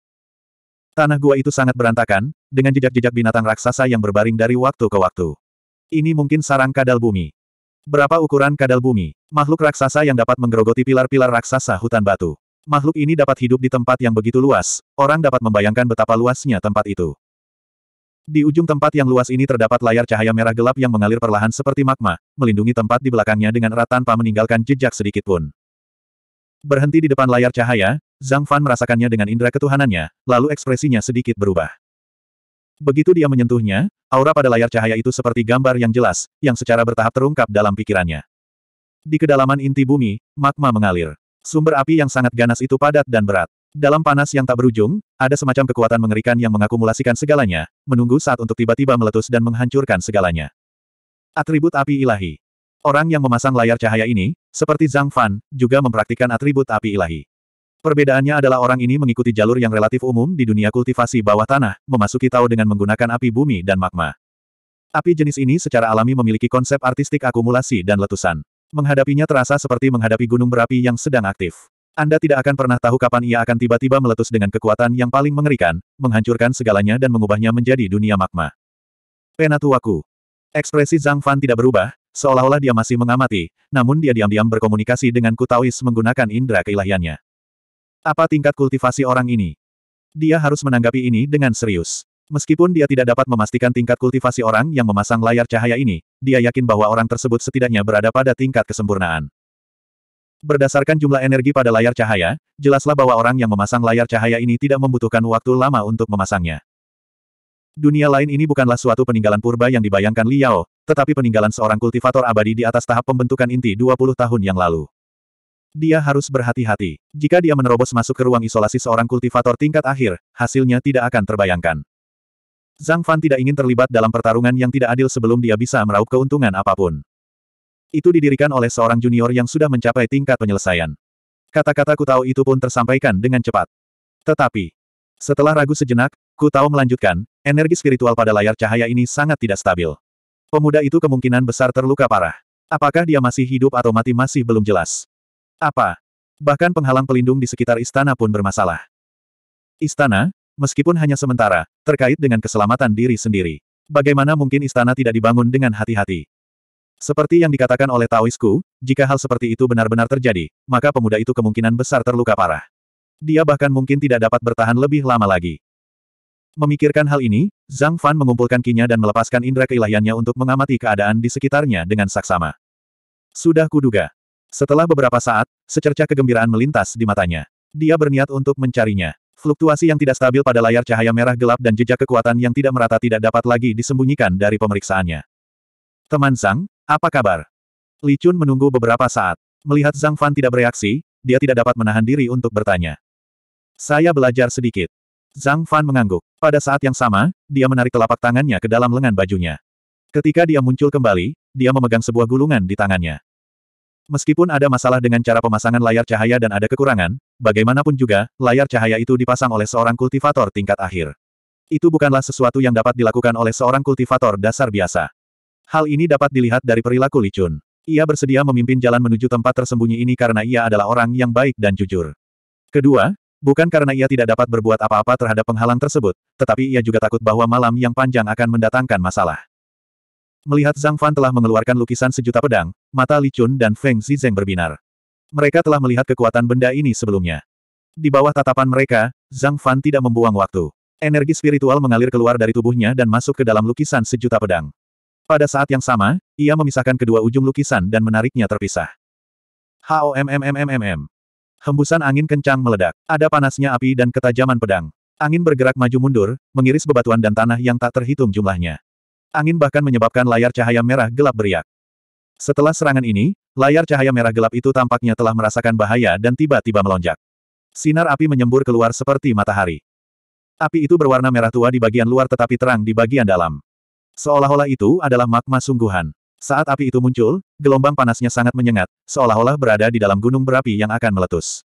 Tanah gua itu sangat berantakan, dengan jejak-jejak binatang raksasa yang berbaring dari waktu ke waktu. Ini mungkin sarang kadal bumi. Berapa ukuran kadal bumi? Makhluk raksasa yang dapat menggerogoti pilar-pilar raksasa hutan batu. Makhluk ini dapat hidup di tempat yang begitu luas, orang dapat membayangkan betapa luasnya tempat itu. Di ujung tempat yang luas ini terdapat layar cahaya merah gelap yang mengalir perlahan seperti magma, melindungi tempat di belakangnya dengan erat tanpa meninggalkan jejak sedikit pun Berhenti di depan layar cahaya, Zhang Fan merasakannya dengan indera ketuhanannya, lalu ekspresinya sedikit berubah. Begitu dia menyentuhnya, aura pada layar cahaya itu seperti gambar yang jelas, yang secara bertahap terungkap dalam pikirannya. Di kedalaman inti bumi, magma mengalir. Sumber api yang sangat ganas itu padat dan berat. Dalam panas yang tak berujung, ada semacam kekuatan mengerikan yang mengakumulasikan segalanya, menunggu saat untuk tiba-tiba meletus dan menghancurkan segalanya. Atribut api ilahi. Orang yang memasang layar cahaya ini, seperti Zhang Fan, juga mempraktikkan atribut api ilahi. Perbedaannya adalah orang ini mengikuti jalur yang relatif umum di dunia kultivasi bawah tanah, memasuki Tao dengan menggunakan api bumi dan magma. Api jenis ini secara alami memiliki konsep artistik akumulasi dan letusan. Menghadapinya terasa seperti menghadapi gunung berapi yang sedang aktif. Anda tidak akan pernah tahu kapan ia akan tiba-tiba meletus dengan kekuatan yang paling mengerikan, menghancurkan segalanya dan mengubahnya menjadi dunia magma. Penatuaku. Ekspresi Zhang Fan tidak berubah, seolah-olah dia masih mengamati, namun dia diam-diam berkomunikasi dengan Kutawis menggunakan indera keilahiannya. Apa tingkat kultivasi orang ini? Dia harus menanggapi ini dengan serius. Meskipun dia tidak dapat memastikan tingkat kultivasi orang yang memasang layar cahaya ini, dia yakin bahwa orang tersebut setidaknya berada pada tingkat kesempurnaan. Berdasarkan jumlah energi pada layar cahaya, jelaslah bahwa orang yang memasang layar cahaya ini tidak membutuhkan waktu lama untuk memasangnya. Dunia lain ini bukanlah suatu peninggalan purba yang dibayangkan Liao, tetapi peninggalan seorang kultivator abadi di atas tahap pembentukan inti 20 tahun yang lalu. Dia harus berhati-hati. Jika dia menerobos masuk ke ruang isolasi seorang kultivator tingkat akhir, hasilnya tidak akan terbayangkan. Zhang Fan tidak ingin terlibat dalam pertarungan yang tidak adil sebelum dia bisa meraup keuntungan apapun. Itu didirikan oleh seorang junior yang sudah mencapai tingkat penyelesaian. Kata-kata ku Tao itu pun tersampaikan dengan cepat. Tetapi, setelah ragu sejenak, ku Tao melanjutkan, energi spiritual pada layar cahaya ini sangat tidak stabil. Pemuda itu kemungkinan besar terluka parah. Apakah dia masih hidup atau mati masih belum jelas. Apa? Bahkan penghalang pelindung di sekitar istana pun bermasalah. Istana, meskipun hanya sementara, terkait dengan keselamatan diri sendiri. Bagaimana mungkin istana tidak dibangun dengan hati-hati? Seperti yang dikatakan oleh Taoisku, jika hal seperti itu benar-benar terjadi, maka pemuda itu kemungkinan besar terluka parah. Dia bahkan mungkin tidak dapat bertahan lebih lama lagi. Memikirkan hal ini, Zhang Fan mengumpulkan kinya dan melepaskan indera keilahiannya untuk mengamati keadaan di sekitarnya dengan saksama. Sudah kuduga, setelah beberapa saat, secerca kegembiraan melintas di matanya. Dia berniat untuk mencarinya. Fluktuasi yang tidak stabil pada layar cahaya merah gelap dan jejak kekuatan yang tidak merata tidak dapat lagi disembunyikan dari pemeriksaannya. Teman Zhang, apa kabar? Li Chun menunggu beberapa saat. Melihat Zhang Fan tidak bereaksi, dia tidak dapat menahan diri untuk bertanya. Saya belajar sedikit. Zhang Fan mengangguk. Pada saat yang sama, dia menarik telapak tangannya ke dalam lengan bajunya. Ketika dia muncul kembali, dia memegang sebuah gulungan di tangannya. Meskipun ada masalah dengan cara pemasangan layar cahaya dan ada kekurangan, bagaimanapun juga, layar cahaya itu dipasang oleh seorang kultivator tingkat akhir. Itu bukanlah sesuatu yang dapat dilakukan oleh seorang kultivator dasar biasa. Hal ini dapat dilihat dari perilaku Li Ia bersedia memimpin jalan menuju tempat tersembunyi ini karena ia adalah orang yang baik dan jujur. Kedua, bukan karena ia tidak dapat berbuat apa-apa terhadap penghalang tersebut, tetapi ia juga takut bahwa malam yang panjang akan mendatangkan masalah. Melihat Zhang Fan telah mengeluarkan lukisan sejuta pedang, mata Li Chun dan Feng Zizeng berbinar. Mereka telah melihat kekuatan benda ini sebelumnya. Di bawah tatapan mereka, Zhang Fan tidak membuang waktu. Energi spiritual mengalir keluar dari tubuhnya dan masuk ke dalam lukisan sejuta pedang. Pada saat yang sama, ia memisahkan kedua ujung lukisan dan menariknya terpisah. HOMMMMMM. Hembusan angin kencang meledak. Ada panasnya api dan ketajaman pedang. Angin bergerak maju mundur, mengiris bebatuan dan tanah yang tak terhitung jumlahnya. Angin bahkan menyebabkan layar cahaya merah gelap beriak. Setelah serangan ini, layar cahaya merah gelap itu tampaknya telah merasakan bahaya dan tiba-tiba melonjak. Sinar api menyembur keluar seperti matahari. Api itu berwarna merah tua di bagian luar tetapi terang di bagian dalam. Seolah-olah itu adalah magma sungguhan. Saat api itu muncul, gelombang panasnya sangat menyengat, seolah-olah berada di dalam gunung berapi yang akan meletus.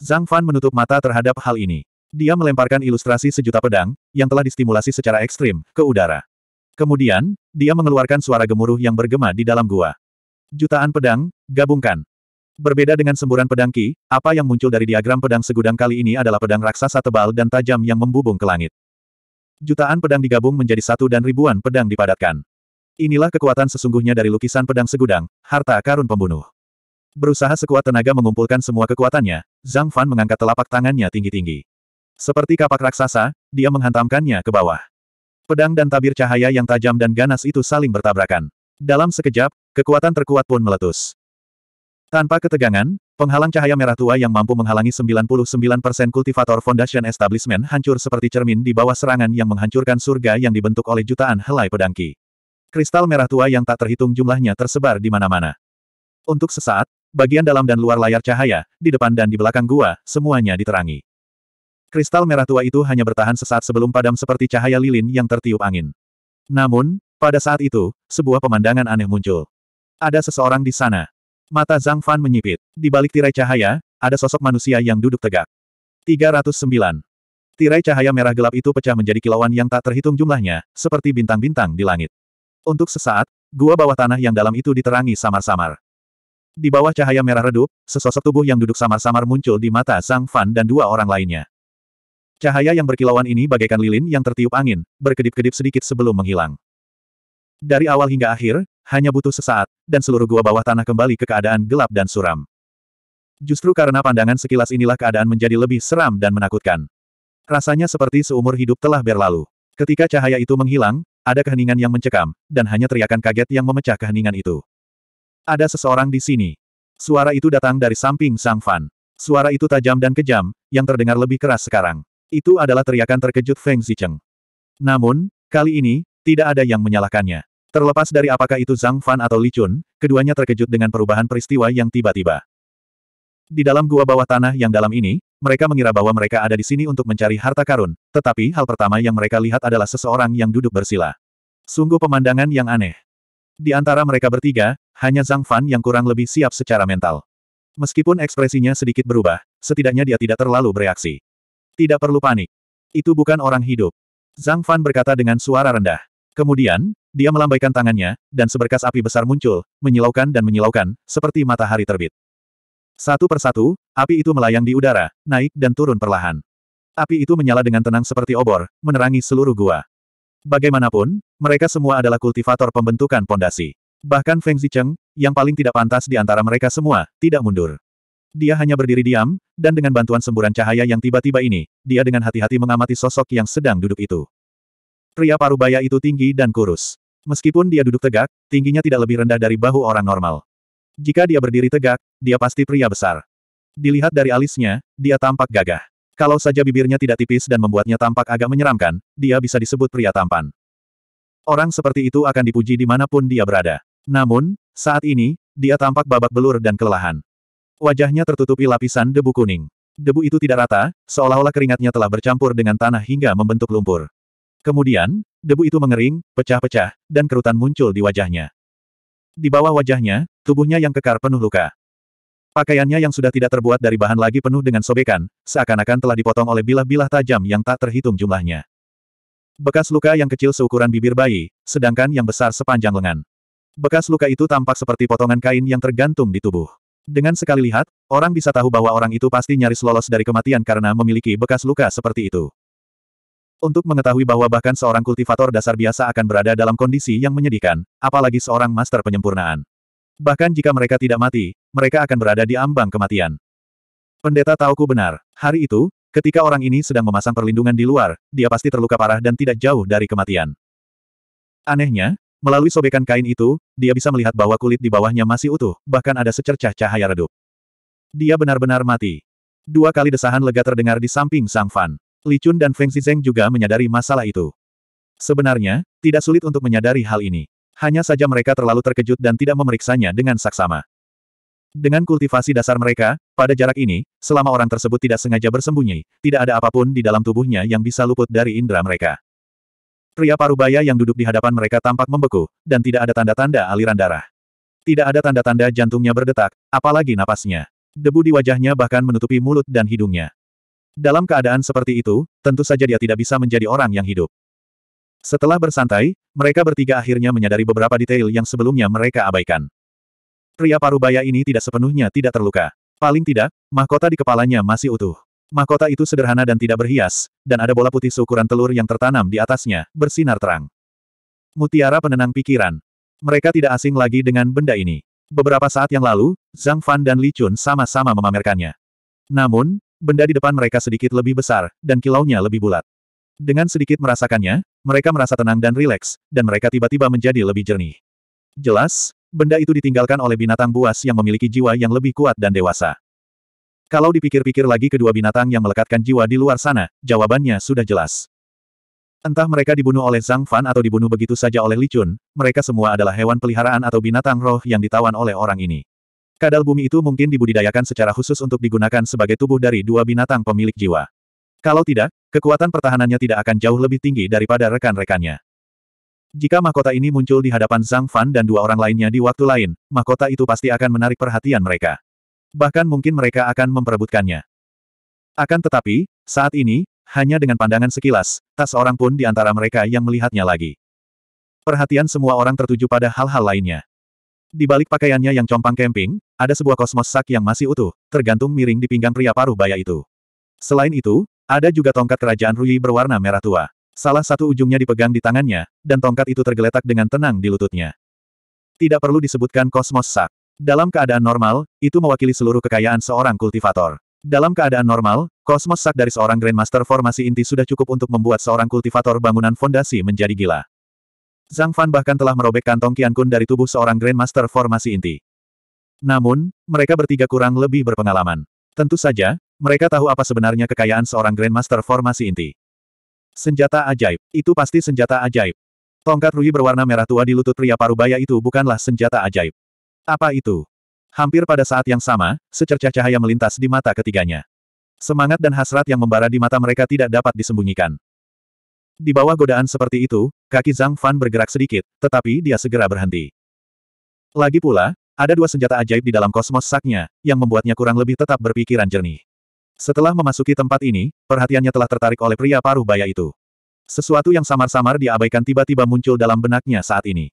Zhang Fan menutup mata terhadap hal ini. Dia melemparkan ilustrasi sejuta pedang, yang telah distimulasi secara ekstrim, ke udara. Kemudian, dia mengeluarkan suara gemuruh yang bergema di dalam gua. Jutaan pedang, gabungkan. Berbeda dengan semburan pedang Ki, apa yang muncul dari diagram pedang segudang kali ini adalah pedang raksasa tebal dan tajam yang membubung ke langit. Jutaan pedang digabung menjadi satu dan ribuan pedang dipadatkan. Inilah kekuatan sesungguhnya dari lukisan pedang segudang, harta karun pembunuh. Berusaha sekuat tenaga mengumpulkan semua kekuatannya, Zhang Fan mengangkat telapak tangannya tinggi-tinggi. Seperti kapak raksasa, dia menghantamkannya ke bawah. Pedang dan tabir cahaya yang tajam dan ganas itu saling bertabrakan. Dalam sekejap, kekuatan terkuat pun meletus. Tanpa ketegangan, penghalang cahaya merah tua yang mampu menghalangi 99% kultivator Foundation Establishment hancur seperti cermin di bawah serangan yang menghancurkan surga yang dibentuk oleh jutaan helai pedangki. Kristal merah tua yang tak terhitung jumlahnya tersebar di mana-mana. Untuk sesaat, bagian dalam dan luar layar cahaya, di depan dan di belakang gua, semuanya diterangi. Kristal merah tua itu hanya bertahan sesaat sebelum padam seperti cahaya lilin yang tertiup angin. Namun, pada saat itu, sebuah pemandangan aneh muncul. Ada seseorang di sana. Mata Zhang Fan menyipit. Di balik tirai cahaya, ada sosok manusia yang duduk tegak. 309. Tirai cahaya merah gelap itu pecah menjadi kilauan yang tak terhitung jumlahnya, seperti bintang-bintang di langit. Untuk sesaat, gua bawah tanah yang dalam itu diterangi samar-samar. Di bawah cahaya merah redup, sesosok tubuh yang duduk samar-samar muncul di mata Zhang Fan dan dua orang lainnya. Cahaya yang berkilauan ini bagaikan lilin yang tertiup angin, berkedip-kedip sedikit sebelum menghilang. Dari awal hingga akhir, hanya butuh sesaat, dan seluruh gua bawah tanah kembali ke keadaan gelap dan suram. Justru karena pandangan sekilas inilah keadaan menjadi lebih seram dan menakutkan. Rasanya seperti seumur hidup telah berlalu. Ketika cahaya itu menghilang, ada keheningan yang mencekam, dan hanya teriakan kaget yang memecah keheningan itu. Ada seseorang di sini. Suara itu datang dari samping Sang Fan. Suara itu tajam dan kejam, yang terdengar lebih keras sekarang. Itu adalah teriakan terkejut Feng Zicheng. Namun, kali ini, tidak ada yang menyalahkannya. Terlepas dari apakah itu Zhang Fan atau Li Chun, keduanya terkejut dengan perubahan peristiwa yang tiba-tiba. Di dalam gua bawah tanah yang dalam ini, mereka mengira bahwa mereka ada di sini untuk mencari harta karun, tetapi hal pertama yang mereka lihat adalah seseorang yang duduk bersila. Sungguh pemandangan yang aneh. Di antara mereka bertiga, hanya Zhang Fan yang kurang lebih siap secara mental. Meskipun ekspresinya sedikit berubah, setidaknya dia tidak terlalu bereaksi. Tidak perlu panik. Itu bukan orang hidup. Zhang Fan berkata dengan suara rendah. Kemudian, dia melambaikan tangannya, dan seberkas api besar muncul, menyilaukan dan menyilaukan, seperti matahari terbit. Satu persatu, api itu melayang di udara, naik dan turun perlahan. Api itu menyala dengan tenang seperti obor, menerangi seluruh gua. Bagaimanapun, mereka semua adalah kultivator pembentukan pondasi. Bahkan Feng Zicheng, yang paling tidak pantas di antara mereka semua, tidak mundur. Dia hanya berdiri diam, dan dengan bantuan semburan cahaya yang tiba-tiba ini, dia dengan hati-hati mengamati sosok yang sedang duduk itu. Pria parubaya itu tinggi dan kurus. Meskipun dia duduk tegak, tingginya tidak lebih rendah dari bahu orang normal. Jika dia berdiri tegak, dia pasti pria besar. Dilihat dari alisnya, dia tampak gagah. Kalau saja bibirnya tidak tipis dan membuatnya tampak agak menyeramkan, dia bisa disebut pria tampan. Orang seperti itu akan dipuji dimanapun dia berada. Namun, saat ini, dia tampak babak belur dan kelelahan. Wajahnya tertutupi lapisan debu kuning. Debu itu tidak rata, seolah-olah keringatnya telah bercampur dengan tanah hingga membentuk lumpur. Kemudian, debu itu mengering, pecah-pecah, dan kerutan muncul di wajahnya. Di bawah wajahnya, tubuhnya yang kekar penuh luka. Pakaiannya yang sudah tidak terbuat dari bahan lagi penuh dengan sobekan, seakan-akan telah dipotong oleh bilah-bilah tajam yang tak terhitung jumlahnya. Bekas luka yang kecil seukuran bibir bayi, sedangkan yang besar sepanjang lengan. Bekas luka itu tampak seperti potongan kain yang tergantung di tubuh. Dengan sekali lihat, orang bisa tahu bahwa orang itu pasti nyaris lolos dari kematian karena memiliki bekas luka seperti itu. Untuk mengetahui bahwa bahkan seorang kultivator dasar biasa akan berada dalam kondisi yang menyedihkan, apalagi seorang master penyempurnaan. Bahkan jika mereka tidak mati, mereka akan berada di ambang kematian. Pendeta tahuku benar. Hari itu, ketika orang ini sedang memasang perlindungan di luar, dia pasti terluka parah dan tidak jauh dari kematian. Anehnya, Melalui sobekan kain itu, dia bisa melihat bahwa kulit di bawahnya masih utuh, bahkan ada secercah cahaya redup. Dia benar-benar mati. Dua kali desahan lega terdengar di samping Sang Fan. Li Chun dan Feng Zizeng juga menyadari masalah itu. Sebenarnya, tidak sulit untuk menyadari hal ini. Hanya saja mereka terlalu terkejut dan tidak memeriksanya dengan saksama. Dengan kultivasi dasar mereka, pada jarak ini, selama orang tersebut tidak sengaja bersembunyi, tidak ada apapun di dalam tubuhnya yang bisa luput dari indera mereka. Pria parubaya yang duduk di hadapan mereka tampak membeku, dan tidak ada tanda-tanda aliran darah. Tidak ada tanda-tanda jantungnya berdetak, apalagi napasnya. Debu di wajahnya bahkan menutupi mulut dan hidungnya. Dalam keadaan seperti itu, tentu saja dia tidak bisa menjadi orang yang hidup. Setelah bersantai, mereka bertiga akhirnya menyadari beberapa detail yang sebelumnya mereka abaikan. Pria parubaya ini tidak sepenuhnya tidak terluka. Paling tidak, mahkota di kepalanya masih utuh. Mahkota itu sederhana dan tidak berhias, dan ada bola putih seukuran telur yang tertanam di atasnya, bersinar terang. Mutiara penenang pikiran. Mereka tidak asing lagi dengan benda ini. Beberapa saat yang lalu, Zhang Fan dan Li Chun sama-sama memamerkannya. Namun, benda di depan mereka sedikit lebih besar, dan kilaunya lebih bulat. Dengan sedikit merasakannya, mereka merasa tenang dan rileks, dan mereka tiba-tiba menjadi lebih jernih. Jelas, benda itu ditinggalkan oleh binatang buas yang memiliki jiwa yang lebih kuat dan dewasa. Kalau dipikir-pikir lagi kedua binatang yang melekatkan jiwa di luar sana, jawabannya sudah jelas. Entah mereka dibunuh oleh Zhang Fan atau dibunuh begitu saja oleh Li Chun, mereka semua adalah hewan peliharaan atau binatang roh yang ditawan oleh orang ini. Kadal bumi itu mungkin dibudidayakan secara khusus untuk digunakan sebagai tubuh dari dua binatang pemilik jiwa. Kalau tidak, kekuatan pertahanannya tidak akan jauh lebih tinggi daripada rekan-rekannya. Jika mahkota ini muncul di hadapan Zhang Fan dan dua orang lainnya di waktu lain, mahkota itu pasti akan menarik perhatian mereka. Bahkan mungkin mereka akan memperebutkannya. Akan tetapi, saat ini, hanya dengan pandangan sekilas, tak seorang pun di antara mereka yang melihatnya lagi. Perhatian semua orang tertuju pada hal-hal lainnya. Di balik pakaiannya yang compang camping, ada sebuah kosmos sak yang masih utuh, tergantung miring di pinggang pria paruh baya itu. Selain itu, ada juga tongkat kerajaan Rui berwarna merah tua. Salah satu ujungnya dipegang di tangannya, dan tongkat itu tergeletak dengan tenang di lututnya. Tidak perlu disebutkan kosmos sak. Dalam keadaan normal, itu mewakili seluruh kekayaan seorang kultivator. Dalam keadaan normal, kosmos sak dari seorang Grandmaster formasi inti sudah cukup untuk membuat seorang kultivator bangunan fondasi menjadi gila. Zhang Fan bahkan telah merobek kantong Kun dari tubuh seorang Grandmaster formasi inti. Namun, mereka bertiga kurang lebih berpengalaman. Tentu saja, mereka tahu apa sebenarnya kekayaan seorang Grandmaster formasi inti. Senjata ajaib. Itu pasti senjata ajaib. Tongkat Rui berwarna merah tua di lutut pria parubaya itu bukanlah senjata ajaib. Apa itu? Hampir pada saat yang sama, secercah cahaya melintas di mata ketiganya. Semangat dan hasrat yang membara di mata mereka tidak dapat disembunyikan. Di bawah godaan seperti itu, kaki Zhang Fan bergerak sedikit, tetapi dia segera berhenti. Lagi pula, ada dua senjata ajaib di dalam kosmos saknya, yang membuatnya kurang lebih tetap berpikiran jernih. Setelah memasuki tempat ini, perhatiannya telah tertarik oleh pria paruh baya itu. Sesuatu yang samar-samar diabaikan tiba-tiba muncul dalam benaknya saat ini.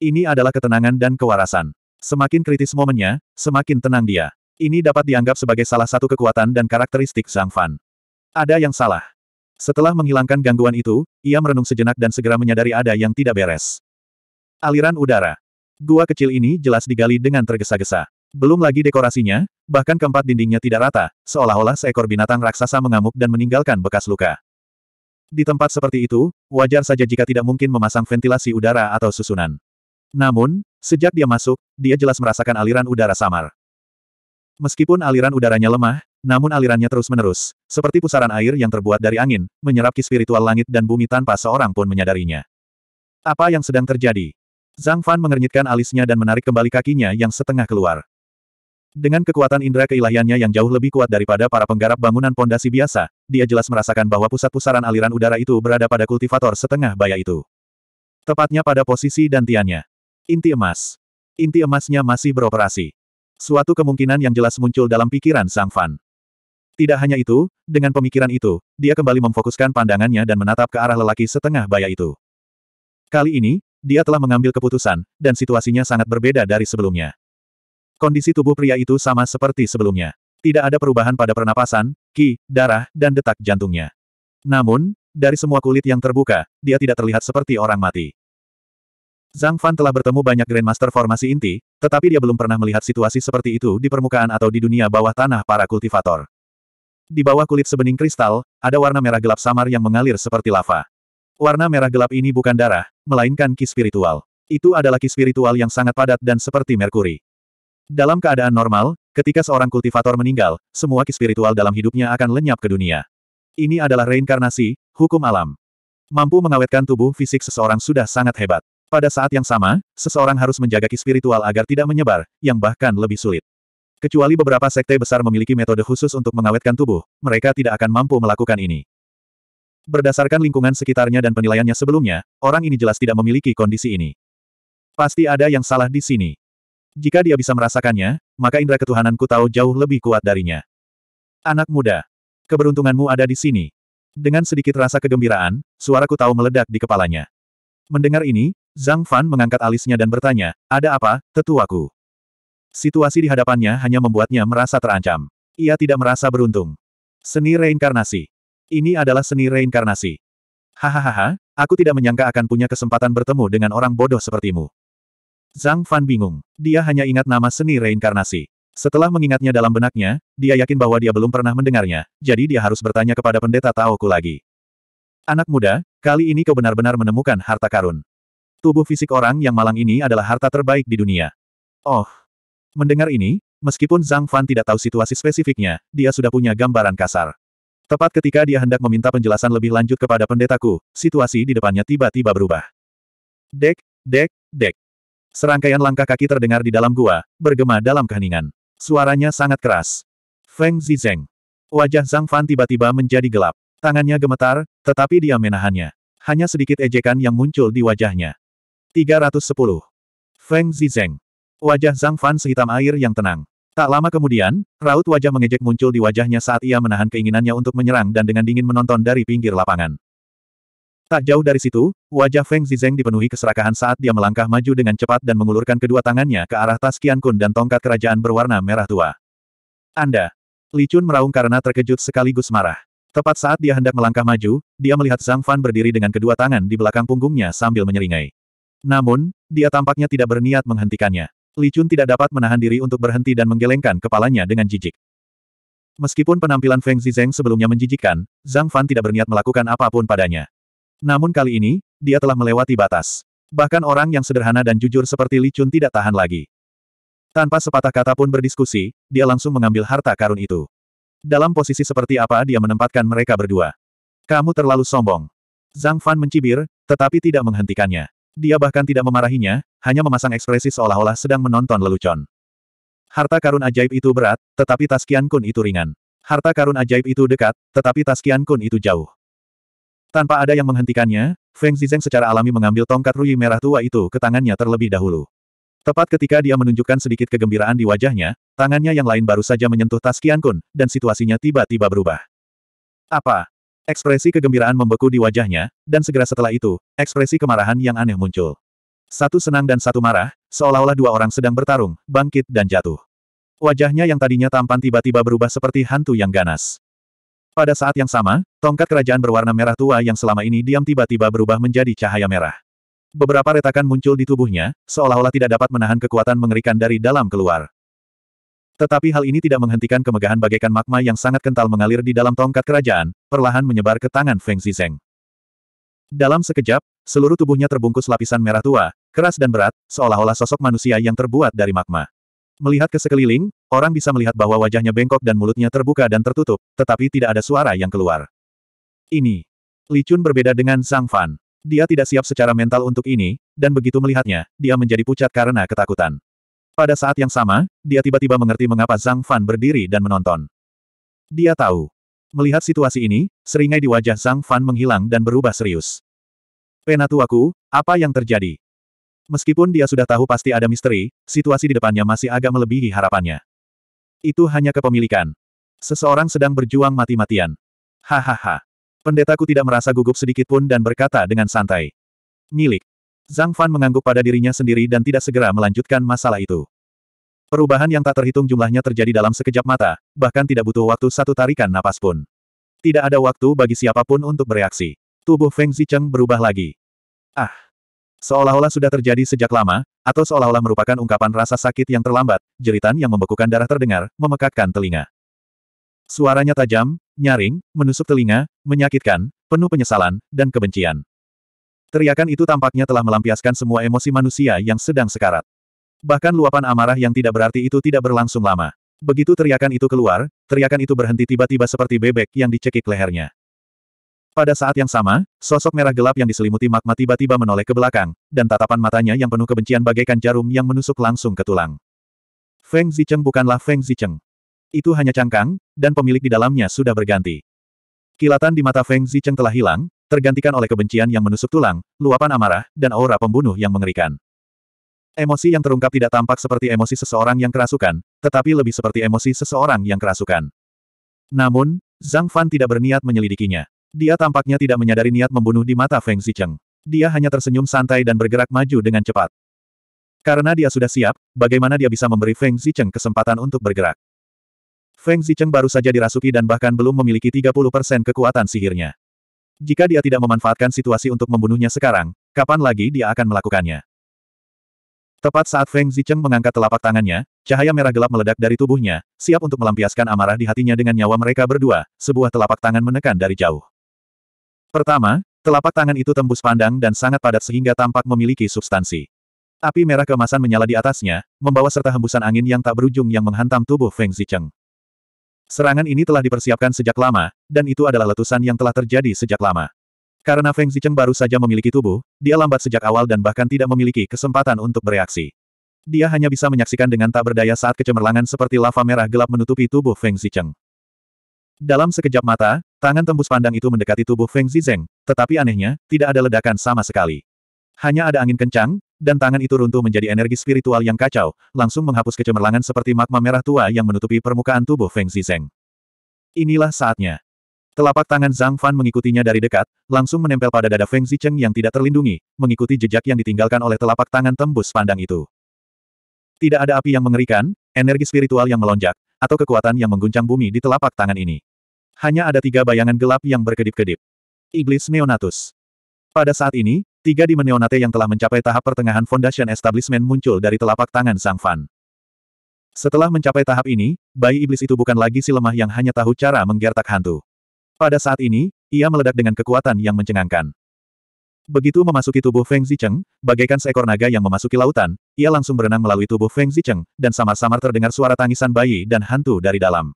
Ini adalah ketenangan dan kewarasan. Semakin kritis momennya, semakin tenang dia. Ini dapat dianggap sebagai salah satu kekuatan dan karakteristik Zhang Fan. Ada yang salah. Setelah menghilangkan gangguan itu, ia merenung sejenak dan segera menyadari ada yang tidak beres. Aliran udara. Gua kecil ini jelas digali dengan tergesa-gesa. Belum lagi dekorasinya, bahkan keempat dindingnya tidak rata, seolah-olah seekor binatang raksasa mengamuk dan meninggalkan bekas luka. Di tempat seperti itu, wajar saja jika tidak mungkin memasang ventilasi udara atau susunan. Namun, Sejak dia masuk, dia jelas merasakan aliran udara samar. Meskipun aliran udaranya lemah, namun alirannya terus-menerus, seperti pusaran air yang terbuat dari angin, menyerap ki spiritual langit dan bumi tanpa seorang pun menyadarinya. Apa yang sedang terjadi? Zhang Fan mengernyitkan alisnya dan menarik kembali kakinya yang setengah keluar. Dengan kekuatan indera keilahiannya yang jauh lebih kuat daripada para penggarap bangunan pondasi biasa, dia jelas merasakan bahwa pusat pusaran aliran udara itu berada pada kultivator setengah baya itu. Tepatnya pada posisi dantiannya. Inti emas. Inti emasnya masih beroperasi. Suatu kemungkinan yang jelas muncul dalam pikiran Sang Fan. Tidak hanya itu, dengan pemikiran itu, dia kembali memfokuskan pandangannya dan menatap ke arah lelaki setengah baya itu. Kali ini, dia telah mengambil keputusan, dan situasinya sangat berbeda dari sebelumnya. Kondisi tubuh pria itu sama seperti sebelumnya. Tidak ada perubahan pada pernapasan, ki, darah, dan detak jantungnya. Namun, dari semua kulit yang terbuka, dia tidak terlihat seperti orang mati. Zhang Fan telah bertemu banyak Grandmaster formasi inti, tetapi dia belum pernah melihat situasi seperti itu di permukaan atau di dunia bawah tanah para kultivator. Di bawah kulit sebening kristal, ada warna merah gelap samar yang mengalir seperti lava. Warna merah gelap ini bukan darah, melainkan ki spiritual. Itu adalah ki spiritual yang sangat padat dan seperti merkuri. Dalam keadaan normal, ketika seorang kultivator meninggal, semua ki spiritual dalam hidupnya akan lenyap ke dunia. Ini adalah reinkarnasi, hukum alam. Mampu mengawetkan tubuh fisik seseorang sudah sangat hebat. Pada saat yang sama, seseorang harus menjaga ki spiritual agar tidak menyebar, yang bahkan lebih sulit. Kecuali beberapa sekte besar memiliki metode khusus untuk mengawetkan tubuh, mereka tidak akan mampu melakukan ini. Berdasarkan lingkungan sekitarnya dan penilaiannya sebelumnya, orang ini jelas tidak memiliki kondisi ini. Pasti ada yang salah di sini. Jika dia bisa merasakannya, maka indera ketuhananku tahu jauh lebih kuat darinya. Anak muda, keberuntunganmu ada di sini. Dengan sedikit rasa kegembiraan, suaraku tahu meledak di kepalanya. Mendengar ini, Zhang Fan mengangkat alisnya dan bertanya, ada apa, tetuaku? Situasi di hadapannya hanya membuatnya merasa terancam. Ia tidak merasa beruntung. Seni reinkarnasi. Ini adalah seni reinkarnasi. Hahaha, aku tidak menyangka akan punya kesempatan bertemu dengan orang bodoh sepertimu. Zhang Fan bingung. Dia hanya ingat nama seni reinkarnasi. Setelah mengingatnya dalam benaknya, dia yakin bahwa dia belum pernah mendengarnya, jadi dia harus bertanya kepada pendeta Tao ku lagi. Anak muda, kali ini kau benar-benar menemukan harta karun. Tubuh fisik orang yang malang ini adalah harta terbaik di dunia. Oh. Mendengar ini, meskipun Zhang Fan tidak tahu situasi spesifiknya, dia sudah punya gambaran kasar. Tepat ketika dia hendak meminta penjelasan lebih lanjut kepada pendetaku, situasi di depannya tiba-tiba berubah. Dek, dek, dek. Serangkaian langkah kaki terdengar di dalam gua, bergema dalam keheningan. Suaranya sangat keras. Feng Zizeng. Wajah Zhang Fan tiba-tiba menjadi gelap. Tangannya gemetar, tetapi dia menahannya. Hanya sedikit ejekan yang muncul di wajahnya. 310. Feng Zizeng. Wajah Zhang Fan sehitam air yang tenang. Tak lama kemudian, raut wajah mengejek muncul di wajahnya saat ia menahan keinginannya untuk menyerang dan dengan dingin menonton dari pinggir lapangan. Tak jauh dari situ, wajah Feng Zizeng dipenuhi keserakahan saat dia melangkah maju dengan cepat dan mengulurkan kedua tangannya ke arah tas Qian Kun dan tongkat kerajaan berwarna merah tua. Anda! Li Chun meraung karena terkejut sekaligus marah. Tepat saat dia hendak melangkah maju, dia melihat Zhang Fan berdiri dengan kedua tangan di belakang punggungnya sambil menyeringai. Namun, dia tampaknya tidak berniat menghentikannya. Li Chun tidak dapat menahan diri untuk berhenti dan menggelengkan kepalanya dengan jijik. Meskipun penampilan Feng Zizeng sebelumnya menjijikkan, Zhang Fan tidak berniat melakukan apapun padanya. Namun kali ini, dia telah melewati batas. Bahkan orang yang sederhana dan jujur seperti Li Chun tidak tahan lagi. Tanpa sepatah kata pun berdiskusi, dia langsung mengambil harta karun itu. Dalam posisi seperti apa dia menempatkan mereka berdua. Kamu terlalu sombong. Zhang Fan mencibir, tetapi tidak menghentikannya. Dia bahkan tidak memarahinya, hanya memasang ekspresi seolah-olah sedang menonton lelucon. Harta karun ajaib itu berat, tetapi Taskian Kun itu ringan. Harta karun ajaib itu dekat, tetapi Taskian Kun itu jauh. Tanpa ada yang menghentikannya, Feng Zizeng secara alami mengambil tongkat Rui merah tua itu ke tangannya terlebih dahulu. Tepat ketika dia menunjukkan sedikit kegembiraan di wajahnya, tangannya yang lain baru saja menyentuh tas Kun, dan situasinya tiba-tiba berubah. Apa? Ekspresi kegembiraan membeku di wajahnya, dan segera setelah itu, ekspresi kemarahan yang aneh muncul. Satu senang dan satu marah, seolah-olah dua orang sedang bertarung, bangkit dan jatuh. Wajahnya yang tadinya tampan tiba-tiba berubah seperti hantu yang ganas. Pada saat yang sama, tongkat kerajaan berwarna merah tua yang selama ini diam tiba-tiba berubah menjadi cahaya merah. Beberapa retakan muncul di tubuhnya, seolah-olah tidak dapat menahan kekuatan mengerikan dari dalam keluar. Tetapi hal ini tidak menghentikan kemegahan bagaikan magma yang sangat kental mengalir di dalam tongkat kerajaan, perlahan menyebar ke tangan Feng Zizeng. Dalam sekejap, seluruh tubuhnya terbungkus lapisan merah tua, keras dan berat, seolah-olah sosok manusia yang terbuat dari magma. Melihat ke sekeliling, orang bisa melihat bahwa wajahnya bengkok dan mulutnya terbuka dan tertutup, tetapi tidak ada suara yang keluar. Ini. Li Chun berbeda dengan Sang Fan. Dia tidak siap secara mental untuk ini, dan begitu melihatnya, dia menjadi pucat karena ketakutan. Pada saat yang sama, dia tiba-tiba mengerti mengapa Zhang Fan berdiri dan menonton. Dia tahu. Melihat situasi ini, seringai di wajah Zhang Fan menghilang dan berubah serius. Penatuaku, apa yang terjadi? Meskipun dia sudah tahu pasti ada misteri, situasi di depannya masih agak melebihi harapannya. Itu hanya kepemilikan. Seseorang sedang berjuang mati-matian. Hahaha. Pendetaku tidak merasa gugup sedikitpun dan berkata dengan santai. Milik. Zhang Fan mengangguk pada dirinya sendiri dan tidak segera melanjutkan masalah itu. Perubahan yang tak terhitung jumlahnya terjadi dalam sekejap mata, bahkan tidak butuh waktu satu tarikan napas pun. Tidak ada waktu bagi siapapun untuk bereaksi. Tubuh Feng Zicheng berubah lagi. Ah! Seolah-olah sudah terjadi sejak lama, atau seolah-olah merupakan ungkapan rasa sakit yang terlambat, jeritan yang membekukan darah terdengar, memekakkan telinga. Suaranya tajam, nyaring, menusuk telinga, menyakitkan, penuh penyesalan, dan kebencian. Teriakan itu tampaknya telah melampiaskan semua emosi manusia yang sedang sekarat. Bahkan luapan amarah yang tidak berarti itu tidak berlangsung lama. Begitu teriakan itu keluar, teriakan itu berhenti tiba-tiba seperti bebek yang dicekik lehernya. Pada saat yang sama, sosok merah gelap yang diselimuti magma tiba-tiba menoleh ke belakang, dan tatapan matanya yang penuh kebencian bagaikan jarum yang menusuk langsung ke tulang. Feng Zicheng bukanlah Feng Zicheng. Itu hanya cangkang, dan pemilik di dalamnya sudah berganti. Kilatan di mata Feng Zicheng telah hilang, tergantikan oleh kebencian yang menusuk tulang, luapan amarah, dan aura pembunuh yang mengerikan. Emosi yang terungkap tidak tampak seperti emosi seseorang yang kerasukan, tetapi lebih seperti emosi seseorang yang kerasukan. Namun, Zhang Fan tidak berniat menyelidikinya. Dia tampaknya tidak menyadari niat membunuh di mata Feng Zicheng. Dia hanya tersenyum santai dan bergerak maju dengan cepat. Karena dia sudah siap, bagaimana dia bisa memberi Feng Zicheng kesempatan untuk bergerak? Feng Zicheng baru saja dirasuki dan bahkan belum memiliki 30% kekuatan sihirnya. Jika dia tidak memanfaatkan situasi untuk membunuhnya sekarang, kapan lagi dia akan melakukannya? Tepat saat Feng Zicheng mengangkat telapak tangannya, cahaya merah gelap meledak dari tubuhnya, siap untuk melampiaskan amarah di hatinya dengan nyawa mereka berdua, sebuah telapak tangan menekan dari jauh. Pertama, telapak tangan itu tembus pandang dan sangat padat sehingga tampak memiliki substansi. Api merah kemasan menyala di atasnya, membawa serta hembusan angin yang tak berujung yang menghantam tubuh Feng Zicheng. Serangan ini telah dipersiapkan sejak lama, dan itu adalah letusan yang telah terjadi sejak lama. Karena Feng Zicheng baru saja memiliki tubuh, dia lambat sejak awal dan bahkan tidak memiliki kesempatan untuk bereaksi. Dia hanya bisa menyaksikan dengan tak berdaya saat kecemerlangan seperti lava merah gelap menutupi tubuh Feng Zicheng. Dalam sekejap mata, tangan tembus pandang itu mendekati tubuh Feng Zizeng, tetapi anehnya, tidak ada ledakan sama sekali. Hanya ada angin kencang, dan tangan itu runtuh menjadi energi spiritual yang kacau, langsung menghapus kecemerlangan seperti magma merah tua yang menutupi permukaan tubuh Feng Zizeng. Inilah saatnya. Telapak tangan Zhang Fan mengikutinya dari dekat, langsung menempel pada dada Feng Zizeng yang tidak terlindungi, mengikuti jejak yang ditinggalkan oleh telapak tangan tembus pandang itu. Tidak ada api yang mengerikan, energi spiritual yang melonjak, atau kekuatan yang mengguncang bumi di telapak tangan ini. Hanya ada tiga bayangan gelap yang berkedip-kedip. Iblis Neonatus. Pada saat ini, Tiga di Meneonate yang telah mencapai tahap pertengahan Foundation Establishment muncul dari telapak tangan Sang Fan. Setelah mencapai tahap ini, bayi iblis itu bukan lagi si lemah yang hanya tahu cara menggertak hantu. Pada saat ini, ia meledak dengan kekuatan yang mencengangkan. Begitu memasuki tubuh Feng Zicheng, bagaikan seekor naga yang memasuki lautan, ia langsung berenang melalui tubuh Feng Zicheng, dan samar-samar terdengar suara tangisan bayi dan hantu dari dalam.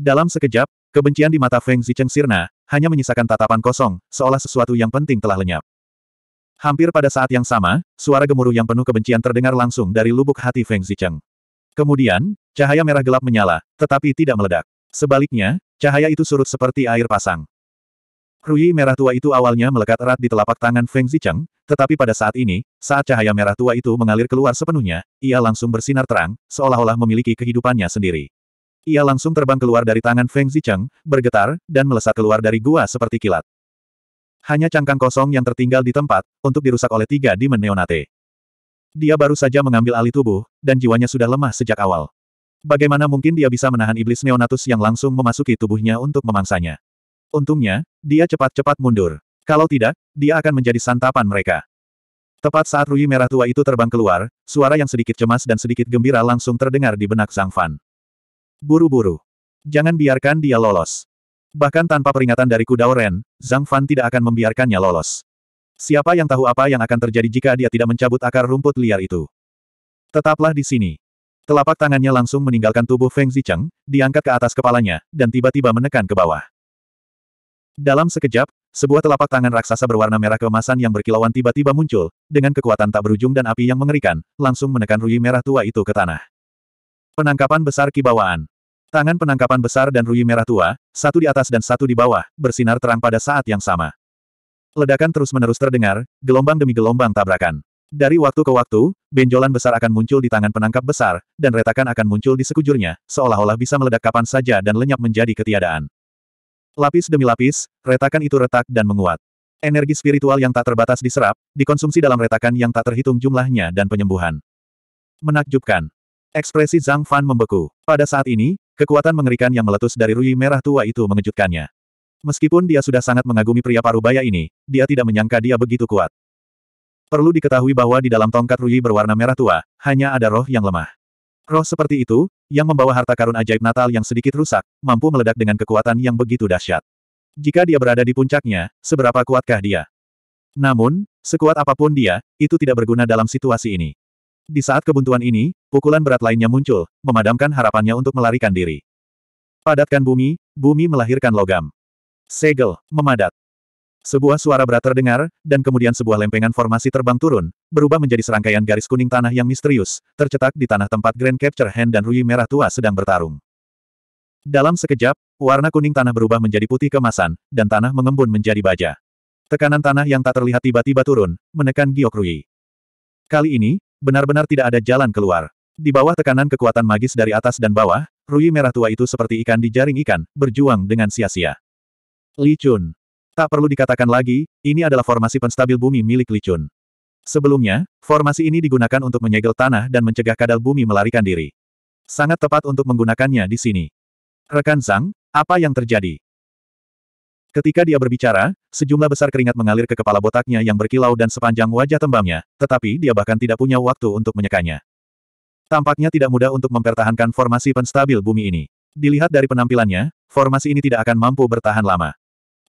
Dalam sekejap, kebencian di mata Feng Zicheng sirna, hanya menyisakan tatapan kosong, seolah sesuatu yang penting telah lenyap. Hampir pada saat yang sama, suara gemuruh yang penuh kebencian terdengar langsung dari lubuk hati Feng Zicheng. Kemudian, cahaya merah gelap menyala, tetapi tidak meledak. Sebaliknya, cahaya itu surut seperti air pasang. Rui merah tua itu awalnya melekat erat di telapak tangan Feng Zicheng, tetapi pada saat ini, saat cahaya merah tua itu mengalir keluar sepenuhnya, ia langsung bersinar terang, seolah-olah memiliki kehidupannya sendiri. Ia langsung terbang keluar dari tangan Feng Zicheng, bergetar, dan melesat keluar dari gua seperti kilat. Hanya cangkang kosong yang tertinggal di tempat, untuk dirusak oleh tiga demon neonate. Dia baru saja mengambil alih tubuh, dan jiwanya sudah lemah sejak awal. Bagaimana mungkin dia bisa menahan iblis neonatus yang langsung memasuki tubuhnya untuk memangsanya? Untungnya, dia cepat-cepat mundur. Kalau tidak, dia akan menjadi santapan mereka. Tepat saat Rui Merah Tua itu terbang keluar, suara yang sedikit cemas dan sedikit gembira langsung terdengar di benak Zhang Fan. Buru-buru. Jangan biarkan dia lolos. Bahkan tanpa peringatan dari kuda Ren, Zhang Fan tidak akan membiarkannya lolos. Siapa yang tahu apa yang akan terjadi jika dia tidak mencabut akar rumput liar itu? Tetaplah di sini. Telapak tangannya langsung meninggalkan tubuh Feng Zicheng, diangkat ke atas kepalanya, dan tiba-tiba menekan ke bawah. Dalam sekejap, sebuah telapak tangan raksasa berwarna merah keemasan yang berkilauan tiba-tiba muncul, dengan kekuatan tak berujung dan api yang mengerikan, langsung menekan Rui merah tua itu ke tanah. Penangkapan besar kibawaan. Tangan penangkapan besar dan Rui merah tua, satu di atas dan satu di bawah, bersinar terang pada saat yang sama. Ledakan terus-menerus terdengar, gelombang demi gelombang tabrakan. Dari waktu ke waktu, benjolan besar akan muncul di tangan penangkap besar, dan retakan akan muncul di sekujurnya, seolah-olah bisa meledak kapan saja dan lenyap menjadi ketiadaan. Lapis demi lapis, retakan itu retak dan menguat. Energi spiritual yang tak terbatas diserap, dikonsumsi dalam retakan yang tak terhitung jumlahnya dan penyembuhan. Menakjubkan. Ekspresi Zhang Fan membeku. Pada saat ini, Kekuatan mengerikan yang meletus dari Rui Merah Tua itu mengejutkannya. Meskipun dia sudah sangat mengagumi pria parubaya ini, dia tidak menyangka dia begitu kuat. Perlu diketahui bahwa di dalam tongkat Rui berwarna merah tua, hanya ada roh yang lemah. Roh seperti itu, yang membawa harta karun ajaib Natal yang sedikit rusak, mampu meledak dengan kekuatan yang begitu dahsyat. Jika dia berada di puncaknya, seberapa kuatkah dia? Namun, sekuat apapun dia, itu tidak berguna dalam situasi ini. Di saat kebuntuan ini, pukulan berat lainnya muncul, memadamkan harapannya untuk melarikan diri. Padatkan bumi, bumi melahirkan logam. Segel, memadat. Sebuah suara berat terdengar, dan kemudian sebuah lempengan formasi terbang turun, berubah menjadi serangkaian garis kuning tanah yang misterius, tercetak di tanah tempat Grand Capture Hand dan Rui Merah Tua sedang bertarung. Dalam sekejap, warna kuning tanah berubah menjadi putih kemasan, dan tanah mengembun menjadi baja. Tekanan tanah yang tak terlihat tiba-tiba turun, menekan Giok Rui. Kali ini, Benar-benar tidak ada jalan keluar. Di bawah tekanan kekuatan magis dari atas dan bawah, Rui merah tua itu seperti ikan di jaring ikan, berjuang dengan sia-sia. Li Chun. Tak perlu dikatakan lagi, ini adalah formasi penstabil bumi milik Li Chun. Sebelumnya, formasi ini digunakan untuk menyegel tanah dan mencegah kadal bumi melarikan diri. Sangat tepat untuk menggunakannya di sini. Rekan Sang, apa yang terjadi? Ketika dia berbicara, sejumlah besar keringat mengalir ke kepala botaknya yang berkilau dan sepanjang wajah tembamnya, tetapi dia bahkan tidak punya waktu untuk menyekanya. Tampaknya tidak mudah untuk mempertahankan formasi penstabil bumi ini. Dilihat dari penampilannya, formasi ini tidak akan mampu bertahan lama.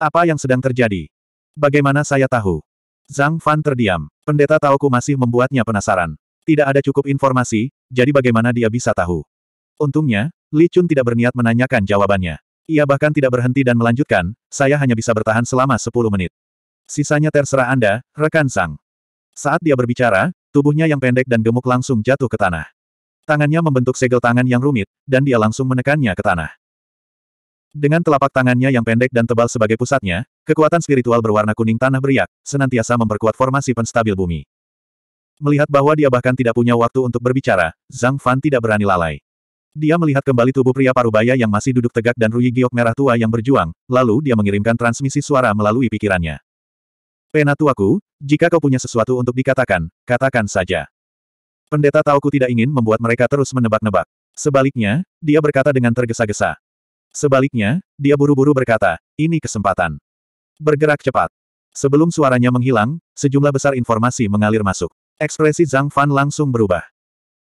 Apa yang sedang terjadi? Bagaimana saya tahu? Zhang Fan terdiam. Pendeta Taoku masih membuatnya penasaran. Tidak ada cukup informasi, jadi bagaimana dia bisa tahu? Untungnya, Li Chun tidak berniat menanyakan jawabannya. Ia bahkan tidak berhenti dan melanjutkan, saya hanya bisa bertahan selama 10 menit. Sisanya terserah Anda, rekan Sang. Saat dia berbicara, tubuhnya yang pendek dan gemuk langsung jatuh ke tanah. Tangannya membentuk segel tangan yang rumit, dan dia langsung menekannya ke tanah. Dengan telapak tangannya yang pendek dan tebal sebagai pusatnya, kekuatan spiritual berwarna kuning tanah beriak, senantiasa memperkuat formasi penstabil bumi. Melihat bahwa dia bahkan tidak punya waktu untuk berbicara, Zhang Fan tidak berani lalai. Dia melihat kembali tubuh pria parubaya yang masih duduk tegak dan Rui Giok merah tua yang berjuang, lalu dia mengirimkan transmisi suara melalui pikirannya. Penatuaku, jika kau punya sesuatu untuk dikatakan, katakan saja. Pendeta Tauku tidak ingin membuat mereka terus menebak-nebak. Sebaliknya, dia berkata dengan tergesa-gesa. Sebaliknya, dia buru-buru berkata, ini kesempatan. Bergerak cepat. Sebelum suaranya menghilang, sejumlah besar informasi mengalir masuk. Ekspresi Zhang Fan langsung berubah.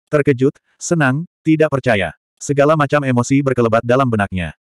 Terkejut, senang, tidak percaya. Segala macam emosi berkelebat dalam benaknya.